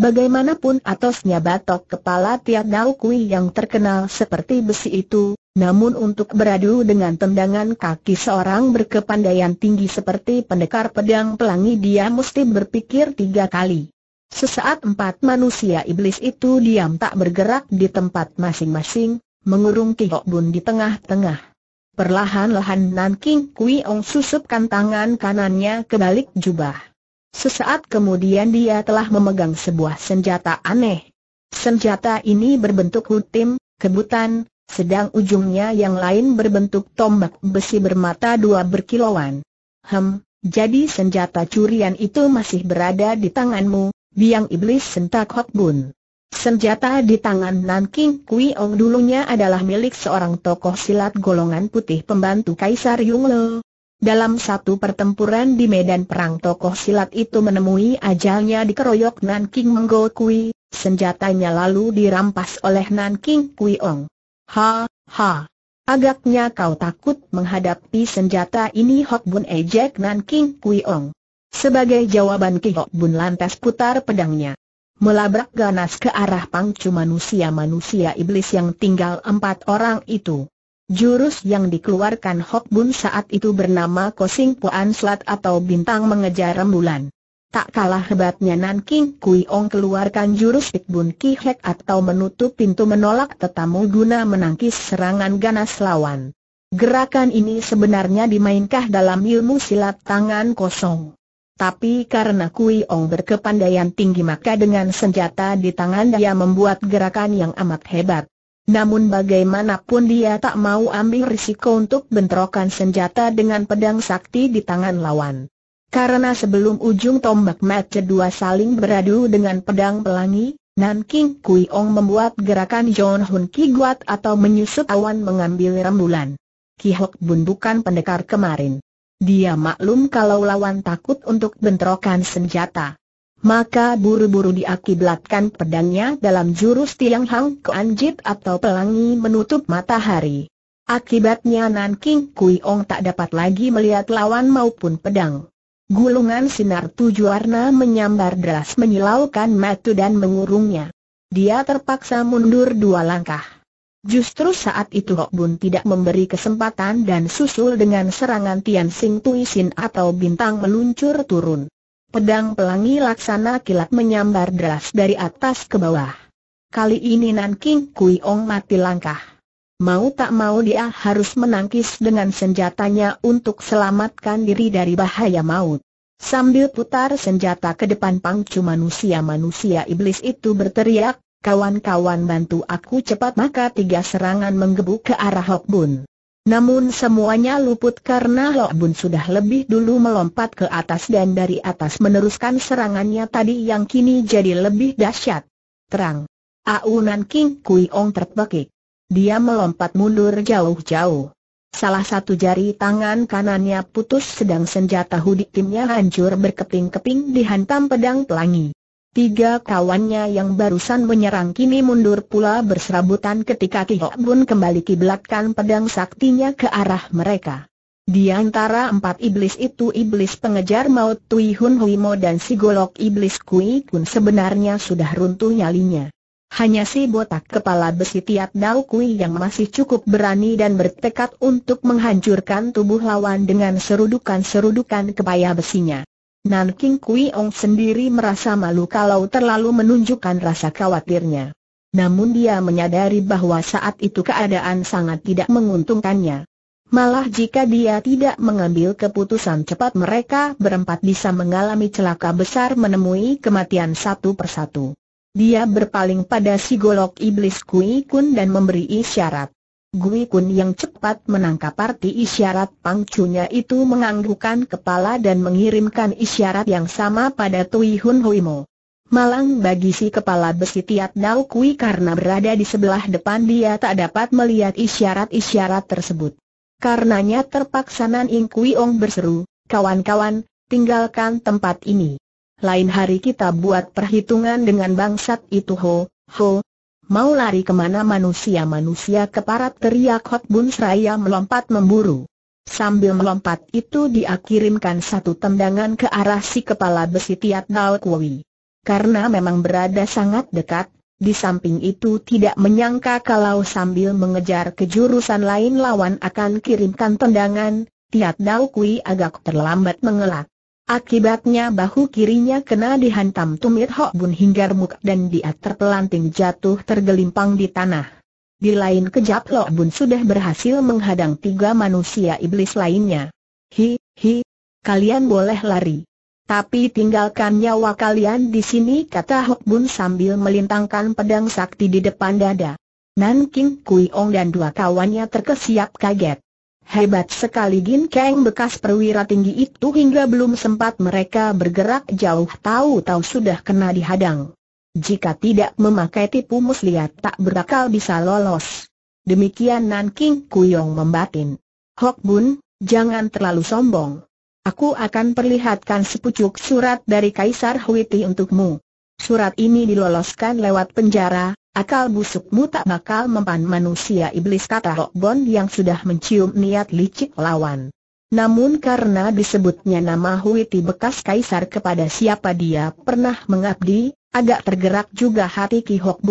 Bagaimanapun atasnya batok kepala Tiat Nau Kui yang terkenal seperti besi itu, namun untuk beradu dengan tendangan kaki seorang berkepandaian tinggi seperti pendekar pedang pelangi dia mesti berpikir tiga kali. Sesaat empat manusia iblis itu diam tak bergerak di tempat masing-masing, mengurung Kihok Bun di tengah-tengah. Perlahan-lahan Nanking Kui Ong susupkan tangan kanannya ke balik jubah. Sesaat kemudian dia telah memegang sebuah senjata aneh. Senjata ini berbentuk hutim, kebutan, sedang ujungnya yang lain berbentuk tombak besi bermata dua berkilauan. Hem, jadi senjata curian itu masih berada di tanganmu, biang iblis sentak Hok Bun. Senjata di tangan Nanking King Kui Ong dulunya adalah milik seorang tokoh silat golongan putih pembantu Kaisar Yung Lo, dalam satu pertempuran di medan perang tokoh silat itu menemui ajalnya dikeroyok Nan King Kui. senjatanya lalu dirampas oleh Nan King Kui Ong. Ha, ha. Agaknya kau takut menghadapi senjata ini Hok Bun ejek Nan King Kui Ong. Sebagai jawaban Ki Hok Bun lantas putar pedangnya. Melabrak ganas ke arah pangcu manusia-manusia iblis yang tinggal empat orang itu. Jurus yang dikeluarkan Hok Bun saat itu bernama Kosing Puan Slat atau Bintang Mengejar Rembulan. Tak kalah hebatnya Nan King Kui Ong keluarkan jurus Pik Bun Ki Hek atau menutup pintu menolak tetamu guna menangkis serangan ganas lawan. Gerakan ini sebenarnya dimainkah dalam ilmu silat tangan kosong. Tapi karena Kui Ong berkepandaian tinggi maka dengan senjata di tangan dia membuat gerakan yang amat hebat. Namun bagaimanapun dia tak mau ambil risiko untuk bentrokan senjata dengan pedang sakti di tangan lawan. Karena sebelum ujung tombak match kedua saling beradu dengan pedang pelangi, Nan King Kui Ong membuat gerakan John Hun Ki Guat atau menyusut awan mengambil rembulan. Ki Hok Bun bukan pendekar kemarin. Dia maklum kalau lawan takut untuk bentrokan senjata maka buru-buru diakiblatkan pedangnya dalam jurus tiang hang keanjit atau pelangi menutup matahari. Akibatnya Nan King Kui Ong tak dapat lagi melihat lawan maupun pedang. Gulungan sinar tujuh warna menyambar deras menyilaukan matu dan mengurungnya. Dia terpaksa mundur dua langkah. Justru saat itu Hok Bun tidak memberi kesempatan dan susul dengan serangan Tian Sing Tui Sin atau bintang meluncur turun. Pedang pelangi laksana kilat menyambar deras dari atas ke bawah. Kali ini Nan King Kui Ong mati langkah. Mau tak mau dia harus menangkis dengan senjatanya untuk selamatkan diri dari bahaya maut. Sambil putar senjata ke depan pangcu manusia-manusia iblis itu berteriak, kawan-kawan bantu aku cepat maka tiga serangan menggebu ke arah Hok Bun. Namun semuanya luput karena Lok Bun sudah lebih dulu melompat ke atas dan dari atas meneruskan serangannya tadi yang kini jadi lebih dahsyat. Terang. Aunan King Kui Ong terpekik. Dia melompat mundur jauh-jauh. Salah satu jari tangan kanannya putus sedang senjata hudik timnya hancur berkeping-keping dihantam pedang pelangi. Tiga kawannya yang barusan menyerang kini mundur pula berserabutan ketika Ki Hok Bun kembali kiblatkan pedang saktinya ke arah mereka. Di antara empat iblis itu iblis pengejar maut Tui Hun Hui Mo dan si golok iblis Kui Kun sebenarnya sudah runtuh nyalinya. Hanya si botak kepala besi Tiat Dao Kui yang masih cukup berani dan bertekad untuk menghancurkan tubuh lawan dengan serudukan-serudukan kebaya besinya. Nanking Kui Ong sendiri merasa malu kalau terlalu menunjukkan rasa khawatirnya. Namun dia menyadari bahwa saat itu keadaan sangat tidak menguntungkannya. Malah jika dia tidak mengambil keputusan cepat mereka berempat bisa mengalami celaka besar menemui kematian satu persatu. Dia berpaling pada si golok iblis Kui Kun dan memberi isyarat. Gui Kun yang cepat menangkap arti isyarat pangcunya itu menganggukkan kepala dan mengirimkan isyarat yang sama pada Tui Hun Hui Malang bagi si kepala besi Tiat nau Kui karena berada di sebelah depan dia tak dapat melihat isyarat-isyarat tersebut. Karenanya terpaksa Nan Ing Kui Ong berseru, kawan-kawan, tinggalkan tempat ini. Lain hari kita buat perhitungan dengan bangsat itu ho, ho, Mau lari kemana manusia-manusia keparat teriak Hot Bun Seraya melompat memburu. Sambil melompat itu dia kirimkan satu tendangan ke arah si kepala besi Tiat Nau Kui. Karena memang berada sangat dekat, di samping itu tidak menyangka kalau sambil mengejar kejurusan lain lawan akan kirimkan tendangan, Tiat Nau Kui agak terlambat mengelak. Akibatnya bahu kirinya kena dihantam tumit Hok Bun hingga remuk dan dia terpelanting jatuh tergelimpang di tanah. Di lain kejap Hok Bun sudah berhasil menghadang tiga manusia iblis lainnya. Hi, hi, kalian boleh lari. Tapi tinggalkan nyawa kalian di sini kata Hok Bun sambil melintangkan pedang sakti di depan dada. Nan King Kui Ong dan dua kawannya terkesiap kaget. Hebat sekali Gin Kang bekas perwira tinggi itu hingga belum sempat mereka bergerak jauh tahu-tahu sudah kena dihadang. Jika tidak memakai tipu muslihat tak berakal bisa lolos. Demikian nanking Kuyong membatin. Hok Bun, jangan terlalu sombong. Aku akan perlihatkan sepucuk surat dari Kaisar Huiti untukmu. Surat ini diloloskan lewat penjara, akal busukmu tak bakal mempan manusia iblis kata Lok yang sudah mencium niat licik lawan. Namun karena disebutnya nama Huiti bekas kaisar kepada siapa dia pernah mengabdi, agak tergerak juga hati Ki Hok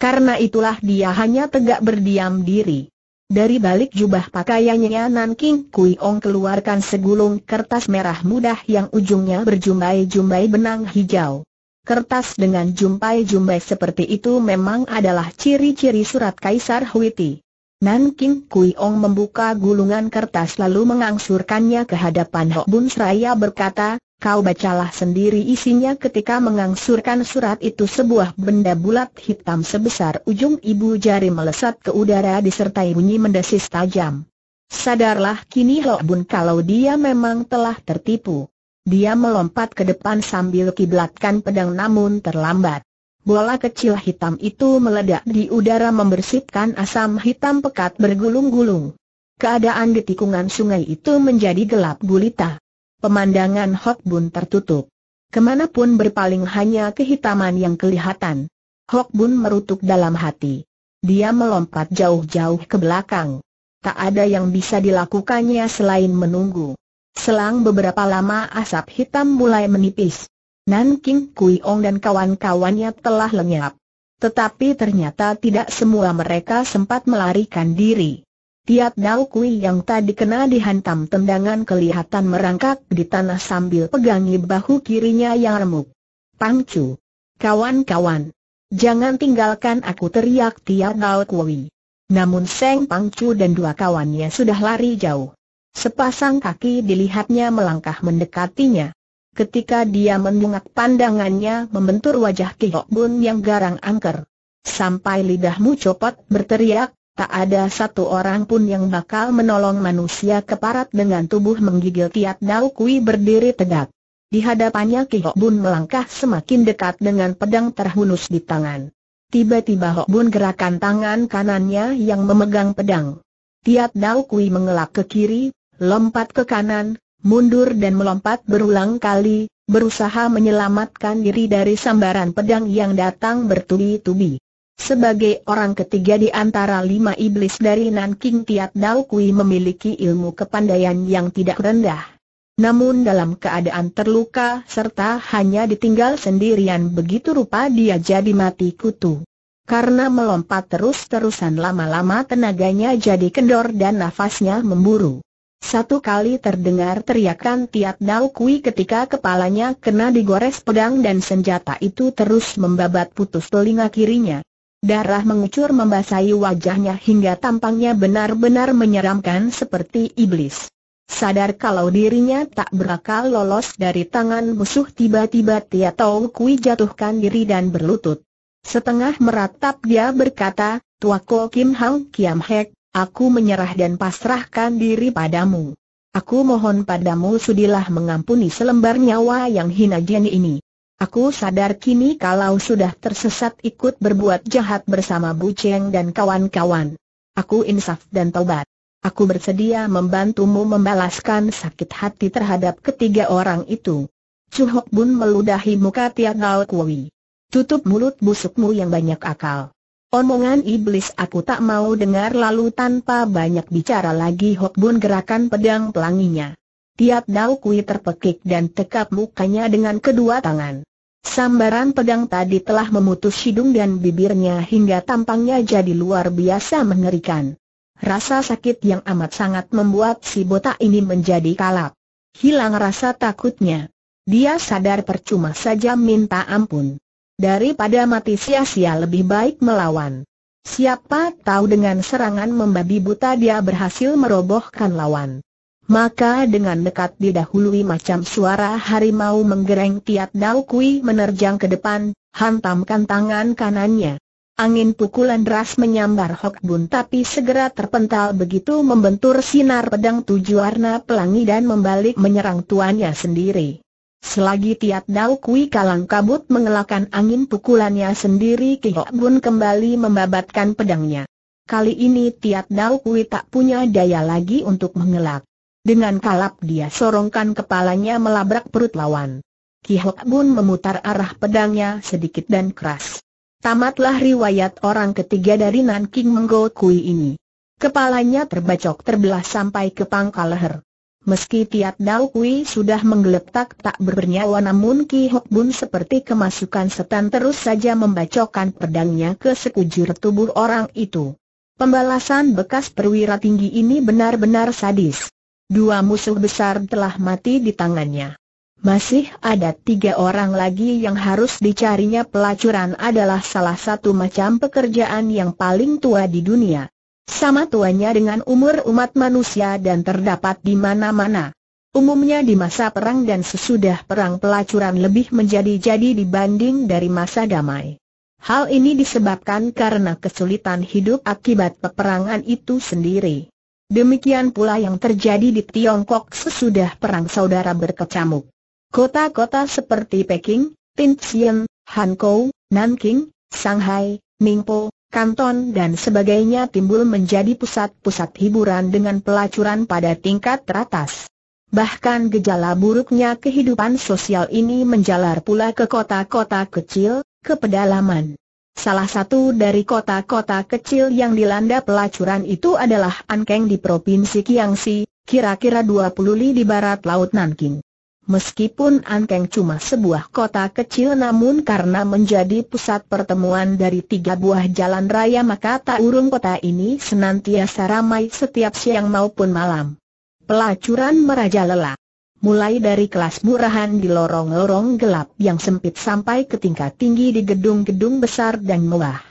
Karena itulah dia hanya tegak berdiam diri. Dari balik jubah pakaiannya Nan King Kui Ong keluarkan segulung kertas merah mudah yang ujungnya berjumbai-jumbai benang hijau. Kertas dengan jumpai-jumpai seperti itu memang adalah ciri-ciri surat Kaisar Huiti. Nan King Kui Ong membuka gulungan kertas lalu mengangsurkannya ke hadapan Hok Bun Seraya berkata, kau bacalah sendiri isinya ketika mengangsurkan surat itu sebuah benda bulat hitam sebesar ujung ibu jari melesat ke udara disertai bunyi mendesis tajam. Sadarlah kini Hok Bun kalau dia memang telah tertipu. Dia melompat ke depan sambil kiblatkan pedang namun terlambat. Bola kecil hitam itu meledak di udara membersihkan asam hitam pekat bergulung-gulung. Keadaan di tikungan sungai itu menjadi gelap gulita. Pemandangan Hok Bun tertutup. Kemanapun berpaling hanya kehitaman yang kelihatan. Hok Bun merutuk dalam hati. Dia melompat jauh-jauh ke belakang. Tak ada yang bisa dilakukannya selain menunggu. Selang beberapa lama asap hitam mulai menipis. Nan King Kui Ong dan kawan-kawannya telah lenyap. Tetapi ternyata tidak semua mereka sempat melarikan diri. Tiap Dao Kui yang tadi kena dihantam tendangan kelihatan merangkak di tanah sambil pegangi bahu kirinya yang remuk. Pang Chu, Kawan-kawan. Jangan tinggalkan aku teriak Tiap Dao Kui. Namun Seng Chu dan dua kawannya sudah lari jauh. Sepasang kaki dilihatnya melangkah mendekatinya. Ketika dia menungak pandangannya membentur wajah Kihok Bun yang garang angker. Sampai lidahmu copot berteriak, tak ada satu orang pun yang bakal menolong manusia keparat dengan tubuh menggigil Tiat Dao Kui berdiri tegak. Di hadapannya Kihok Bun melangkah semakin dekat dengan pedang terhunus di tangan. Tiba-tiba Hok Bun gerakan tangan kanannya yang memegang pedang. Tiat Dao Kui mengelak ke kiri, lompat ke kanan, mundur dan melompat berulang kali, berusaha menyelamatkan diri dari sambaran pedang yang datang bertubi-tubi. Sebagai orang ketiga di antara lima iblis dari Nanking Tiat Dao Kui memiliki ilmu kepandaian yang tidak rendah. Namun dalam keadaan terluka serta hanya ditinggal sendirian begitu rupa dia jadi mati kutu. Karena melompat terus-terusan lama-lama tenaganya jadi kendor dan nafasnya memburu. Satu kali terdengar teriakan Tiat Dao Kui ketika kepalanya kena digores pedang dan senjata itu terus membabat putus telinga kirinya. Darah mengucur membasahi wajahnya hingga tampangnya benar-benar menyeramkan seperti iblis. Sadar kalau dirinya tak berakal lolos dari tangan musuh tiba-tiba Tiat Dao Kui jatuhkan diri dan berlutut. Setengah meratap dia berkata, Tuako Kim Hang Kiam Hek, aku menyerah dan pasrahkan diri padamu. Aku mohon padamu sudilah mengampuni selembar nyawa yang hina jeni ini. Aku sadar kini kalau sudah tersesat ikut berbuat jahat bersama Bu Cheng dan kawan-kawan. Aku insaf dan taubat. Aku bersedia membantumu membalaskan sakit hati terhadap ketiga orang itu. Chu Hok Bun meludahi muka Tiang Ngao Kui. Tutup mulut busukmu yang banyak akal. Omongan iblis aku tak mau dengar lalu tanpa banyak bicara lagi Hok Bun gerakan pedang pelanginya. Tiap Dao Kui terpekik dan tekap mukanya dengan kedua tangan. Sambaran pedang tadi telah memutus hidung dan bibirnya hingga tampangnya jadi luar biasa mengerikan. Rasa sakit yang amat sangat membuat si botak ini menjadi kalap. Hilang rasa takutnya. Dia sadar percuma saja minta ampun. Daripada mati sia-sia lebih baik melawan. Siapa tahu dengan serangan membabi buta dia berhasil merobohkan lawan. Maka dengan dekat didahului macam suara harimau menggereng Tiat Dao Kui menerjang ke depan, hantamkan tangan kanannya. Angin pukulan deras menyambar Hok Bun tapi segera terpental begitu membentur sinar pedang tujuh warna pelangi dan membalik menyerang tuannya sendiri. Selagi Tiat Dao Kui kalang kabut mengelakkan angin pukulannya sendiri Ki Hok Bun kembali membabatkan pedangnya. Kali ini Tiat Dao Kui tak punya daya lagi untuk mengelak. Dengan kalap dia sorongkan kepalanya melabrak perut lawan. Ki Hok Bun memutar arah pedangnya sedikit dan keras. Tamatlah riwayat orang ketiga dari Nanking Kui ini. Kepalanya terbacok terbelah sampai ke pangkal leher. Meski tiap Dao Kui sudah menggeletak tak bernyawa namun Ki Hok Bun seperti kemasukan setan terus saja membacokan pedangnya ke sekujur tubuh orang itu. Pembalasan bekas perwira tinggi ini benar-benar sadis. Dua musuh besar telah mati di tangannya. Masih ada tiga orang lagi yang harus dicarinya pelacuran adalah salah satu macam pekerjaan yang paling tua di dunia. Sama tuanya dengan umur umat manusia dan terdapat di mana-mana. Umumnya di masa perang dan sesudah perang pelacuran lebih menjadi-jadi dibanding dari masa damai. Hal ini disebabkan karena kesulitan hidup akibat peperangan itu sendiri. Demikian pula yang terjadi di Tiongkok sesudah perang saudara berkecamuk. Kota-kota seperti Peking, Tianjin, Hankou, Nanking, Shanghai, Ningpo, kanton dan sebagainya timbul menjadi pusat-pusat hiburan dengan pelacuran pada tingkat teratas. Bahkan gejala buruknya kehidupan sosial ini menjalar pula ke kota-kota kecil, ke pedalaman. Salah satu dari kota-kota kecil yang dilanda pelacuran itu adalah Ankeng di Provinsi Kiangsi, kira-kira 20 li di barat Laut Nanking. Meskipun Angkeng cuma sebuah kota kecil namun karena menjadi pusat pertemuan dari tiga buah jalan raya maka tak urung kota ini senantiasa ramai setiap siang maupun malam. Pelacuran merajalela. Mulai dari kelas murahan di lorong-lorong gelap yang sempit sampai ke tingkat tinggi di gedung-gedung besar dan mewah.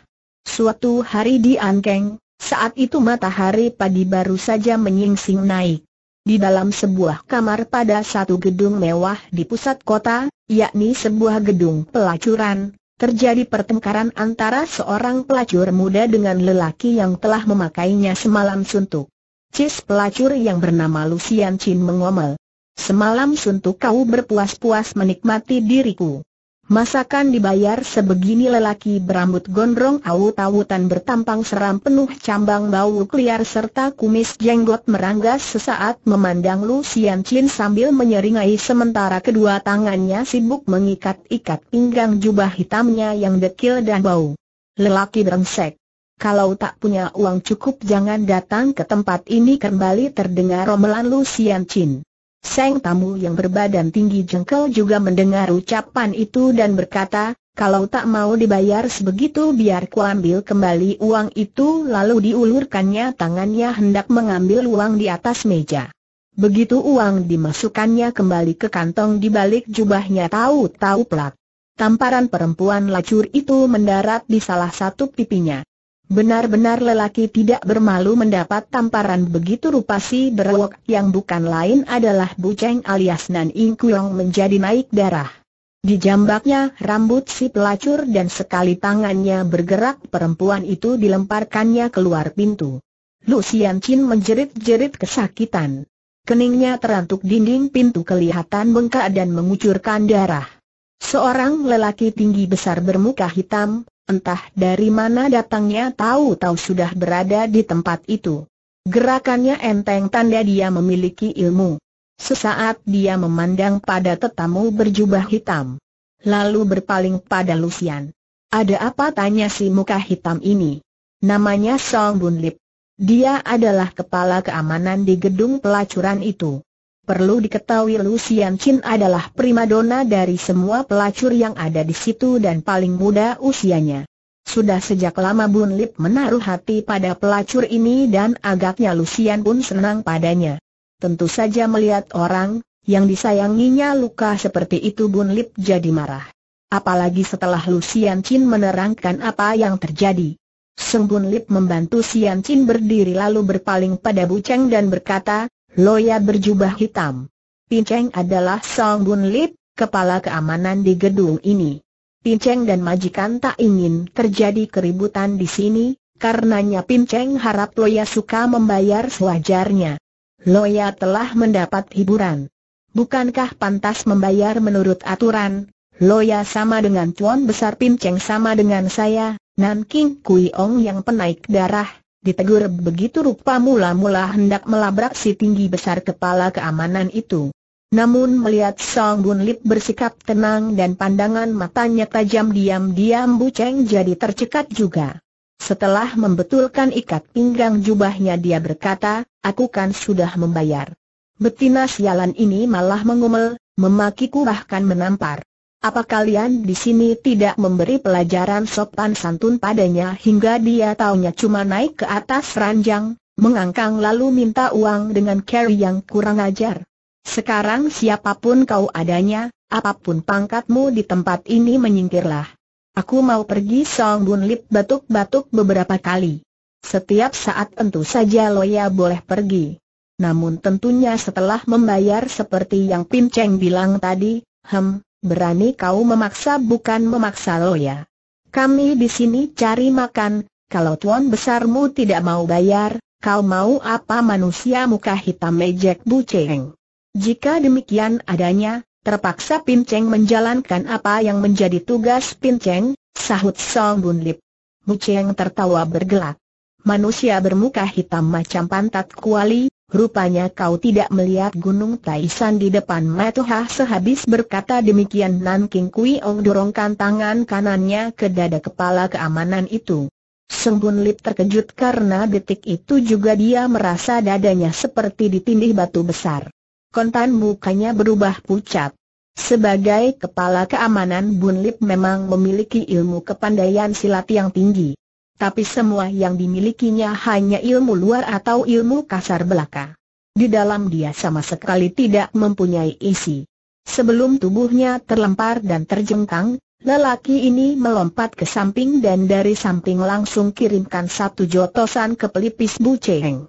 Suatu hari di Angkeng, saat itu matahari pagi baru saja menyingsing naik. Di dalam sebuah kamar pada satu gedung mewah di pusat kota, yakni sebuah gedung pelacuran, terjadi pertengkaran antara seorang pelacur muda dengan lelaki yang telah memakainya semalam suntuk. Cis pelacur yang bernama Lucian Chin mengomel. Semalam suntuk kau berpuas-puas menikmati diriku. Masakan dibayar sebegini lelaki berambut gondrong awut-awutan bertampang seram penuh cambang bau keliar serta kumis jenggot meranggas sesaat memandang Lu Xian Chin sambil menyeringai sementara kedua tangannya sibuk mengikat-ikat pinggang jubah hitamnya yang dekil dan bau. Lelaki berengsek. Kalau tak punya uang cukup jangan datang ke tempat ini kembali terdengar romelan Lu Xian Chin. Seng tamu yang berbadan tinggi jengkel juga mendengar ucapan itu dan berkata, kalau tak mau dibayar sebegitu biar ku ambil kembali uang itu lalu diulurkannya tangannya hendak mengambil uang di atas meja. Begitu uang dimasukkannya kembali ke kantong di balik jubahnya tahu-tahu plak. Tamparan perempuan lacur itu mendarat di salah satu pipinya. Benar-benar lelaki tidak bermalu mendapat tamparan begitu rupa si berwok yang bukan lain adalah Buceng alias Nan Ing Kuyong menjadi naik darah. Dijambaknya rambut si pelacur dan sekali tangannya bergerak perempuan itu dilemparkannya keluar pintu. Lucian Chin menjerit-jerit kesakitan. Keningnya terantuk dinding pintu kelihatan bengkak dan mengucurkan darah. Seorang lelaki tinggi besar bermuka hitam, entah dari mana datangnya tahu-tahu sudah berada di tempat itu. Gerakannya enteng tanda dia memiliki ilmu. Sesaat dia memandang pada tetamu berjubah hitam. Lalu berpaling pada Lucian. Ada apa tanya si muka hitam ini? Namanya Song Bun Lip. Dia adalah kepala keamanan di gedung pelacuran itu. Perlu diketahui Lucian Chin adalah primadona dari semua pelacur yang ada di situ dan paling muda usianya. Sudah sejak lama Bun Lip menaruh hati pada pelacur ini dan agaknya Lucian pun senang padanya. Tentu saja melihat orang yang disayanginya luka seperti itu Bun Lip jadi marah. Apalagi setelah Lucian Chin menerangkan apa yang terjadi. Seng Bun Lip membantu Sian Chin berdiri lalu berpaling pada Bu Cheng dan berkata, Loya berjubah hitam. Pinceng adalah Song Bun Lip, kepala keamanan di gedung ini. Pinceng dan majikan tak ingin terjadi keributan di sini, karenanya Pinceng harap Loya suka membayar sewajarnya. Loya telah mendapat hiburan. Bukankah pantas membayar menurut aturan? Loya sama dengan tuan besar Pinceng sama dengan saya, Nan King Kui Ong yang penaik darah, Ditegur begitu rupa mula-mula hendak melabrak si tinggi besar kepala keamanan itu. Namun melihat Song Bun Lip bersikap tenang dan pandangan matanya tajam diam-diam Bu Cheng jadi tercekat juga. Setelah membetulkan ikat pinggang jubahnya dia berkata, aku kan sudah membayar. Betina sialan ini malah mengumel, memakiku bahkan menampar. Apa kalian di sini tidak memberi pelajaran sopan santun padanya hingga dia taunya cuma naik ke atas ranjang, mengangkang lalu minta uang dengan carry yang kurang ajar? Sekarang siapapun kau adanya, apapun pangkatmu di tempat ini menyingkirlah. Aku mau pergi Song Bun Lip batuk-batuk beberapa kali. Setiap saat tentu saja Loya boleh pergi. Namun tentunya setelah membayar seperti yang Pin Cheng bilang tadi, hem, berani kau memaksa bukan memaksa Loya. Kami di sini cari makan, kalau tuan besarmu tidak mau bayar, kau mau apa manusia muka hitam ejek Bu Cheng? Jika demikian adanya, terpaksa Pin Cheng menjalankan apa yang menjadi tugas Pin Cheng, sahut Song Bun Lip. Bu Cheng tertawa bergelak. Manusia bermuka hitam macam pantat kuali, Rupanya kau tidak melihat gunung Taishan di depan Matuha sehabis berkata demikian Nan King Kui Ong dorongkan tangan kanannya ke dada kepala keamanan itu. Bun Lip terkejut karena detik itu juga dia merasa dadanya seperti ditindih batu besar. Kontan mukanya berubah pucat. Sebagai kepala keamanan Bun Lip memang memiliki ilmu kepandaian silat yang tinggi tapi semua yang dimilikinya hanya ilmu luar atau ilmu kasar belaka. Di dalam dia sama sekali tidak mempunyai isi. Sebelum tubuhnya terlempar dan terjengkang, lelaki ini melompat ke samping dan dari samping langsung kirimkan satu jotosan ke pelipis Bu Cheng.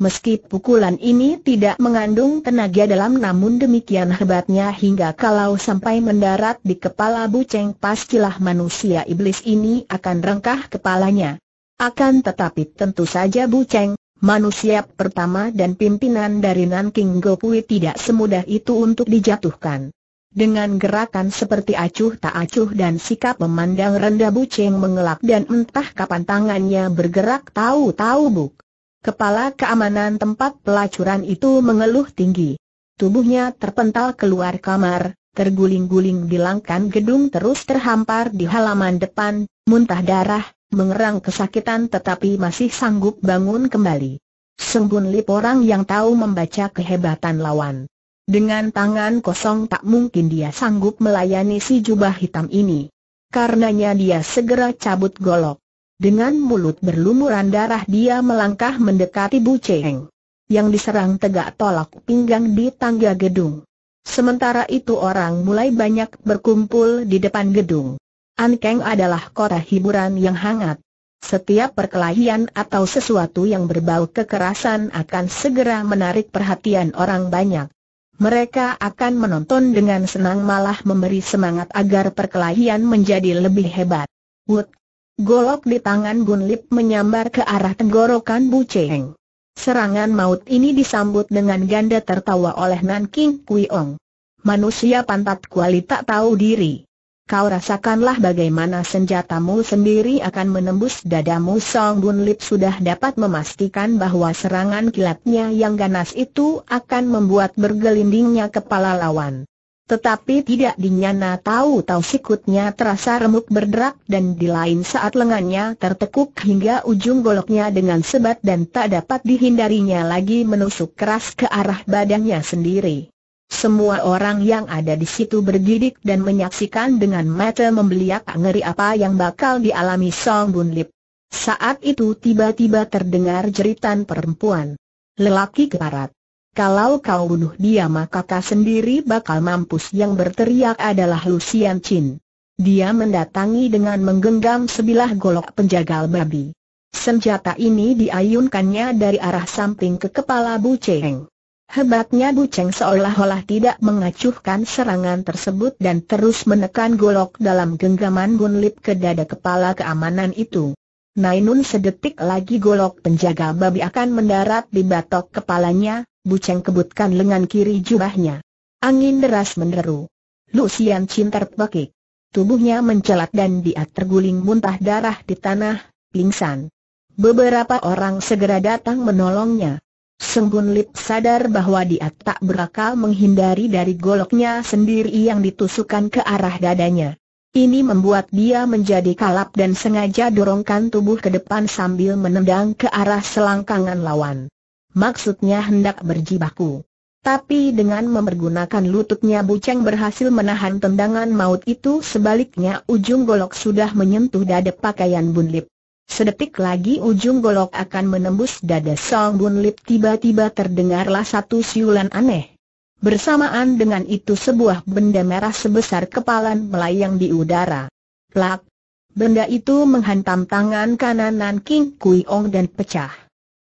Meski pukulan ini tidak mengandung tenaga dalam namun demikian hebatnya hingga kalau sampai mendarat di kepala Buceng pastilah manusia iblis ini akan rengkah kepalanya. Akan tetapi tentu saja Buceng, manusia pertama dan pimpinan dari Nanking Gopui tidak semudah itu untuk dijatuhkan. Dengan gerakan seperti acuh tak acuh dan sikap memandang rendah Buceng mengelak dan entah kapan tangannya bergerak tahu-tahu buk Kepala keamanan tempat pelacuran itu mengeluh tinggi. Tubuhnya terpental keluar kamar, terguling-guling di langkan gedung terus terhampar di halaman depan, muntah darah, mengerang kesakitan tetapi masih sanggup bangun kembali. Sembun Lip orang yang tahu membaca kehebatan lawan. Dengan tangan kosong tak mungkin dia sanggup melayani si jubah hitam ini. Karenanya dia segera cabut golok. Dengan mulut berlumuran darah dia melangkah mendekati Bu Cheng. Yang diserang tegak tolak pinggang di tangga gedung. Sementara itu orang mulai banyak berkumpul di depan gedung. Ankeng adalah kota hiburan yang hangat. Setiap perkelahian atau sesuatu yang berbau kekerasan akan segera menarik perhatian orang banyak. Mereka akan menonton dengan senang malah memberi semangat agar perkelahian menjadi lebih hebat. Wood Golok di tangan Gunlip menyambar ke arah tenggorokan Bu Cheng. Serangan maut ini disambut dengan ganda tertawa oleh Nan King Kuiong. Manusia pantat kuali tak tahu diri. Kau rasakanlah bagaimana senjatamu sendiri akan menembus dadamu Song Gunlip sudah dapat memastikan bahwa serangan kilatnya yang ganas itu akan membuat bergelindingnya kepala lawan. Tetapi tidak dinyana tahu-tahu sikutnya terasa remuk berderak dan di lain saat lengannya tertekuk hingga ujung goloknya dengan sebat dan tak dapat dihindarinya lagi menusuk keras ke arah badannya sendiri. Semua orang yang ada di situ bergidik dan menyaksikan dengan mata membeliak ngeri apa yang bakal dialami Song Bun Lip. Saat itu tiba-tiba terdengar jeritan perempuan. Lelaki keparat. Kalau kau bunuh dia maka kau sendiri bakal mampus yang berteriak adalah Lucian Chin. Dia mendatangi dengan menggenggam sebilah golok penjagal babi. Senjata ini diayunkannya dari arah samping ke kepala Bu Cheng. Hebatnya Bu Cheng seolah-olah tidak mengacuhkan serangan tersebut dan terus menekan golok dalam genggaman Lip ke dada kepala keamanan itu. Nainun sedetik lagi golok penjaga babi akan mendarat di batok kepalanya, Buceng kebutkan lengan kiri jubahnya. Angin deras menderu. Lucian Chin terpekik. Tubuhnya mencelat dan dia terguling muntah darah di tanah, pingsan. Beberapa orang segera datang menolongnya. Sembun Lip sadar bahwa dia tak berakal menghindari dari goloknya sendiri yang ditusukkan ke arah dadanya. Ini membuat dia menjadi kalap dan sengaja dorongkan tubuh ke depan sambil menendang ke arah selangkangan lawan maksudnya hendak berjibaku. Tapi dengan memergunakan lututnya Buceng berhasil menahan tendangan maut itu sebaliknya ujung golok sudah menyentuh dada pakaian Bun Lip. Sedetik lagi ujung golok akan menembus dada Song Bun Lip. tiba-tiba terdengarlah satu siulan aneh. Bersamaan dengan itu sebuah benda merah sebesar kepalan melayang di udara. Plak! Benda itu menghantam tangan kanan Nanking Kui Ong dan pecah.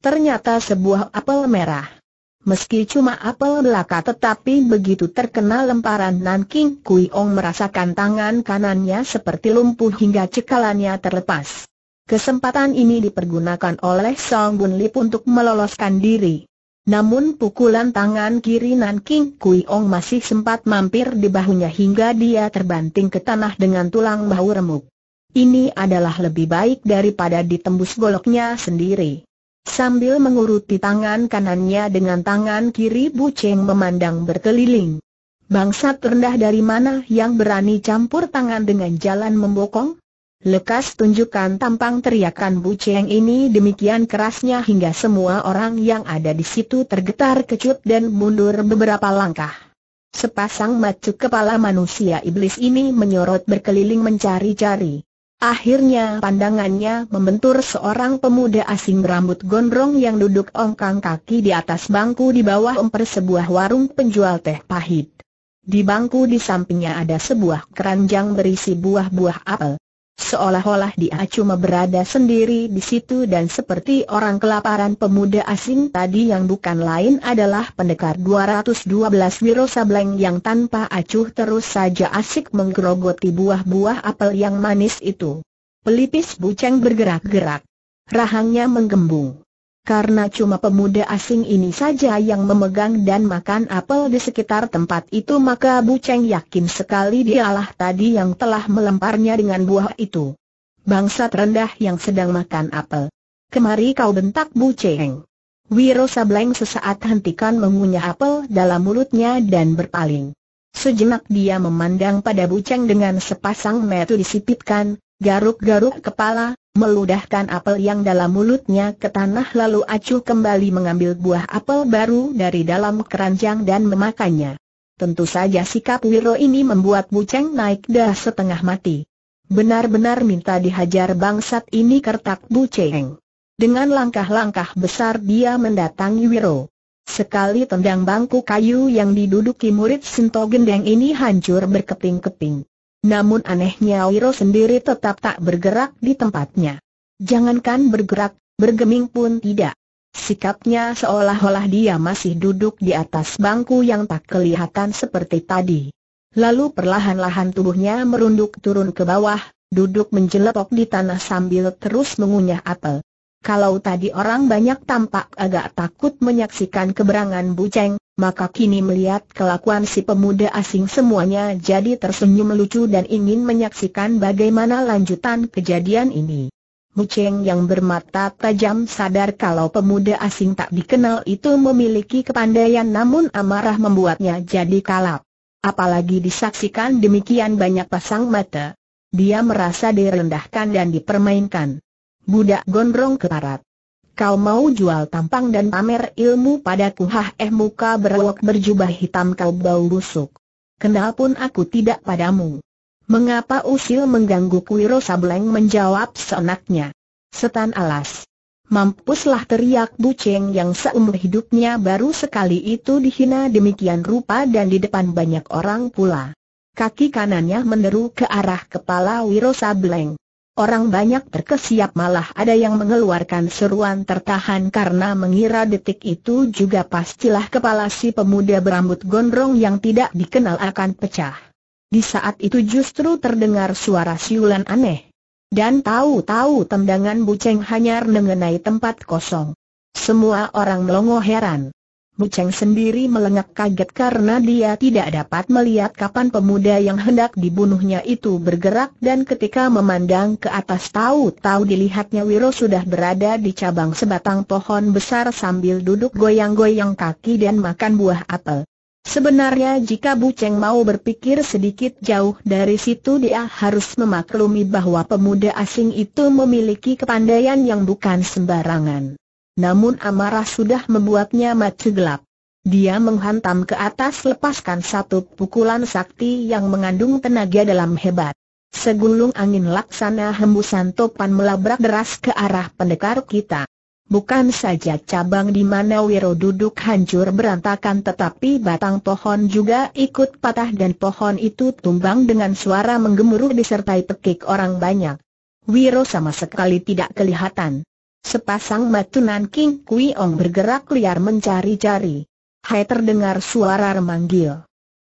Ternyata sebuah apel merah. Meski cuma apel belaka tetapi begitu terkena lemparan Nanking Kui Ong merasakan tangan kanannya seperti lumpuh hingga cekalannya terlepas. Kesempatan ini dipergunakan oleh Song Bun Lip untuk meloloskan diri. Namun pukulan tangan kiri Nanking Kui Ong masih sempat mampir di bahunya hingga dia terbanting ke tanah dengan tulang bahu remuk. Ini adalah lebih baik daripada ditembus goloknya sendiri. Sambil menguruti tangan kanannya dengan tangan kiri Bu Cheng memandang berkeliling. Bangsa terendah dari mana yang berani campur tangan dengan jalan membokong? Lekas tunjukkan tampang teriakan Bu Cheng ini demikian kerasnya hingga semua orang yang ada di situ tergetar kecut dan mundur beberapa langkah. Sepasang macu kepala manusia iblis ini menyorot berkeliling mencari-cari. Akhirnya pandangannya membentur seorang pemuda asing berambut gondrong yang duduk ongkang kaki di atas bangku di bawah emper sebuah warung penjual teh pahit. Di bangku di sampingnya ada sebuah keranjang berisi buah-buah apel seolah-olah dia cuma berada sendiri di situ dan seperti orang kelaparan pemuda asing tadi yang bukan lain adalah pendekar 212 Wiro Sableng yang tanpa acuh terus saja asik menggerogoti buah-buah apel yang manis itu. Pelipis buceng bergerak-gerak. Rahangnya menggembung karena cuma pemuda asing ini saja yang memegang dan makan apel di sekitar tempat itu maka Bu Cheng yakin sekali dialah tadi yang telah melemparnya dengan buah itu. Bangsa rendah yang sedang makan apel. Kemari kau bentak Bu Cheng. Wiro Sableng sesaat hentikan mengunyah apel dalam mulutnya dan berpaling. Sejenak dia memandang pada Bu Cheng dengan sepasang metu disipitkan, garuk-garuk kepala, meludahkan apel yang dalam mulutnya ke tanah lalu acuh kembali mengambil buah apel baru dari dalam keranjang dan memakannya. Tentu saja sikap Wiro ini membuat Buceng naik dah setengah mati. Benar-benar minta dihajar bangsat ini kertak Buceng. Dengan langkah-langkah besar dia mendatangi Wiro. Sekali tendang bangku kayu yang diduduki murid Sinto Gendeng ini hancur berkeping-keping. Namun anehnya Wiro sendiri tetap tak bergerak di tempatnya. Jangankan bergerak, bergeming pun tidak. Sikapnya seolah-olah dia masih duduk di atas bangku yang tak kelihatan seperti tadi. Lalu perlahan-lahan tubuhnya merunduk turun ke bawah, duduk menjelepok di tanah sambil terus mengunyah apel. Kalau tadi orang banyak tampak agak takut menyaksikan keberangan Buceng, maka kini melihat kelakuan si pemuda asing semuanya jadi tersenyum lucu dan ingin menyaksikan bagaimana lanjutan kejadian ini. Buceng yang bermata tajam sadar kalau pemuda asing tak dikenal itu memiliki kepandaian namun amarah membuatnya jadi kalap. Apalagi disaksikan demikian banyak pasang mata. Dia merasa direndahkan dan dipermainkan. Budak gondrong keparat. Kau mau jual tampang dan pamer ilmu padaku hah eh muka berwok berjubah hitam kau bau busuk. Kenal pun aku tidak padamu. Mengapa usil mengganggu Kuiro Sableng menjawab senaknya? Setan alas. Mampuslah teriak Buceng yang seumur hidupnya baru sekali itu dihina demikian rupa dan di depan banyak orang pula. Kaki kanannya meneru ke arah kepala Wiro Sableng. Orang banyak terkesiap malah ada yang mengeluarkan seruan tertahan karena mengira detik itu juga pastilah kepala si pemuda berambut gondrong yang tidak dikenal akan pecah. Di saat itu justru terdengar suara siulan aneh. Dan tahu-tahu tendangan buceng hanyar mengenai tempat kosong. Semua orang melongo heran. Buceng sendiri melengak kaget karena dia tidak dapat melihat kapan pemuda yang hendak dibunuhnya itu bergerak dan ketika memandang ke atas tahu-tahu dilihatnya Wiro sudah berada di cabang sebatang pohon besar sambil duduk goyang-goyang kaki dan makan buah apel. Sebenarnya jika Buceng mau berpikir sedikit jauh dari situ dia harus memaklumi bahwa pemuda asing itu memiliki kepandaian yang bukan sembarangan namun amarah sudah membuatnya mati gelap. Dia menghantam ke atas lepaskan satu pukulan sakti yang mengandung tenaga dalam hebat. Segulung angin laksana hembusan topan melabrak deras ke arah pendekar kita. Bukan saja cabang di mana Wiro duduk hancur berantakan tetapi batang pohon juga ikut patah dan pohon itu tumbang dengan suara menggemuruh disertai pekik orang banyak. Wiro sama sekali tidak kelihatan. Sepasang matunan King Ong bergerak liar mencari-cari. Hai terdengar suara remanggil.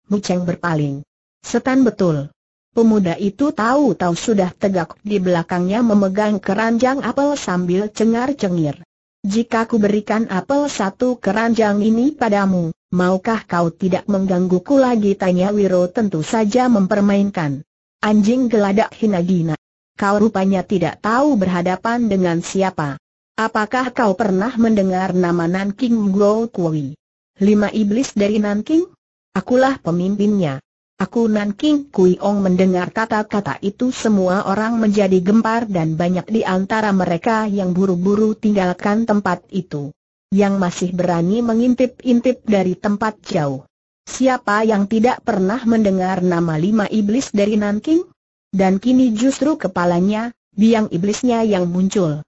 Muceng berpaling. Setan betul. Pemuda itu tahu-tahu sudah tegak di belakangnya memegang keranjang apel sambil cengar-cengir. Jika ku berikan apel satu keranjang ini padamu, maukah kau tidak menggangguku lagi? Tanya Wiro tentu saja mempermainkan. Anjing geladak hinagina. Kau rupanya tidak tahu berhadapan dengan siapa. Apakah kau pernah mendengar nama Nanking Guo Kui? Lima iblis dari Nanking? Akulah pemimpinnya. Aku Nanking Kui Ong mendengar kata-kata itu semua orang menjadi gempar dan banyak di antara mereka yang buru-buru tinggalkan tempat itu. Yang masih berani mengintip-intip dari tempat jauh. Siapa yang tidak pernah mendengar nama lima iblis dari Nanking? Dan kini justru kepalanya, biang iblisnya yang muncul.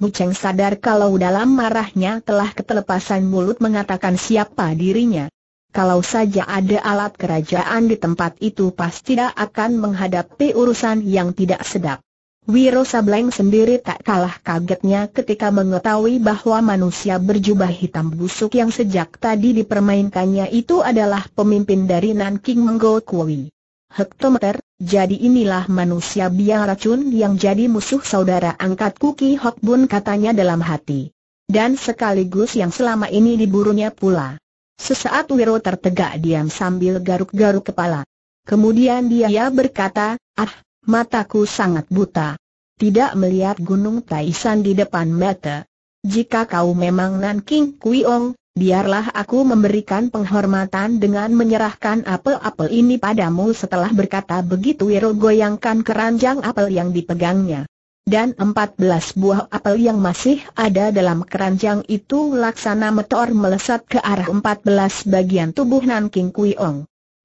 Buceng sadar kalau dalam marahnya telah ketelepasan mulut mengatakan siapa dirinya. Kalau saja ada alat kerajaan di tempat itu pasti tidak akan menghadapi urusan yang tidak sedap. Wiro Sableng sendiri tak kalah kagetnya ketika mengetahui bahwa manusia berjubah hitam busuk yang sejak tadi dipermainkannya itu adalah pemimpin dari Nanking Menggol Kui hektometer, jadi inilah manusia biang racun yang jadi musuh saudara angkat Kuki Hok Bun katanya dalam hati. Dan sekaligus yang selama ini diburunya pula. Sesaat Wiro tertegak diam sambil garuk-garuk kepala. Kemudian dia berkata, ah, mataku sangat buta. Tidak melihat gunung Taisan di depan mata. Jika kau memang Nanking Ong, biarlah aku memberikan penghormatan dengan menyerahkan apel-apel ini padamu setelah berkata begitu Wiro goyangkan keranjang apel yang dipegangnya. Dan 14 buah apel yang masih ada dalam keranjang itu laksana meteor melesat ke arah 14 bagian tubuh Nanking King Kui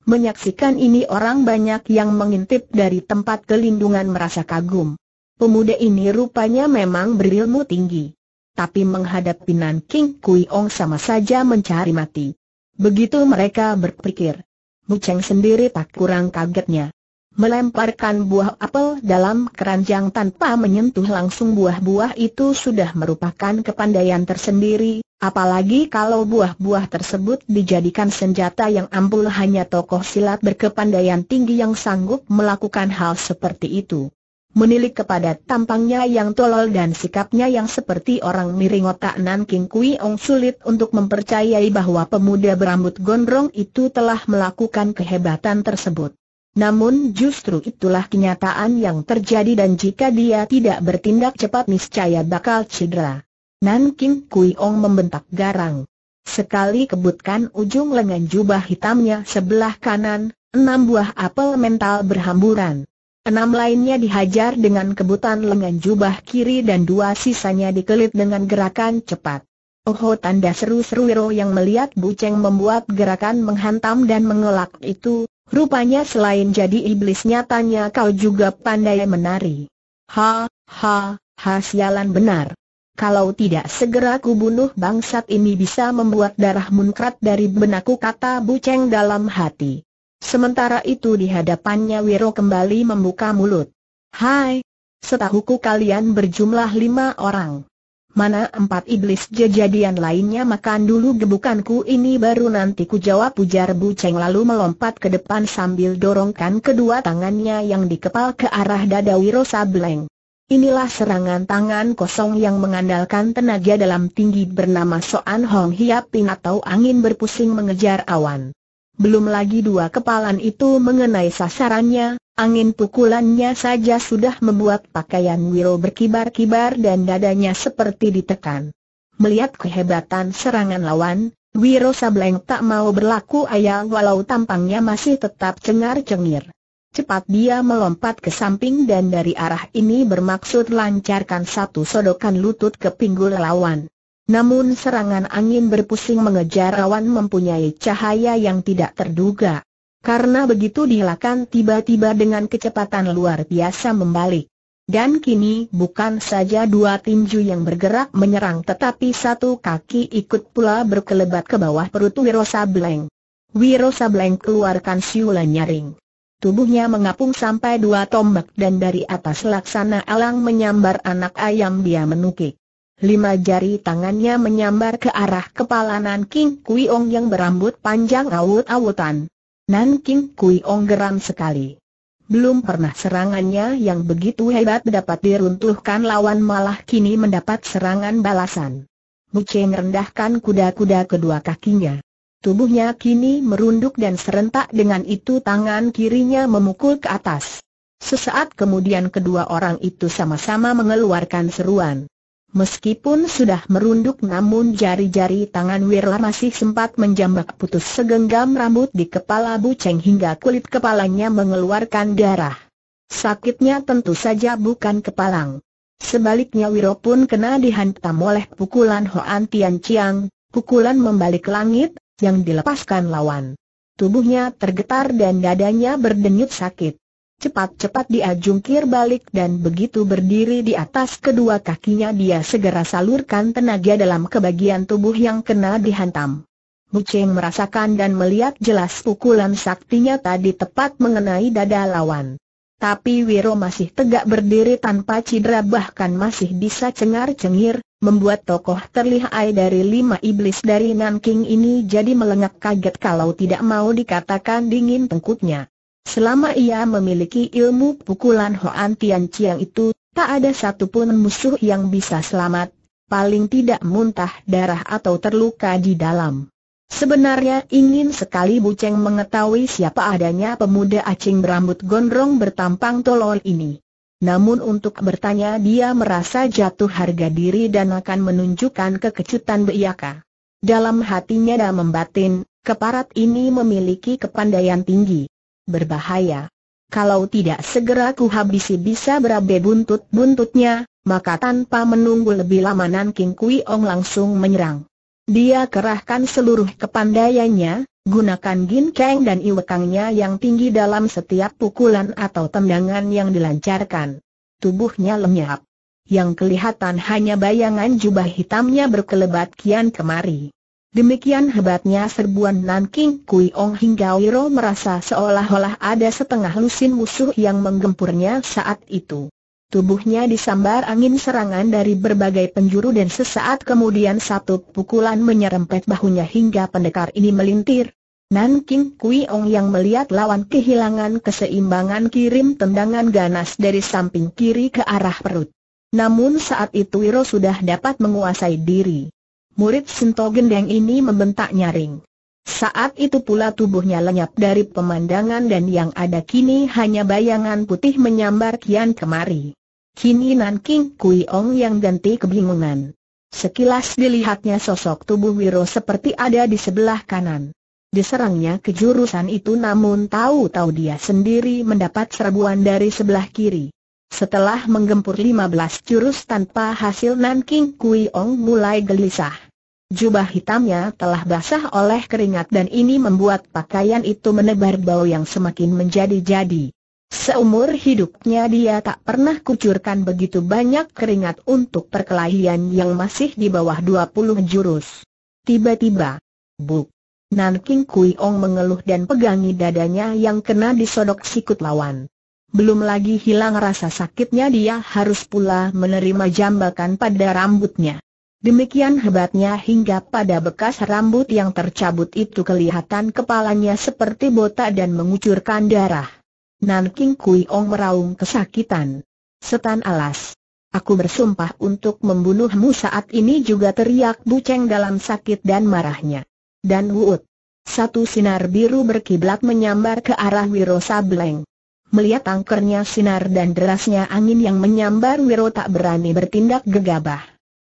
Menyaksikan ini orang banyak yang mengintip dari tempat kelindungan merasa kagum. Pemuda ini rupanya memang berilmu tinggi tapi menghadapi Nanking King Kui Ong sama saja mencari mati. Begitu mereka berpikir. Mu Cheng sendiri tak kurang kagetnya. Melemparkan buah apel dalam keranjang tanpa menyentuh langsung buah-buah itu sudah merupakan kepandaian tersendiri, apalagi kalau buah-buah tersebut dijadikan senjata yang ampuh hanya tokoh silat berkepandaian tinggi yang sanggup melakukan hal seperti itu menilik kepada tampangnya yang tolol dan sikapnya yang seperti orang miring otak Nan King Kui Ong sulit untuk mempercayai bahwa pemuda berambut gondrong itu telah melakukan kehebatan tersebut. Namun justru itulah kenyataan yang terjadi dan jika dia tidak bertindak cepat niscaya bakal cedera. Nan King Kui Ong membentak garang. Sekali kebutkan ujung lengan jubah hitamnya sebelah kanan, enam buah apel mental berhamburan. Enam lainnya dihajar dengan kebutan lengan jubah kiri dan dua sisanya dikelit dengan gerakan cepat. Oho tanda seru-seru Wiro yang melihat Buceng membuat gerakan menghantam dan mengelak itu, rupanya selain jadi iblis nyatanya kau juga pandai menari. Ha, ha, ha sialan benar. Kalau tidak segera kubunuh bangsat ini bisa membuat darah munkrat dari benakku kata Buceng dalam hati. Sementara itu di hadapannya Wiro kembali membuka mulut. Hai! Setahuku kalian berjumlah lima orang. Mana empat iblis jejadian lainnya makan dulu gebukanku ini baru nanti ku jawab ujar Bu Cheng lalu melompat ke depan sambil dorongkan kedua tangannya yang dikepal ke arah dada Wiro Sableng. Inilah serangan tangan kosong yang mengandalkan tenaga dalam tinggi bernama Soan Hong Hiap Pin atau angin berpusing mengejar awan. Belum lagi dua kepalan itu mengenai sasarannya, angin pukulannya saja sudah membuat pakaian Wiro berkibar-kibar dan dadanya seperti ditekan. Melihat kehebatan serangan lawan, Wiro Sableng tak mau berlaku ayal walau tampangnya masih tetap cengar-cengir. Cepat dia melompat ke samping dan dari arah ini bermaksud lancarkan satu sodokan lutut ke pinggul lawan. Namun serangan angin berpusing mengejar awan mempunyai cahaya yang tidak terduga. Karena begitu dihilangkan, tiba-tiba dengan kecepatan luar biasa membalik. Dan kini bukan saja dua tinju yang bergerak menyerang tetapi satu kaki ikut pula berkelebat ke bawah perut Wiro Sableng. Wiro Sableng keluarkan siulan nyaring. Tubuhnya mengapung sampai dua tombak dan dari atas laksana alang menyambar anak ayam dia menukik. Lima jari tangannya menyambar ke arah kepala Nan King Kuiong yang berambut panjang awut-awutan. Nan King Kuiong geram sekali. Belum pernah serangannya yang begitu hebat dapat diruntuhkan lawan malah kini mendapat serangan balasan. Cheng rendahkan kuda-kuda kedua kakinya. Tubuhnya kini merunduk dan serentak dengan itu tangan kirinya memukul ke atas. Sesaat kemudian kedua orang itu sama-sama mengeluarkan seruan. Meskipun sudah merunduk namun jari-jari tangan Wirla masih sempat menjambak putus segenggam rambut di kepala Bu Cheng hingga kulit kepalanya mengeluarkan darah. Sakitnya tentu saja bukan kepalang. Sebaliknya Wiro pun kena dihantam oleh pukulan Hoan Tian Chiang, pukulan membalik langit, yang dilepaskan lawan. Tubuhnya tergetar dan dadanya berdenyut sakit. Cepat-cepat dia jungkir balik dan begitu berdiri di atas kedua kakinya dia segera salurkan tenaga dalam kebagian tubuh yang kena dihantam. Cheng merasakan dan melihat jelas pukulan saktinya tadi tepat mengenai dada lawan. Tapi Wiro masih tegak berdiri tanpa cedera bahkan masih bisa cengar-cengir, membuat tokoh terlihai dari lima iblis dari Nanking ini jadi melengak kaget kalau tidak mau dikatakan dingin tengkutnya. Selama ia memiliki ilmu pukulan Hoan Tian Chiang itu, tak ada satupun musuh yang bisa selamat, paling tidak muntah darah atau terluka di dalam. Sebenarnya ingin sekali Bu mengetahui siapa adanya pemuda acing berambut gondrong bertampang tolol ini. Namun untuk bertanya dia merasa jatuh harga diri dan akan menunjukkan kekecutan beiaka. Dalam hatinya dan membatin, keparat ini memiliki kepandaian tinggi berbahaya. Kalau tidak segera ku habisi bisa berabe buntut-buntutnya, maka tanpa menunggu lebih lama Nan King Kui Ong langsung menyerang. Dia kerahkan seluruh kepandaiannya, gunakan gin ginkeng dan iwekangnya yang tinggi dalam setiap pukulan atau tendangan yang dilancarkan. Tubuhnya lenyap. Yang kelihatan hanya bayangan jubah hitamnya berkelebat kian kemari. Demikian hebatnya serbuan Nanking Kui Ong hingga Wiro merasa seolah-olah ada setengah lusin musuh yang menggempurnya saat itu. Tubuhnya disambar angin serangan dari berbagai penjuru dan sesaat kemudian satu pukulan menyerempet bahunya hingga pendekar ini melintir. Nanking Kui Ong yang melihat lawan kehilangan keseimbangan kirim tendangan ganas dari samping kiri ke arah perut. Namun saat itu Wiro sudah dapat menguasai diri murid Sinto Gendeng ini membentak nyaring. Saat itu pula tubuhnya lenyap dari pemandangan dan yang ada kini hanya bayangan putih menyambar kian kemari. Kini Nanking Kui Ong yang ganti kebingungan. Sekilas dilihatnya sosok tubuh Wiro seperti ada di sebelah kanan. Diserangnya kejurusan itu namun tahu-tahu dia sendiri mendapat serbuan dari sebelah kiri. Setelah menggempur 15 jurus tanpa hasil Nanking Kui Ong mulai gelisah. Jubah hitamnya telah basah oleh keringat dan ini membuat pakaian itu menebar bau yang semakin menjadi-jadi. Seumur hidupnya dia tak pernah kucurkan begitu banyak keringat untuk perkelahian yang masih di bawah 20 jurus. Tiba-tiba, buk. Nanking Kui Ong mengeluh dan pegangi dadanya yang kena disodok sikut lawan. Belum lagi hilang rasa sakitnya dia harus pula menerima jambakan pada rambutnya. Demikian hebatnya hingga pada bekas rambut yang tercabut itu kelihatan kepalanya seperti botak dan mengucurkan darah. Nan King Kui Ong meraung kesakitan. Setan alas. Aku bersumpah untuk membunuhmu saat ini juga teriak buceng dalam sakit dan marahnya. Dan wuut. Satu sinar biru berkiblat menyambar ke arah Wiro Sableng melihat angkernya sinar dan derasnya angin yang menyambar Wiro tak berani bertindak gegabah.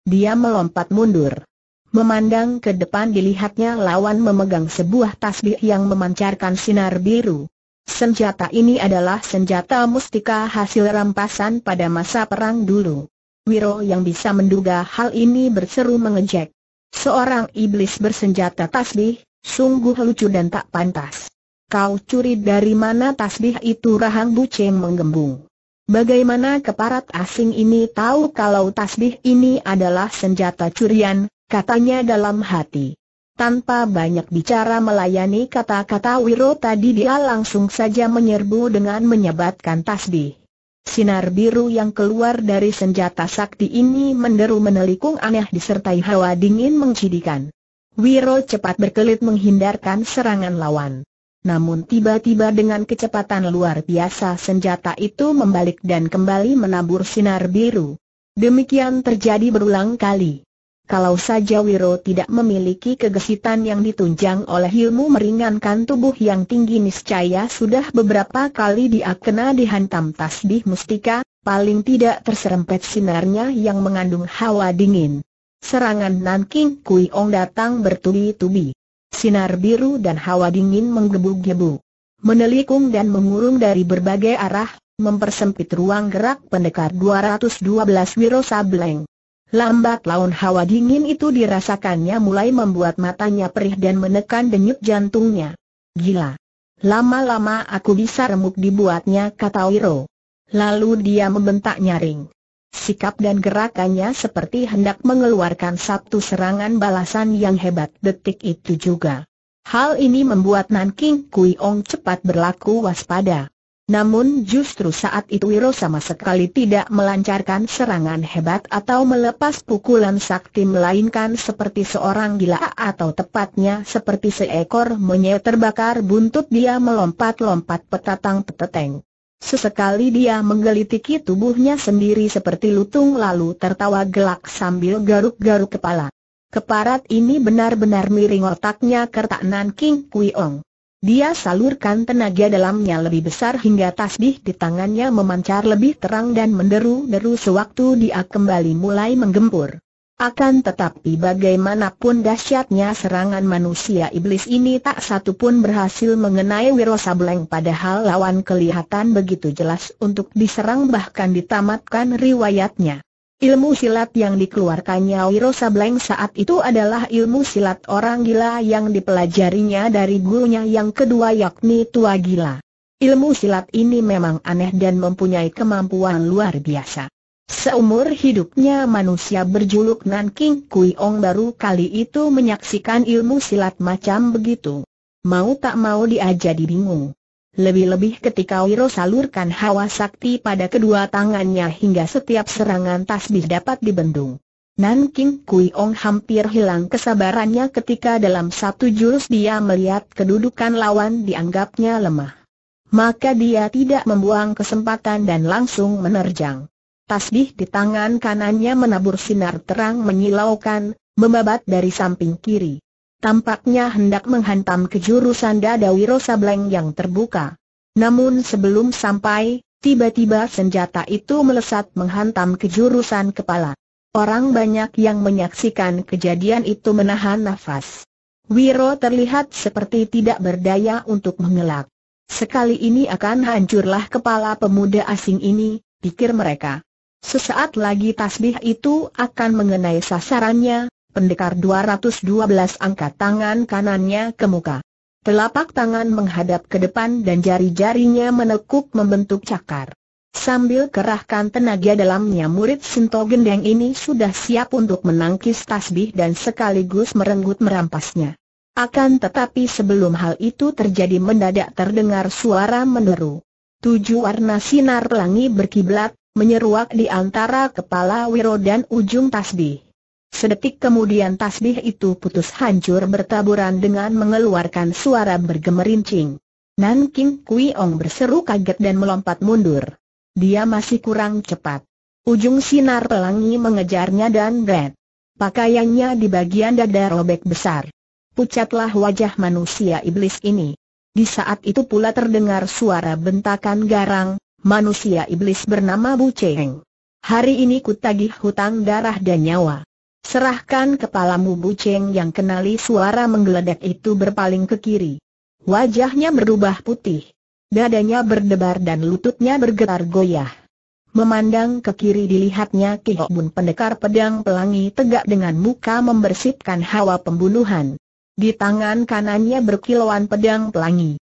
Dia melompat mundur. Memandang ke depan dilihatnya lawan memegang sebuah tasbih yang memancarkan sinar biru. Senjata ini adalah senjata mustika hasil rampasan pada masa perang dulu. Wiro yang bisa menduga hal ini berseru mengejek. Seorang iblis bersenjata tasbih, sungguh lucu dan tak pantas kau curi dari mana tasbih itu rahang buceng menggembung. Bagaimana keparat asing ini tahu kalau tasbih ini adalah senjata curian, katanya dalam hati. Tanpa banyak bicara melayani kata-kata Wiro tadi dia langsung saja menyerbu dengan menyebatkan tasbih. Sinar biru yang keluar dari senjata sakti ini menderu menelikung aneh disertai hawa dingin mencidikan. Wiro cepat berkelit menghindarkan serangan lawan. Namun tiba-tiba dengan kecepatan luar biasa senjata itu membalik dan kembali menabur sinar biru. Demikian terjadi berulang kali. Kalau saja Wiro tidak memiliki kegesitan yang ditunjang oleh ilmu meringankan tubuh yang tinggi niscaya sudah beberapa kali dia kena dihantam tasbih mustika, paling tidak terserempet sinarnya yang mengandung hawa dingin. Serangan Nanking Kui Ong datang bertubi-tubi. Sinar biru dan hawa dingin menggebu-gebu. Menelikung dan mengurung dari berbagai arah, mempersempit ruang gerak pendekar 212 Wiro Sableng. Lambat laun hawa dingin itu dirasakannya mulai membuat matanya perih dan menekan denyut jantungnya. Gila. Lama-lama aku bisa remuk dibuatnya kata Wiro. Lalu dia membentak nyaring. Sikap dan gerakannya seperti hendak mengeluarkan satu serangan balasan yang hebat detik itu juga. Hal ini membuat Nan King Kui Ong cepat berlaku waspada. Namun justru saat itu Wiro sama sekali tidak melancarkan serangan hebat atau melepas pukulan sakti melainkan seperti seorang gila atau tepatnya seperti seekor monyet terbakar buntut dia melompat-lompat petatang peteteng. Sesekali dia menggelitiki tubuhnya sendiri seperti lutung lalu tertawa gelak sambil garuk-garuk kepala. Keparat ini benar-benar miring otaknya kertak Nan King ong. Dia salurkan tenaga dalamnya lebih besar hingga tasbih di tangannya memancar lebih terang dan menderu-deru sewaktu dia kembali mulai menggempur. Akan tetapi bagaimanapun dahsyatnya serangan manusia iblis ini tak satu pun berhasil mengenai Wiro Sableng padahal lawan kelihatan begitu jelas untuk diserang bahkan ditamatkan riwayatnya. Ilmu silat yang dikeluarkannya Wiro Sableng saat itu adalah ilmu silat orang gila yang dipelajarinya dari gurunya yang kedua yakni Tua Gila. Ilmu silat ini memang aneh dan mempunyai kemampuan luar biasa. Seumur hidupnya manusia berjuluk Nanking Kui Ong baru kali itu menyaksikan ilmu silat macam begitu. Mau tak mau dia jadi bingung. Lebih-lebih ketika Wiro salurkan hawa sakti pada kedua tangannya hingga setiap serangan tasbih dapat dibendung. Nanking Kui Ong hampir hilang kesabarannya ketika dalam satu jurus dia melihat kedudukan lawan dianggapnya lemah. Maka dia tidak membuang kesempatan dan langsung menerjang. Tasbih di tangan kanannya menabur sinar terang menyilaukan, membabat dari samping kiri. Tampaknya hendak menghantam ke jurusan dada Wiro Sableng yang terbuka. Namun sebelum sampai, tiba-tiba senjata itu melesat menghantam ke jurusan kepala. Orang banyak yang menyaksikan kejadian itu menahan nafas. Wiro terlihat seperti tidak berdaya untuk mengelak. Sekali ini akan hancurlah kepala pemuda asing ini, pikir mereka. Sesaat lagi tasbih itu akan mengenai sasarannya, pendekar 212 angkat tangan kanannya ke muka. Telapak tangan menghadap ke depan dan jari-jarinya menekuk membentuk cakar. Sambil kerahkan tenaga dalamnya murid Sinto Gendeng ini sudah siap untuk menangkis tasbih dan sekaligus merenggut merampasnya. Akan tetapi sebelum hal itu terjadi mendadak terdengar suara meneru, Tujuh warna sinar pelangi berkiblat, menyeruak di antara kepala Wiro dan ujung tasbih. Sedetik kemudian tasbih itu putus hancur bertaburan dengan mengeluarkan suara bergemerincing. Nan King Kui Ong berseru kaget dan melompat mundur. Dia masih kurang cepat. Ujung sinar pelangi mengejarnya dan bret. Pakaiannya di bagian dada robek besar. Pucatlah wajah manusia iblis ini. Di saat itu pula terdengar suara bentakan garang, manusia iblis bernama Bu Cheng. Hari ini kutagih hutang darah dan nyawa. Serahkan kepalamu Bu Cheng yang kenali suara menggeledak itu berpaling ke kiri. Wajahnya berubah putih. Dadanya berdebar dan lututnya bergetar goyah. Memandang ke kiri dilihatnya Ki Bun pendekar pedang pelangi tegak dengan muka membersihkan hawa pembunuhan. Di tangan kanannya berkilauan pedang pelangi.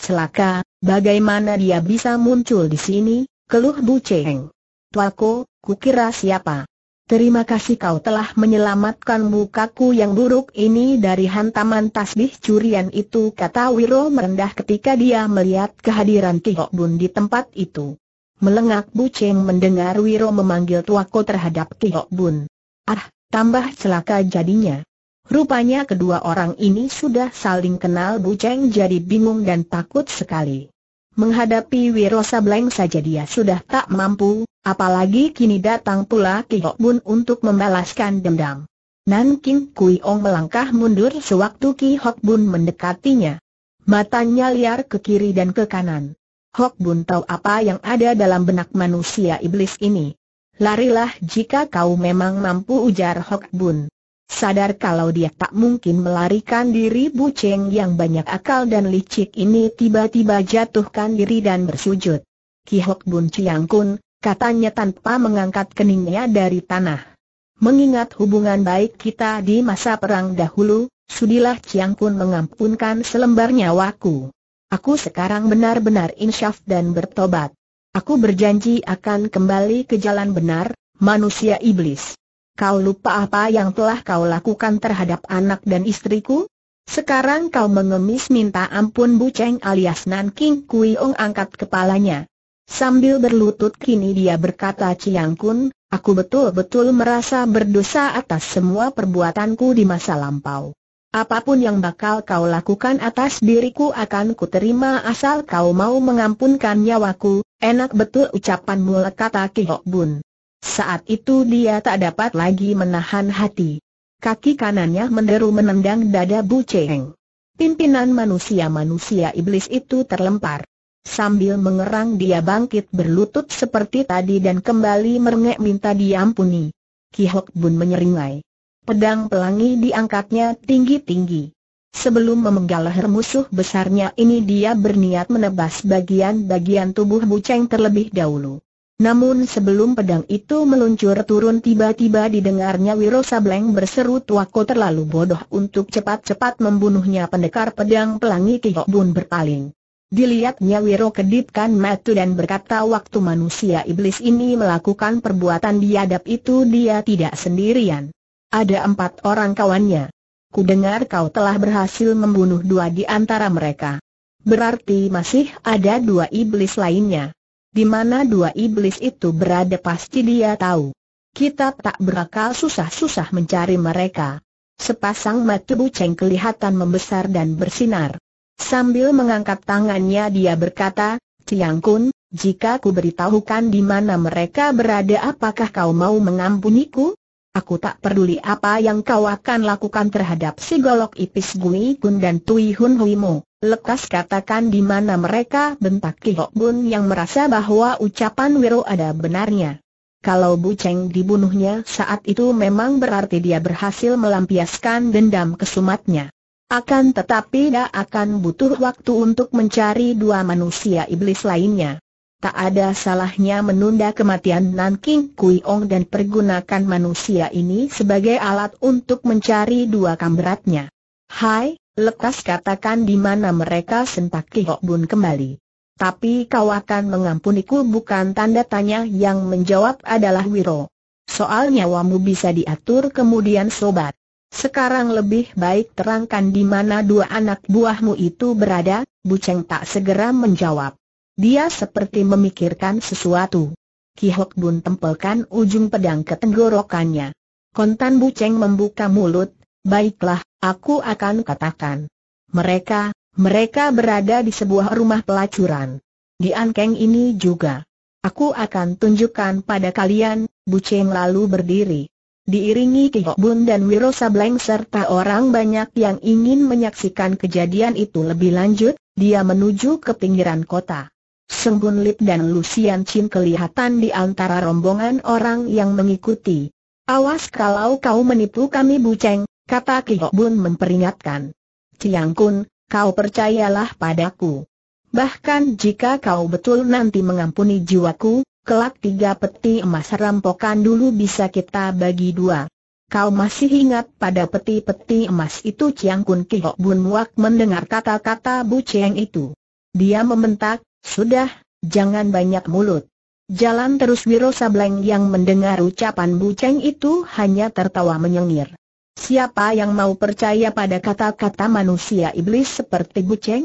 Celaka, Bagaimana dia bisa muncul di sini, keluh Bu Cheng. Tuaku, kukira siapa? Terima kasih kau telah menyelamatkan mukaku yang buruk ini dari hantaman tasbih curian itu kata Wiro merendah ketika dia melihat kehadiran Hok Bun di tempat itu. Melengak Bu Cheng mendengar Wiro memanggil Tuako terhadap Hok Bun. Ah, tambah celaka jadinya. Rupanya kedua orang ini sudah saling kenal Bu Cheng jadi bingung dan takut sekali. Menghadapi Wiro Sableng saja dia sudah tak mampu, apalagi kini datang pula Ki Hok Bun untuk membalaskan dendam. Nan King Kui Ong melangkah mundur sewaktu Ki Hok Bun mendekatinya. Matanya liar ke kiri dan ke kanan. Hok Bun tahu apa yang ada dalam benak manusia iblis ini. Larilah jika kau memang mampu ujar Hok Bun. Sadar kalau dia tak mungkin melarikan diri buceng yang banyak akal dan licik ini tiba-tiba jatuhkan diri dan bersujud. Ki Hok Bun Chiang Kun, katanya tanpa mengangkat keningnya dari tanah. Mengingat hubungan baik kita di masa perang dahulu, sudilah Chiang Kun mengampunkan selembar nyawaku. Aku sekarang benar-benar insyaf dan bertobat. Aku berjanji akan kembali ke jalan benar, manusia iblis. Kau lupa apa yang telah kau lakukan terhadap anak dan istriku? Sekarang kau mengemis minta ampun Bu alias nanking King Kui Ong angkat kepalanya. Sambil berlutut kini dia berkata Ciang Kun, aku betul-betul merasa berdosa atas semua perbuatanku di masa lampau. Apapun yang bakal kau lakukan atas diriku akan kuterima asal kau mau mengampunkan nyawaku, enak betul ucapanmu kata Kihok Bun. Saat itu dia tak dapat lagi menahan hati. Kaki kanannya menderu menendang dada Bu Cheng. Pimpinan manusia-manusia iblis itu terlempar. Sambil mengerang dia bangkit berlutut seperti tadi dan kembali merengek minta diampuni. Ki Hok Bun menyeringai. Pedang pelangi diangkatnya tinggi-tinggi. Sebelum memenggal leher musuh besarnya ini dia berniat menebas bagian-bagian tubuh Cheng terlebih dahulu. Namun sebelum pedang itu meluncur turun tiba-tiba didengarnya Wiro Sableng berseru tuaku terlalu bodoh untuk cepat-cepat membunuhnya pendekar pedang pelangi Tihok Bun berpaling. Dilihatnya Wiro kedipkan mata dan berkata waktu manusia iblis ini melakukan perbuatan biadab itu dia tidak sendirian. Ada empat orang kawannya. Ku dengar kau telah berhasil membunuh dua di antara mereka. Berarti masih ada dua iblis lainnya. Di mana dua iblis itu berada pasti dia tahu. Kita tak berakal susah-susah mencari mereka. Sepasang mata buceng kelihatan membesar dan bersinar. Sambil mengangkat tangannya dia berkata, Tiang Kun, jika ku beritahukan di mana mereka berada apakah kau mau mengampuniku? Aku tak peduli apa yang kau akan lakukan terhadap si golok ipis Gui Gun dan Tui Hun Hui Mo. Lekas katakan di mana mereka bentak Ki Hok Bun yang merasa bahwa ucapan Wiro ada benarnya. Kalau Bu Cheng dibunuhnya saat itu memang berarti dia berhasil melampiaskan dendam kesumatnya. Akan tetapi dia akan butuh waktu untuk mencari dua manusia iblis lainnya. Tak ada salahnya menunda kematian Nanking Kuiong Kui Ong dan pergunakan manusia ini sebagai alat untuk mencari dua kamberatnya. Hai, lekas katakan di mana mereka sentak Kihok Bun kembali. Tapi kau akan mengampuniku bukan tanda tanya yang menjawab adalah Wiro. Soal nyawamu bisa diatur kemudian sobat. Sekarang lebih baik terangkan di mana dua anak buahmu itu berada, Buceng tak segera menjawab. Dia seperti memikirkan sesuatu. Ki Hok Bun tempelkan ujung pedang ke tenggorokannya. Kontan Buceng membuka mulut, baiklah, aku akan katakan. Mereka, mereka berada di sebuah rumah pelacuran. Di Ankeng ini juga. Aku akan tunjukkan pada kalian, Buceng lalu berdiri. Diiringi Kihok Bun dan Wiro Sableng serta orang banyak yang ingin menyaksikan kejadian itu lebih lanjut, dia menuju ke pinggiran kota. Seng Hun Lip dan Lucian Chin kelihatan di antara rombongan orang yang mengikuti. Awas kalau kau menipu kami buceng, kata Ki Hok Bun memperingatkan. Ciang Kun, kau percayalah padaku. Bahkan jika kau betul nanti mengampuni jiwaku, kelak tiga peti emas rampokan dulu bisa kita bagi dua. Kau masih ingat pada peti-peti emas itu Ciang Kun Ki Hok Bun Wak mendengar kata-kata Bu Cheng itu. Dia membentak, sudah, jangan banyak mulut. Jalan terus Wiro Sableng yang mendengar ucapan Buceng itu hanya tertawa menyengir. Siapa yang mau percaya pada kata-kata manusia iblis seperti Buceng?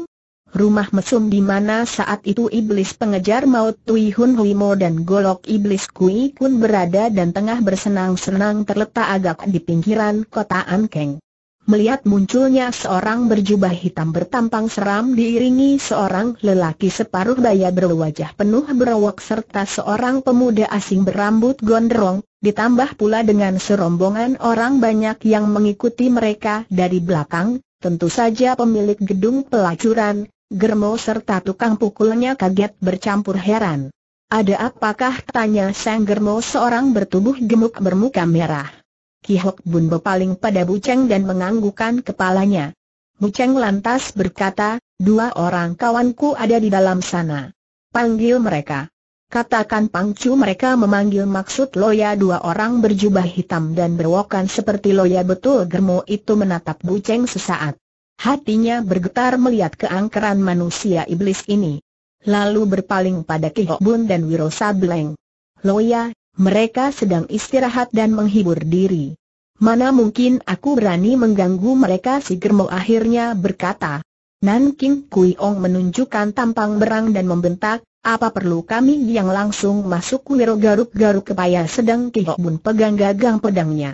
Rumah mesum di mana saat itu iblis pengejar maut Tui Hun Hui Mo dan golok iblis Kui Kun berada dan tengah bersenang-senang terletak agak di pinggiran kota Ankeng melihat munculnya seorang berjubah hitam bertampang seram diiringi seorang lelaki separuh daya berwajah penuh berawak serta seorang pemuda asing berambut gondrong, ditambah pula dengan serombongan orang banyak yang mengikuti mereka dari belakang, tentu saja pemilik gedung pelacuran, germo serta tukang pukulnya kaget bercampur heran. Ada apakah tanya Sang Germo seorang bertubuh gemuk bermuka merah? Ki Hok Bun berpaling pada Buceng dan menganggukkan kepalanya. Buceng lantas berkata, dua orang kawanku ada di dalam sana. Panggil mereka. Katakan Pangcu mereka memanggil maksud Loya dua orang berjubah hitam dan berwokan seperti Loya betul germo itu menatap Buceng sesaat. Hatinya bergetar melihat keangkeran manusia iblis ini. Lalu berpaling pada Ki Hok Bun dan Wiro Sableng. Loya, mereka sedang istirahat dan menghibur diri. Mana mungkin aku berani mengganggu mereka si Germo akhirnya berkata. Nan King Kui Ong menunjukkan tampang berang dan membentak, apa perlu kami yang langsung masuk wiro garuk-garuk kepaya sedang Kihok Bun pegang gagang pedangnya.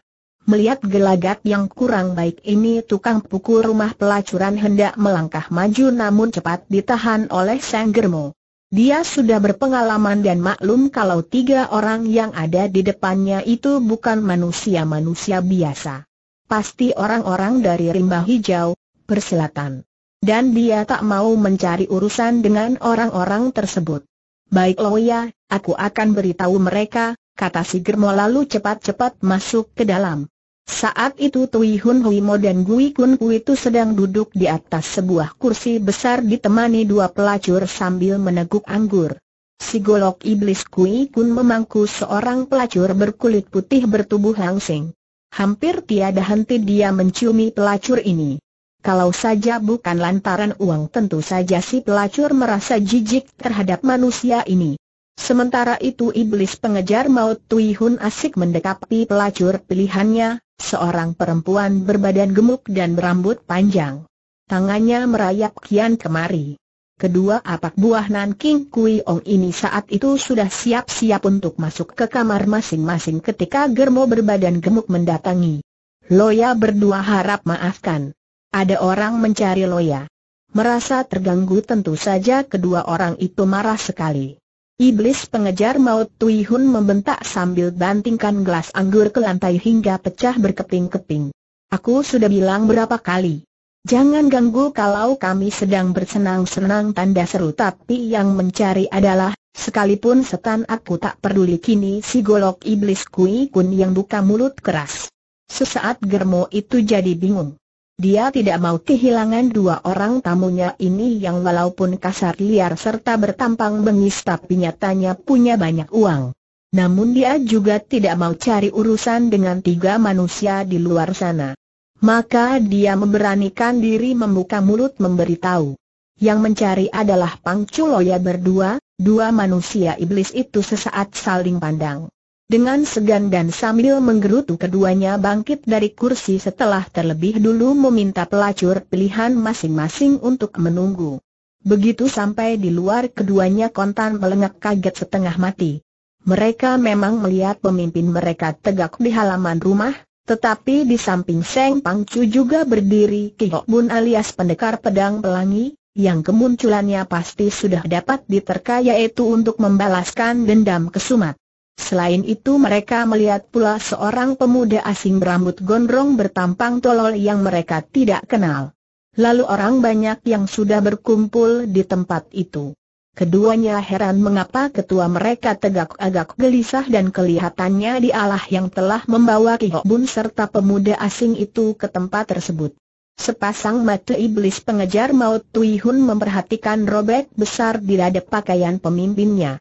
Melihat gelagat yang kurang baik ini tukang pukul rumah pelacuran hendak melangkah maju namun cepat ditahan oleh Sang Germo. Dia sudah berpengalaman dan maklum kalau tiga orang yang ada di depannya itu bukan manusia-manusia biasa. Pasti orang-orang dari rimba hijau, perselatan. Dan dia tak mau mencari urusan dengan orang-orang tersebut. Baik Loya, aku akan beritahu mereka, kata si Germo lalu cepat-cepat masuk ke dalam. Saat itu Tui Hun Huimo dan Gui Kun Kui itu sedang duduk di atas sebuah kursi besar ditemani dua pelacur sambil meneguk anggur. Si golok iblis Gui Kun memangku seorang pelacur berkulit putih bertubuh langsing. Hampir tiada henti dia menciumi pelacur ini. Kalau saja bukan lantaran uang tentu saja si pelacur merasa jijik terhadap manusia ini. Sementara itu iblis pengejar maut Tui Hun asik mendekapi pelacur pilihannya, seorang perempuan berbadan gemuk dan berambut panjang. Tangannya merayap kian kemari. Kedua apak buah Nan King Kui Ong ini saat itu sudah siap-siap untuk masuk ke kamar masing-masing ketika germo berbadan gemuk mendatangi. Loya berdua harap maafkan. Ada orang mencari Loya. Merasa terganggu tentu saja kedua orang itu marah sekali. Iblis pengejar maut Tui Hun membentak sambil bantingkan gelas anggur ke lantai hingga pecah berkeping-keping. Aku sudah bilang berapa kali. Jangan ganggu kalau kami sedang bersenang-senang tanda seru tapi yang mencari adalah, sekalipun setan aku tak peduli kini si golok iblis kui kun yang buka mulut keras. Sesaat germo itu jadi bingung. Dia tidak mau kehilangan dua orang tamunya ini yang walaupun kasar liar serta bertampang bengis tapi nyatanya punya banyak uang. Namun dia juga tidak mau cari urusan dengan tiga manusia di luar sana. Maka dia memberanikan diri membuka mulut memberitahu. Yang mencari adalah Pang Chuloya berdua, dua manusia iblis itu sesaat saling pandang. Dengan segan dan sambil menggerutu keduanya bangkit dari kursi setelah terlebih dulu meminta pelacur pilihan masing-masing untuk menunggu. Begitu sampai di luar keduanya kontan melengak kaget setengah mati. Mereka memang melihat pemimpin mereka tegak di halaman rumah, tetapi di samping Seng Pangcu juga berdiri Kihok Bun alias pendekar pedang pelangi, yang kemunculannya pasti sudah dapat diterka yaitu untuk membalaskan dendam kesumat. Selain itu mereka melihat pula seorang pemuda asing berambut gondrong bertampang tolol yang mereka tidak kenal. Lalu orang banyak yang sudah berkumpul di tempat itu. Keduanya heran mengapa ketua mereka tegak agak gelisah dan kelihatannya dialah yang telah membawa Kihok Bun serta pemuda asing itu ke tempat tersebut. Sepasang mata iblis pengejar maut Tui Hun memperhatikan robek besar di dada pakaian pemimpinnya.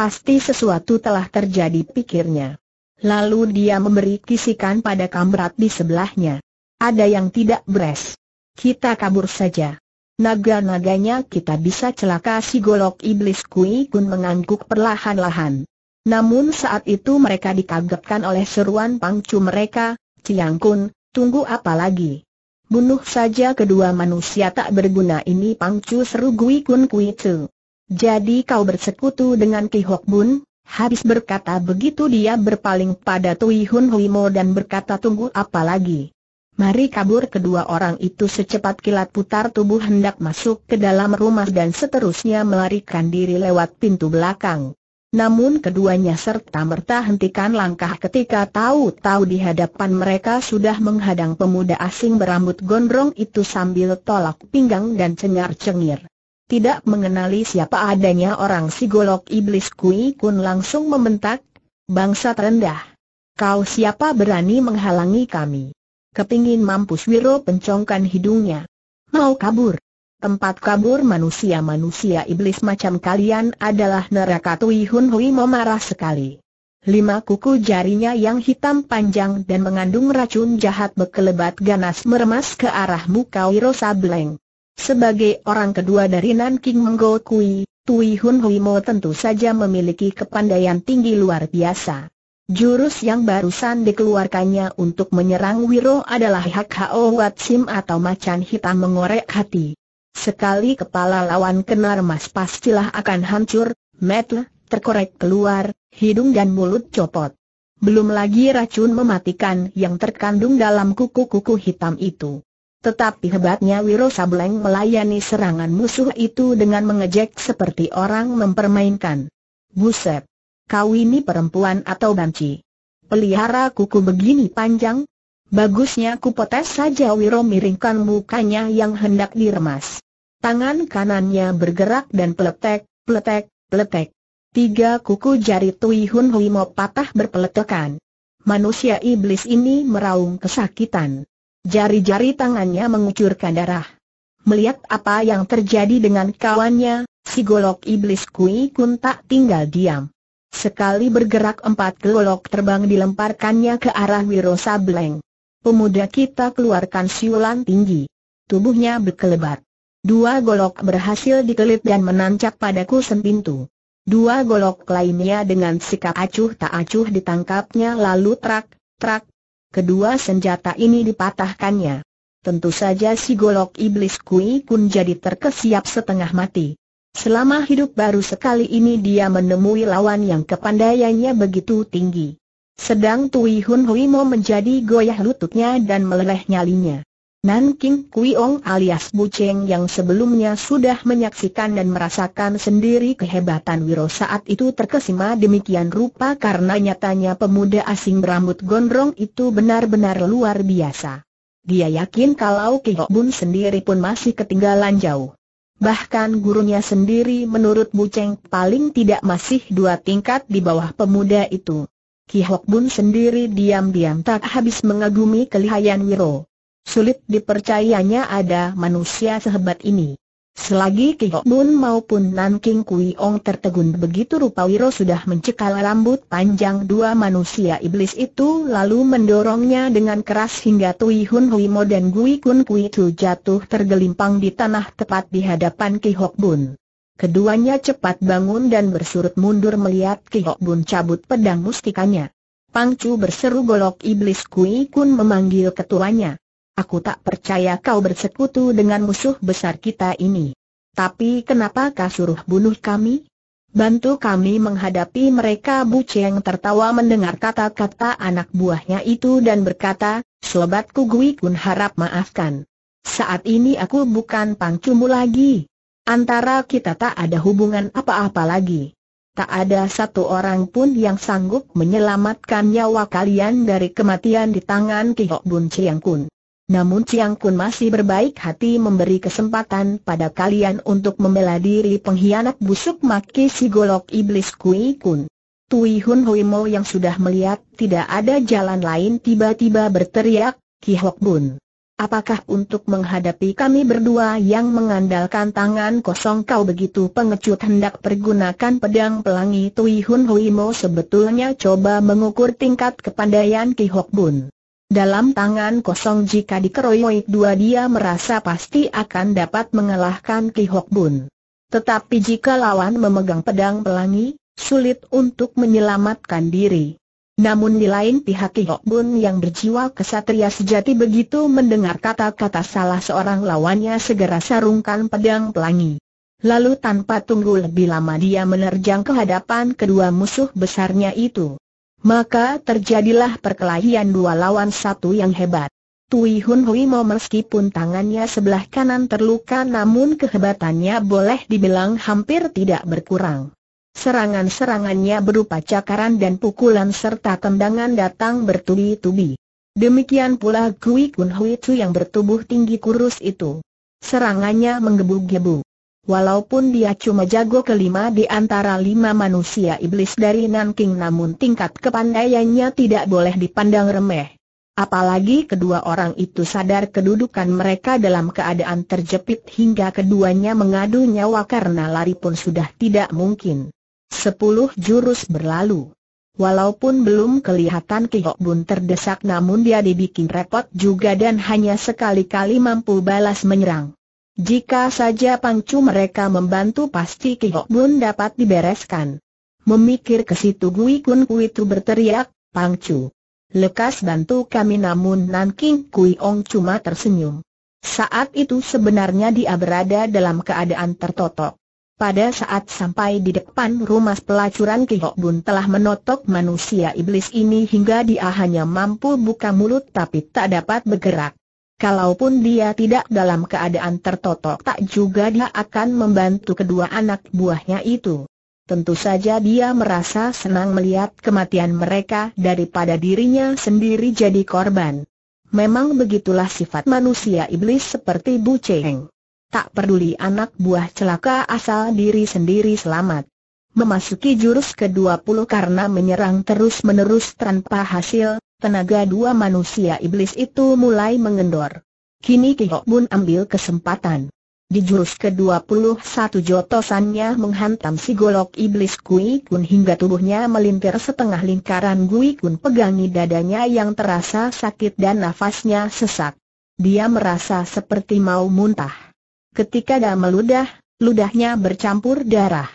Pasti sesuatu telah terjadi pikirnya. Lalu dia memberi kisikan pada kamrat di sebelahnya. Ada yang tidak beres. Kita kabur saja. Naga-naganya kita bisa celaka si golok iblis Kui Kun mengangguk perlahan-lahan. Namun saat itu mereka dikagetkan oleh seruan pangcu mereka, Ciang Kun, tunggu apa lagi? Bunuh saja kedua manusia tak berguna ini pangcu seru Gui Kun Kui Tzu. Jadi kau bersekutu dengan Ki Hok Bun? Habis berkata begitu dia berpaling pada Tui Hun Hui Mo dan berkata tunggu apa lagi. Mari kabur kedua orang itu secepat kilat putar tubuh hendak masuk ke dalam rumah dan seterusnya melarikan diri lewat pintu belakang. Namun keduanya serta merta hentikan langkah ketika tahu-tahu di hadapan mereka sudah menghadang pemuda asing berambut gondrong itu sambil tolak pinggang dan cengar-cengir tidak mengenali siapa adanya orang si golok iblis Kui Kun langsung membentak, bangsa terendah. Kau siapa berani menghalangi kami? Kepingin mampus Wiro pencongkan hidungnya. Mau kabur? Tempat kabur manusia-manusia iblis macam kalian adalah neraka Tui Hun Hui memarah sekali. Lima kuku jarinya yang hitam panjang dan mengandung racun jahat berkelebat ganas meremas ke arah muka Wiro Sableng. Sebagai orang kedua dari Nanking Menggo Kui, Tui Hun Hui Mo tentu saja memiliki kepandaian tinggi luar biasa. Jurus yang barusan dikeluarkannya untuk menyerang Wiro adalah Hak Hao Wat Sim atau macan hitam mengorek hati. Sekali kepala lawan kena remas pastilah akan hancur, metle, terkorek keluar, hidung dan mulut copot. Belum lagi racun mematikan yang terkandung dalam kuku-kuku hitam itu. Tetapi hebatnya Wiro Sableng melayani serangan musuh itu dengan mengejek seperti orang mempermainkan. Buset! Kau ini perempuan atau banci? Pelihara kuku begini panjang? Bagusnya ku potes saja Wiro miringkan mukanya yang hendak diremas. Tangan kanannya bergerak dan peletek, peletek, peletek. Tiga kuku jari Tui Hun Hui Mo patah berpeletekan. Manusia iblis ini meraung kesakitan. Jari-jari tangannya mengucurkan darah. Melihat apa yang terjadi dengan kawannya, si golok iblis Kui Kun tak tinggal diam. Sekali bergerak empat golok terbang dilemparkannya ke arah Wiro Sableng. Pemuda kita keluarkan siulan tinggi. Tubuhnya berkelebat. Dua golok berhasil dikelit dan menancap pada kusen pintu. Dua golok lainnya dengan sikap acuh tak acuh ditangkapnya lalu trak, trak, kedua senjata ini dipatahkannya. Tentu saja si golok iblis Kui Kun jadi terkesiap setengah mati. Selama hidup baru sekali ini dia menemui lawan yang kepandaiannya begitu tinggi. Sedang Tui Hun Hui Mo menjadi goyah lututnya dan meleleh nyalinya. Nanking Kuiong alias Buceng yang sebelumnya sudah menyaksikan dan merasakan sendiri kehebatan Wiro saat itu terkesima demikian rupa karena nyatanya pemuda asing berambut gondrong itu benar-benar luar biasa. Dia yakin kalau Kihok Bun sendiri pun masih ketinggalan jauh. Bahkan gurunya sendiri menurut Buceng paling tidak masih dua tingkat di bawah pemuda itu. Kihok Bun sendiri diam-diam tak habis mengagumi kelihayan Wiro. Sulit dipercayanya ada manusia sehebat ini. Selagi Kihok Bun maupun Nan King Kui Ong tertegun begitu rupa Wiro sudah mencekal rambut panjang dua manusia iblis itu lalu mendorongnya dengan keras hingga Tui Hun Hui Mo dan Gui Kun Kui Tu jatuh tergelimpang di tanah tepat di hadapan Kihok Bun. Keduanya cepat bangun dan bersurut mundur melihat Kihok Bun cabut pedang mustikanya. Pangcu berseru golok iblis Kui Kun memanggil ketuanya. Aku tak percaya kau bersekutu dengan musuh besar kita ini. Tapi kenapa kau suruh bunuh kami? Bantu kami menghadapi mereka Bu Cheng tertawa mendengar kata-kata anak buahnya itu dan berkata, Sobatku Gui Kun harap maafkan. Saat ini aku bukan pangcumu lagi. Antara kita tak ada hubungan apa-apa lagi. Tak ada satu orang pun yang sanggup menyelamatkan nyawa kalian dari kematian di tangan Kihok Bun Cheng Kun. Namun Chiang Kun masih berbaik hati memberi kesempatan pada kalian untuk membela diri pengkhianat busuk maki si golok iblis Kui Kun. Tui Hun Hui Mo yang sudah melihat tidak ada jalan lain tiba-tiba berteriak, Ki Hok Bun. Apakah untuk menghadapi kami berdua yang mengandalkan tangan kosong kau begitu pengecut hendak pergunakan pedang pelangi Tui Hun Hui Mo sebetulnya coba mengukur tingkat kepandaian Ki Hok Bun. Dalam tangan kosong jika dikeroyok dua dia merasa pasti akan dapat mengalahkan Ki Hok Bun. Tetapi jika lawan memegang pedang pelangi, sulit untuk menyelamatkan diri. Namun di lain pihak Ki Hok Bun yang berjiwa kesatria sejati begitu mendengar kata-kata salah seorang lawannya segera sarungkan pedang pelangi. Lalu tanpa tunggu lebih lama dia menerjang ke hadapan kedua musuh besarnya itu. Maka terjadilah perkelahian dua lawan satu yang hebat. Tui Hun Hui Mo meskipun tangannya sebelah kanan terluka namun kehebatannya boleh dibilang hampir tidak berkurang. Serangan-serangannya berupa cakaran dan pukulan serta tendangan datang bertubi-tubi. Demikian pula Gui Kun Hui Chu yang bertubuh tinggi kurus itu. Serangannya menggebu-gebu. Walaupun dia cuma jago kelima di antara lima manusia iblis dari Nanking namun tingkat kepandaiannya tidak boleh dipandang remeh. Apalagi kedua orang itu sadar kedudukan mereka dalam keadaan terjepit hingga keduanya mengadu nyawa karena lari pun sudah tidak mungkin. Sepuluh jurus berlalu. Walaupun belum kelihatan Kihok Bun terdesak namun dia dibikin repot juga dan hanya sekali-kali mampu balas menyerang. Jika saja pangcu mereka membantu pasti Kihok Bun dapat dibereskan. Memikir ke situ Gui Kun Kui itu berteriak, Pangcu. Lekas bantu kami namun Nanking Kui Ong cuma tersenyum. Saat itu sebenarnya dia berada dalam keadaan tertotok. Pada saat sampai di depan rumah pelacuran Kihok Bun telah menotok manusia iblis ini hingga dia hanya mampu buka mulut tapi tak dapat bergerak. Kalaupun dia tidak dalam keadaan tertotok tak juga dia akan membantu kedua anak buahnya itu. Tentu saja dia merasa senang melihat kematian mereka daripada dirinya sendiri jadi korban. Memang begitulah sifat manusia iblis seperti Bu Cheng. Tak peduli anak buah celaka asal diri sendiri selamat. Memasuki jurus ke-20 karena menyerang terus-menerus tanpa hasil, tenaga dua manusia iblis itu mulai mengendor. Kini Kihok Bun ambil kesempatan. Di jurus ke-21 jotosannya menghantam si golok iblis Gui Kun hingga tubuhnya melintir setengah lingkaran Gui Kun pegangi dadanya yang terasa sakit dan nafasnya sesak. Dia merasa seperti mau muntah. Ketika dia meludah, ludahnya bercampur darah.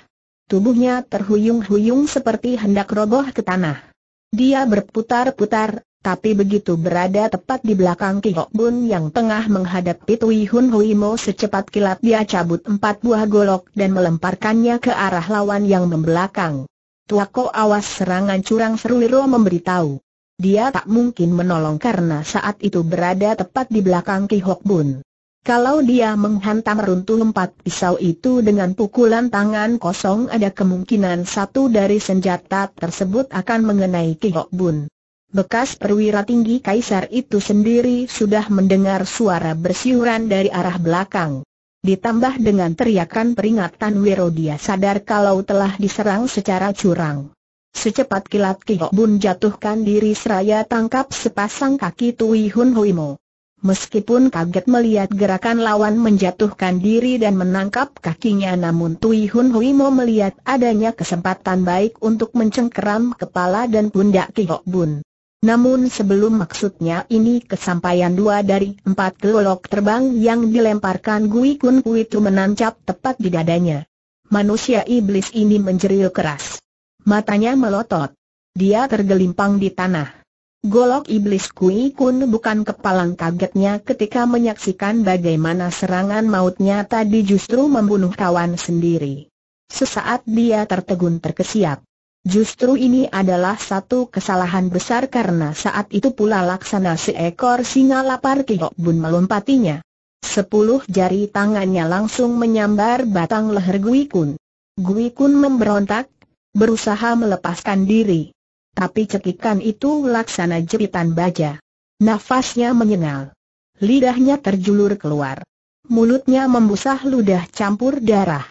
Tubuhnya terhuyung-huyung seperti hendak roboh ke tanah. Dia berputar-putar, tapi begitu berada tepat di belakang Ki Hok Bun yang tengah menghadapi Tui Hun Hui Mo secepat kilat dia cabut empat buah golok dan melemparkannya ke arah lawan yang membelakang. Tuako awas serangan curang seru Liro memberitahu. Dia tak mungkin menolong karena saat itu berada tepat di belakang Ki Hok Bun. Kalau dia menghantam runtuh empat pisau itu dengan pukulan tangan kosong ada kemungkinan satu dari senjata tersebut akan mengenai Kihok Bun. Bekas perwira tinggi kaisar itu sendiri sudah mendengar suara bersiuran dari arah belakang. Ditambah dengan teriakan peringatan Wiro dia sadar kalau telah diserang secara curang. Secepat kilat Kihok Bun jatuhkan diri seraya tangkap sepasang kaki Tui Hun Huimo. Meskipun kaget melihat gerakan lawan menjatuhkan diri dan menangkap kakinya namun Tui Hun Hui Mo melihat adanya kesempatan baik untuk mencengkeram kepala dan pundak Ki Hok Bun. Namun sebelum maksudnya ini kesampaian dua dari empat gelolok terbang yang dilemparkan Gui Kun Kui itu menancap tepat di dadanya. Manusia iblis ini menjeril keras. Matanya melotot. Dia tergelimpang di tanah. Golok iblis Kui Kun bukan kepalang kagetnya ketika menyaksikan bagaimana serangan mautnya tadi justru membunuh kawan sendiri. Sesaat dia tertegun terkesiap. Justru ini adalah satu kesalahan besar karena saat itu pula laksana seekor singa lapar Kihok Bun melompatinya. Sepuluh jari tangannya langsung menyambar batang leher Gui Kun. Gui Kun memberontak, berusaha melepaskan diri. Tapi cekikan itu laksana jepitan baja. Nafasnya menyengal. Lidahnya terjulur keluar. Mulutnya membusah ludah campur darah.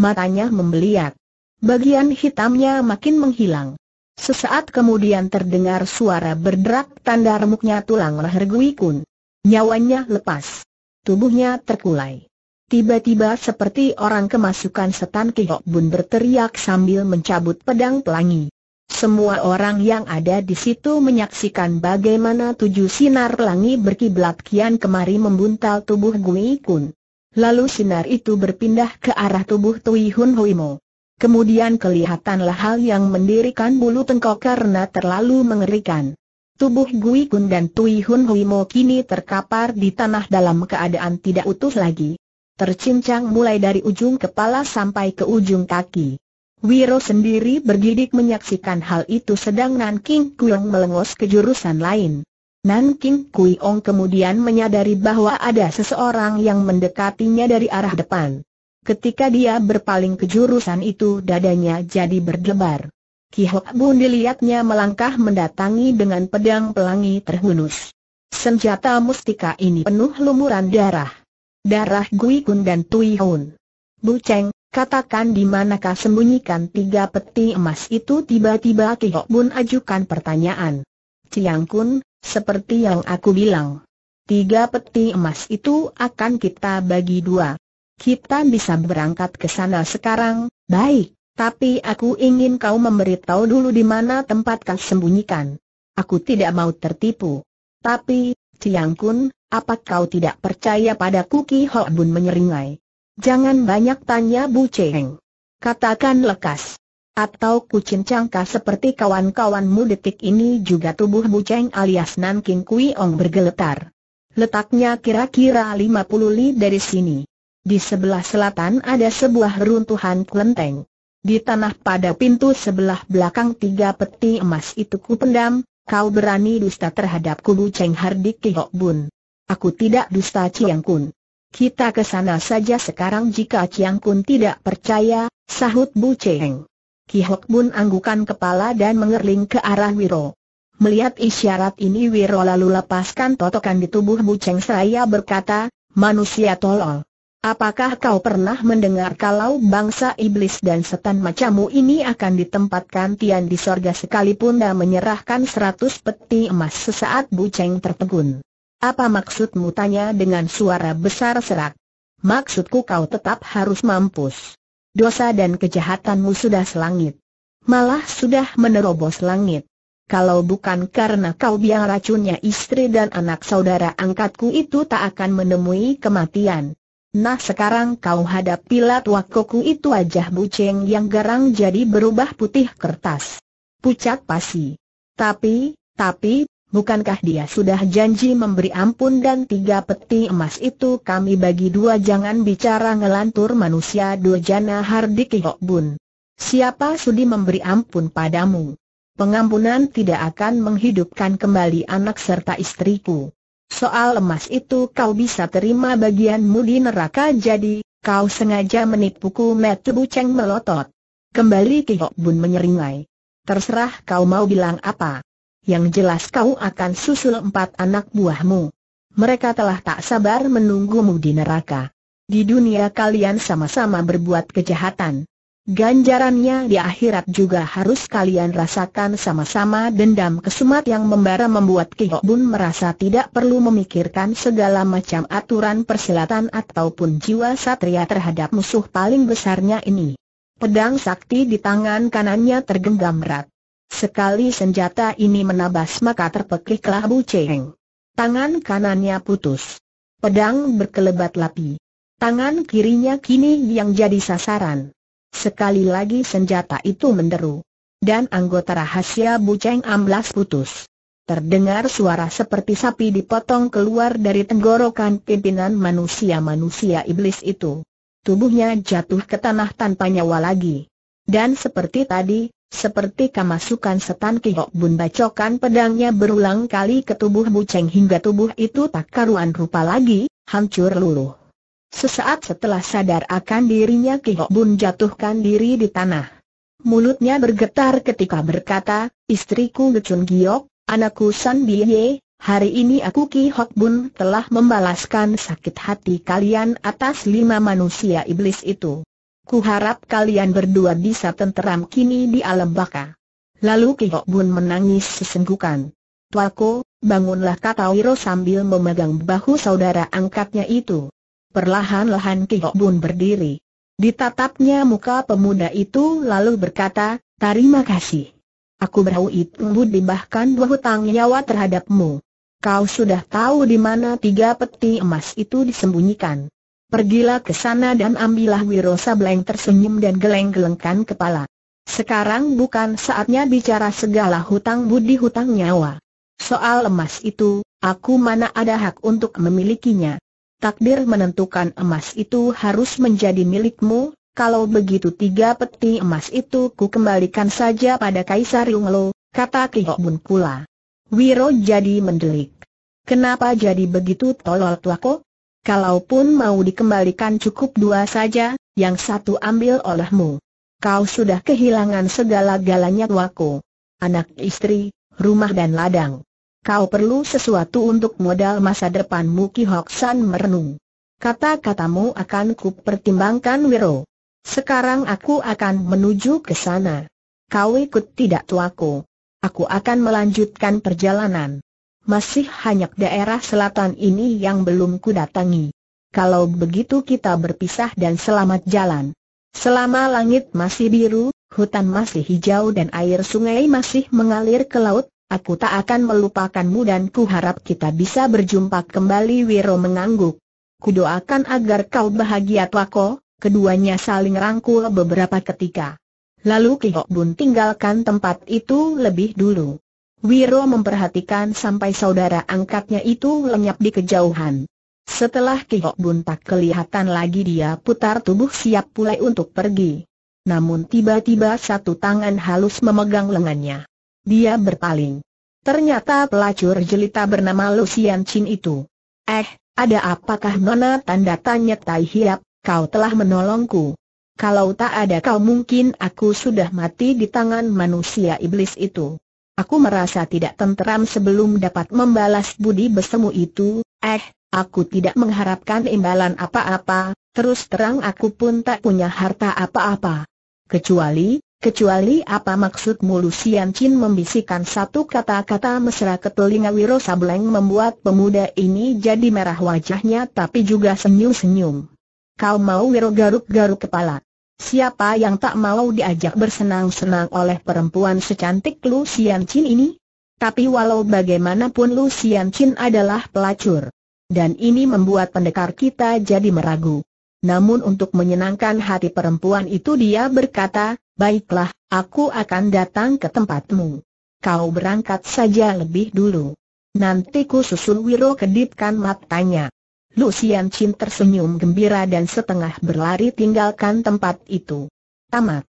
Matanya membeliak. Bagian hitamnya makin menghilang. Sesaat kemudian terdengar suara berderak tanda remuknya tulang leher Gui Kun. Nyawanya lepas. Tubuhnya terkulai. Tiba-tiba seperti orang kemasukan setan Kihok Bun berteriak sambil mencabut pedang pelangi. Semua orang yang ada di situ menyaksikan bagaimana tujuh sinar pelangi berkiblat kian kemari membuntal tubuh Gui Kun. Lalu sinar itu berpindah ke arah tubuh Tui Hun Huimo. Kemudian kelihatanlah hal yang mendirikan bulu tengkok karena terlalu mengerikan. Tubuh Gui Kun dan Tui Hun Huimo kini terkapar di tanah dalam keadaan tidak utuh lagi. Tercincang mulai dari ujung kepala sampai ke ujung kaki. Wiro sendiri bergidik menyaksikan hal itu sedang Nan King Kuiong melengos ke jurusan lain. Nan King kemudian menyadari bahwa ada seseorang yang mendekatinya dari arah depan. Ketika dia berpaling ke jurusan itu dadanya jadi berdebar. Ki Hok Bun dilihatnya melangkah mendatangi dengan pedang pelangi terhunus. Senjata mustika ini penuh lumuran darah. Darah Gui Kun dan Tui Hun. Bu Cheng, Katakan di manakah sembunyikan tiga peti emas itu tiba-tiba Kihok Bun ajukan pertanyaan. Ciang Kun, seperti yang aku bilang. Tiga peti emas itu akan kita bagi dua. Kita bisa berangkat ke sana sekarang, baik, tapi aku ingin kau memberitahu dulu di mana tempat kau sembunyikan. Aku tidak mau tertipu. Tapi, Ciang Kun, apa kau tidak percaya pada Ki Hok Bun menyeringai? Jangan banyak tanya Bu Cheng. Katakan lekas. Atau kucing cangka seperti kawan-kawanmu detik ini juga tubuh Bu Cheng alias Nan King Kui Ong bergeletar. Letaknya kira-kira 50 li dari sini. Di sebelah selatan ada sebuah runtuhan kelenteng. Di tanah pada pintu sebelah belakang tiga peti emas itu kupendam, kau berani dusta terhadapku Bu Cheng Hardik Kihok Bun. Aku tidak dusta Chiang Kun. Kita ke sana saja sekarang jika Chiang Kun tidak percaya, sahut Bu Cheng. Ki Hok Bun anggukan kepala dan mengerling ke arah Wiro. Melihat isyarat ini Wiro lalu lepaskan totokan di tubuh Bu Cheng seraya berkata, manusia tolol. Apakah kau pernah mendengar kalau bangsa iblis dan setan macammu ini akan ditempatkan tian di sorga sekalipun dan menyerahkan seratus peti emas sesaat Bu Cheng tertegun. Apa maksudmu tanya dengan suara besar serak? Maksudku kau tetap harus mampus. Dosa dan kejahatanmu sudah selangit. Malah sudah menerobos langit. Kalau bukan karena kau biang racunnya istri dan anak saudara angkatku itu tak akan menemui kematian. Nah sekarang kau hadapilah wakoku itu wajah buceng yang garang jadi berubah putih kertas. Pucat pasi. Tapi, tapi, bukankah dia sudah janji memberi ampun dan tiga peti emas itu kami bagi dua jangan bicara ngelantur manusia durjana Hardiki Hokbun. Siapa sudi memberi ampun padamu? Pengampunan tidak akan menghidupkan kembali anak serta istriku. Soal emas itu kau bisa terima bagianmu di neraka jadi, kau sengaja menipuku Metu Buceng melotot. Kembali Kihok Bun menyeringai. Terserah kau mau bilang apa yang jelas kau akan susul empat anak buahmu. Mereka telah tak sabar menunggumu di neraka. Di dunia kalian sama-sama berbuat kejahatan. Ganjarannya di akhirat juga harus kalian rasakan sama-sama dendam kesumat yang membara membuat Hok Bun merasa tidak perlu memikirkan segala macam aturan persilatan ataupun jiwa satria terhadap musuh paling besarnya ini. Pedang sakti di tangan kanannya tergenggam erat. Sekali senjata ini menabas maka terpekiklah Bu Cheng. Tangan kanannya putus. Pedang berkelebat lapi. Tangan kirinya kini yang jadi sasaran. Sekali lagi senjata itu menderu. Dan anggota rahasia Bu Cheng amblas putus. Terdengar suara seperti sapi dipotong keluar dari tenggorokan pimpinan manusia-manusia iblis itu. Tubuhnya jatuh ke tanah tanpa nyawa lagi. Dan seperti tadi, seperti kemasukan setan Kihok Bun bacokan pedangnya berulang kali ke tubuh Buceng hingga tubuh itu tak karuan rupa lagi, hancur luluh. Sesaat setelah sadar akan dirinya Kihok Bun jatuhkan diri di tanah. Mulutnya bergetar ketika berkata, istriku Gecun Giok, anakku San Biye, Hari ini aku Ki Hok Bun telah membalaskan sakit hati kalian atas lima manusia iblis itu. Kuharap kalian berdua bisa tenteram kini di alam baka. Lalu Kihok Bun menangis sesenggukan. Tuako, bangunlah kata Wiro sambil memegang bahu saudara angkatnya itu. Perlahan-lahan Kihok Bun berdiri. Ditatapnya muka pemuda itu lalu berkata, Terima kasih. Aku berhuit budi bahkan dua hutang nyawa terhadapmu. Kau sudah tahu di mana tiga peti emas itu disembunyikan. Pergilah ke sana dan ambillah Wiro Sableng tersenyum dan geleng-gelengkan kepala. Sekarang bukan saatnya bicara segala hutang budi hutang nyawa. Soal emas itu, aku mana ada hak untuk memilikinya. Takdir menentukan emas itu harus menjadi milikmu, kalau begitu tiga peti emas itu ku kembalikan saja pada Kaisar Yunglo, kata Kihobun pula. Wiro jadi mendelik. Kenapa jadi begitu tolol tuako? kalaupun mau dikembalikan cukup dua saja, yang satu ambil olehmu. Kau sudah kehilangan segala-galanya waku. Anak istri, rumah dan ladang. Kau perlu sesuatu untuk modal masa depanmu Ki Hok San merenung. Kata-katamu akan kupertimbangkan Wiro. Sekarang aku akan menuju ke sana. Kau ikut tidak tuaku. Aku akan melanjutkan perjalanan masih hanya daerah selatan ini yang belum kudatangi. Kalau begitu kita berpisah dan selamat jalan. Selama langit masih biru, hutan masih hijau dan air sungai masih mengalir ke laut, aku tak akan melupakanmu dan kuharap kita bisa berjumpa kembali Wiro mengangguk. Kudoakan agar kau bahagia Tuako, keduanya saling rangkul beberapa ketika. Lalu Kihok Bun tinggalkan tempat itu lebih dulu. Wiro memperhatikan sampai saudara angkatnya itu lenyap di kejauhan. Setelah Kihok Bun tak kelihatan lagi dia putar tubuh siap pulai untuk pergi. Namun tiba-tiba satu tangan halus memegang lengannya. Dia berpaling. Ternyata pelacur jelita bernama Lucian Chin itu. Eh, ada apakah Nona tanda tanya Tai Hiap, kau telah menolongku. Kalau tak ada kau mungkin aku sudah mati di tangan manusia iblis itu. Aku merasa tidak tenteram sebelum dapat membalas budi bersemu itu, eh, aku tidak mengharapkan imbalan apa-apa, terus terang aku pun tak punya harta apa-apa. Kecuali, kecuali apa maksudmu Lucian Chin membisikkan satu kata-kata mesra ke telinga Wiro Sableng membuat pemuda ini jadi merah wajahnya tapi juga senyum-senyum. Kau mau Wiro garuk-garuk kepala. Siapa yang tak mau diajak bersenang-senang oleh perempuan secantik Lu Xian Chin ini? Tapi walau bagaimanapun Lu Xian Chin adalah pelacur. Dan ini membuat pendekar kita jadi meragu. Namun untuk menyenangkan hati perempuan itu dia berkata, Baiklah, aku akan datang ke tempatmu. Kau berangkat saja lebih dulu. Nanti ku susul Wiro kedipkan matanya. Lucian Chin tersenyum gembira dan setengah berlari tinggalkan tempat itu. Tamat.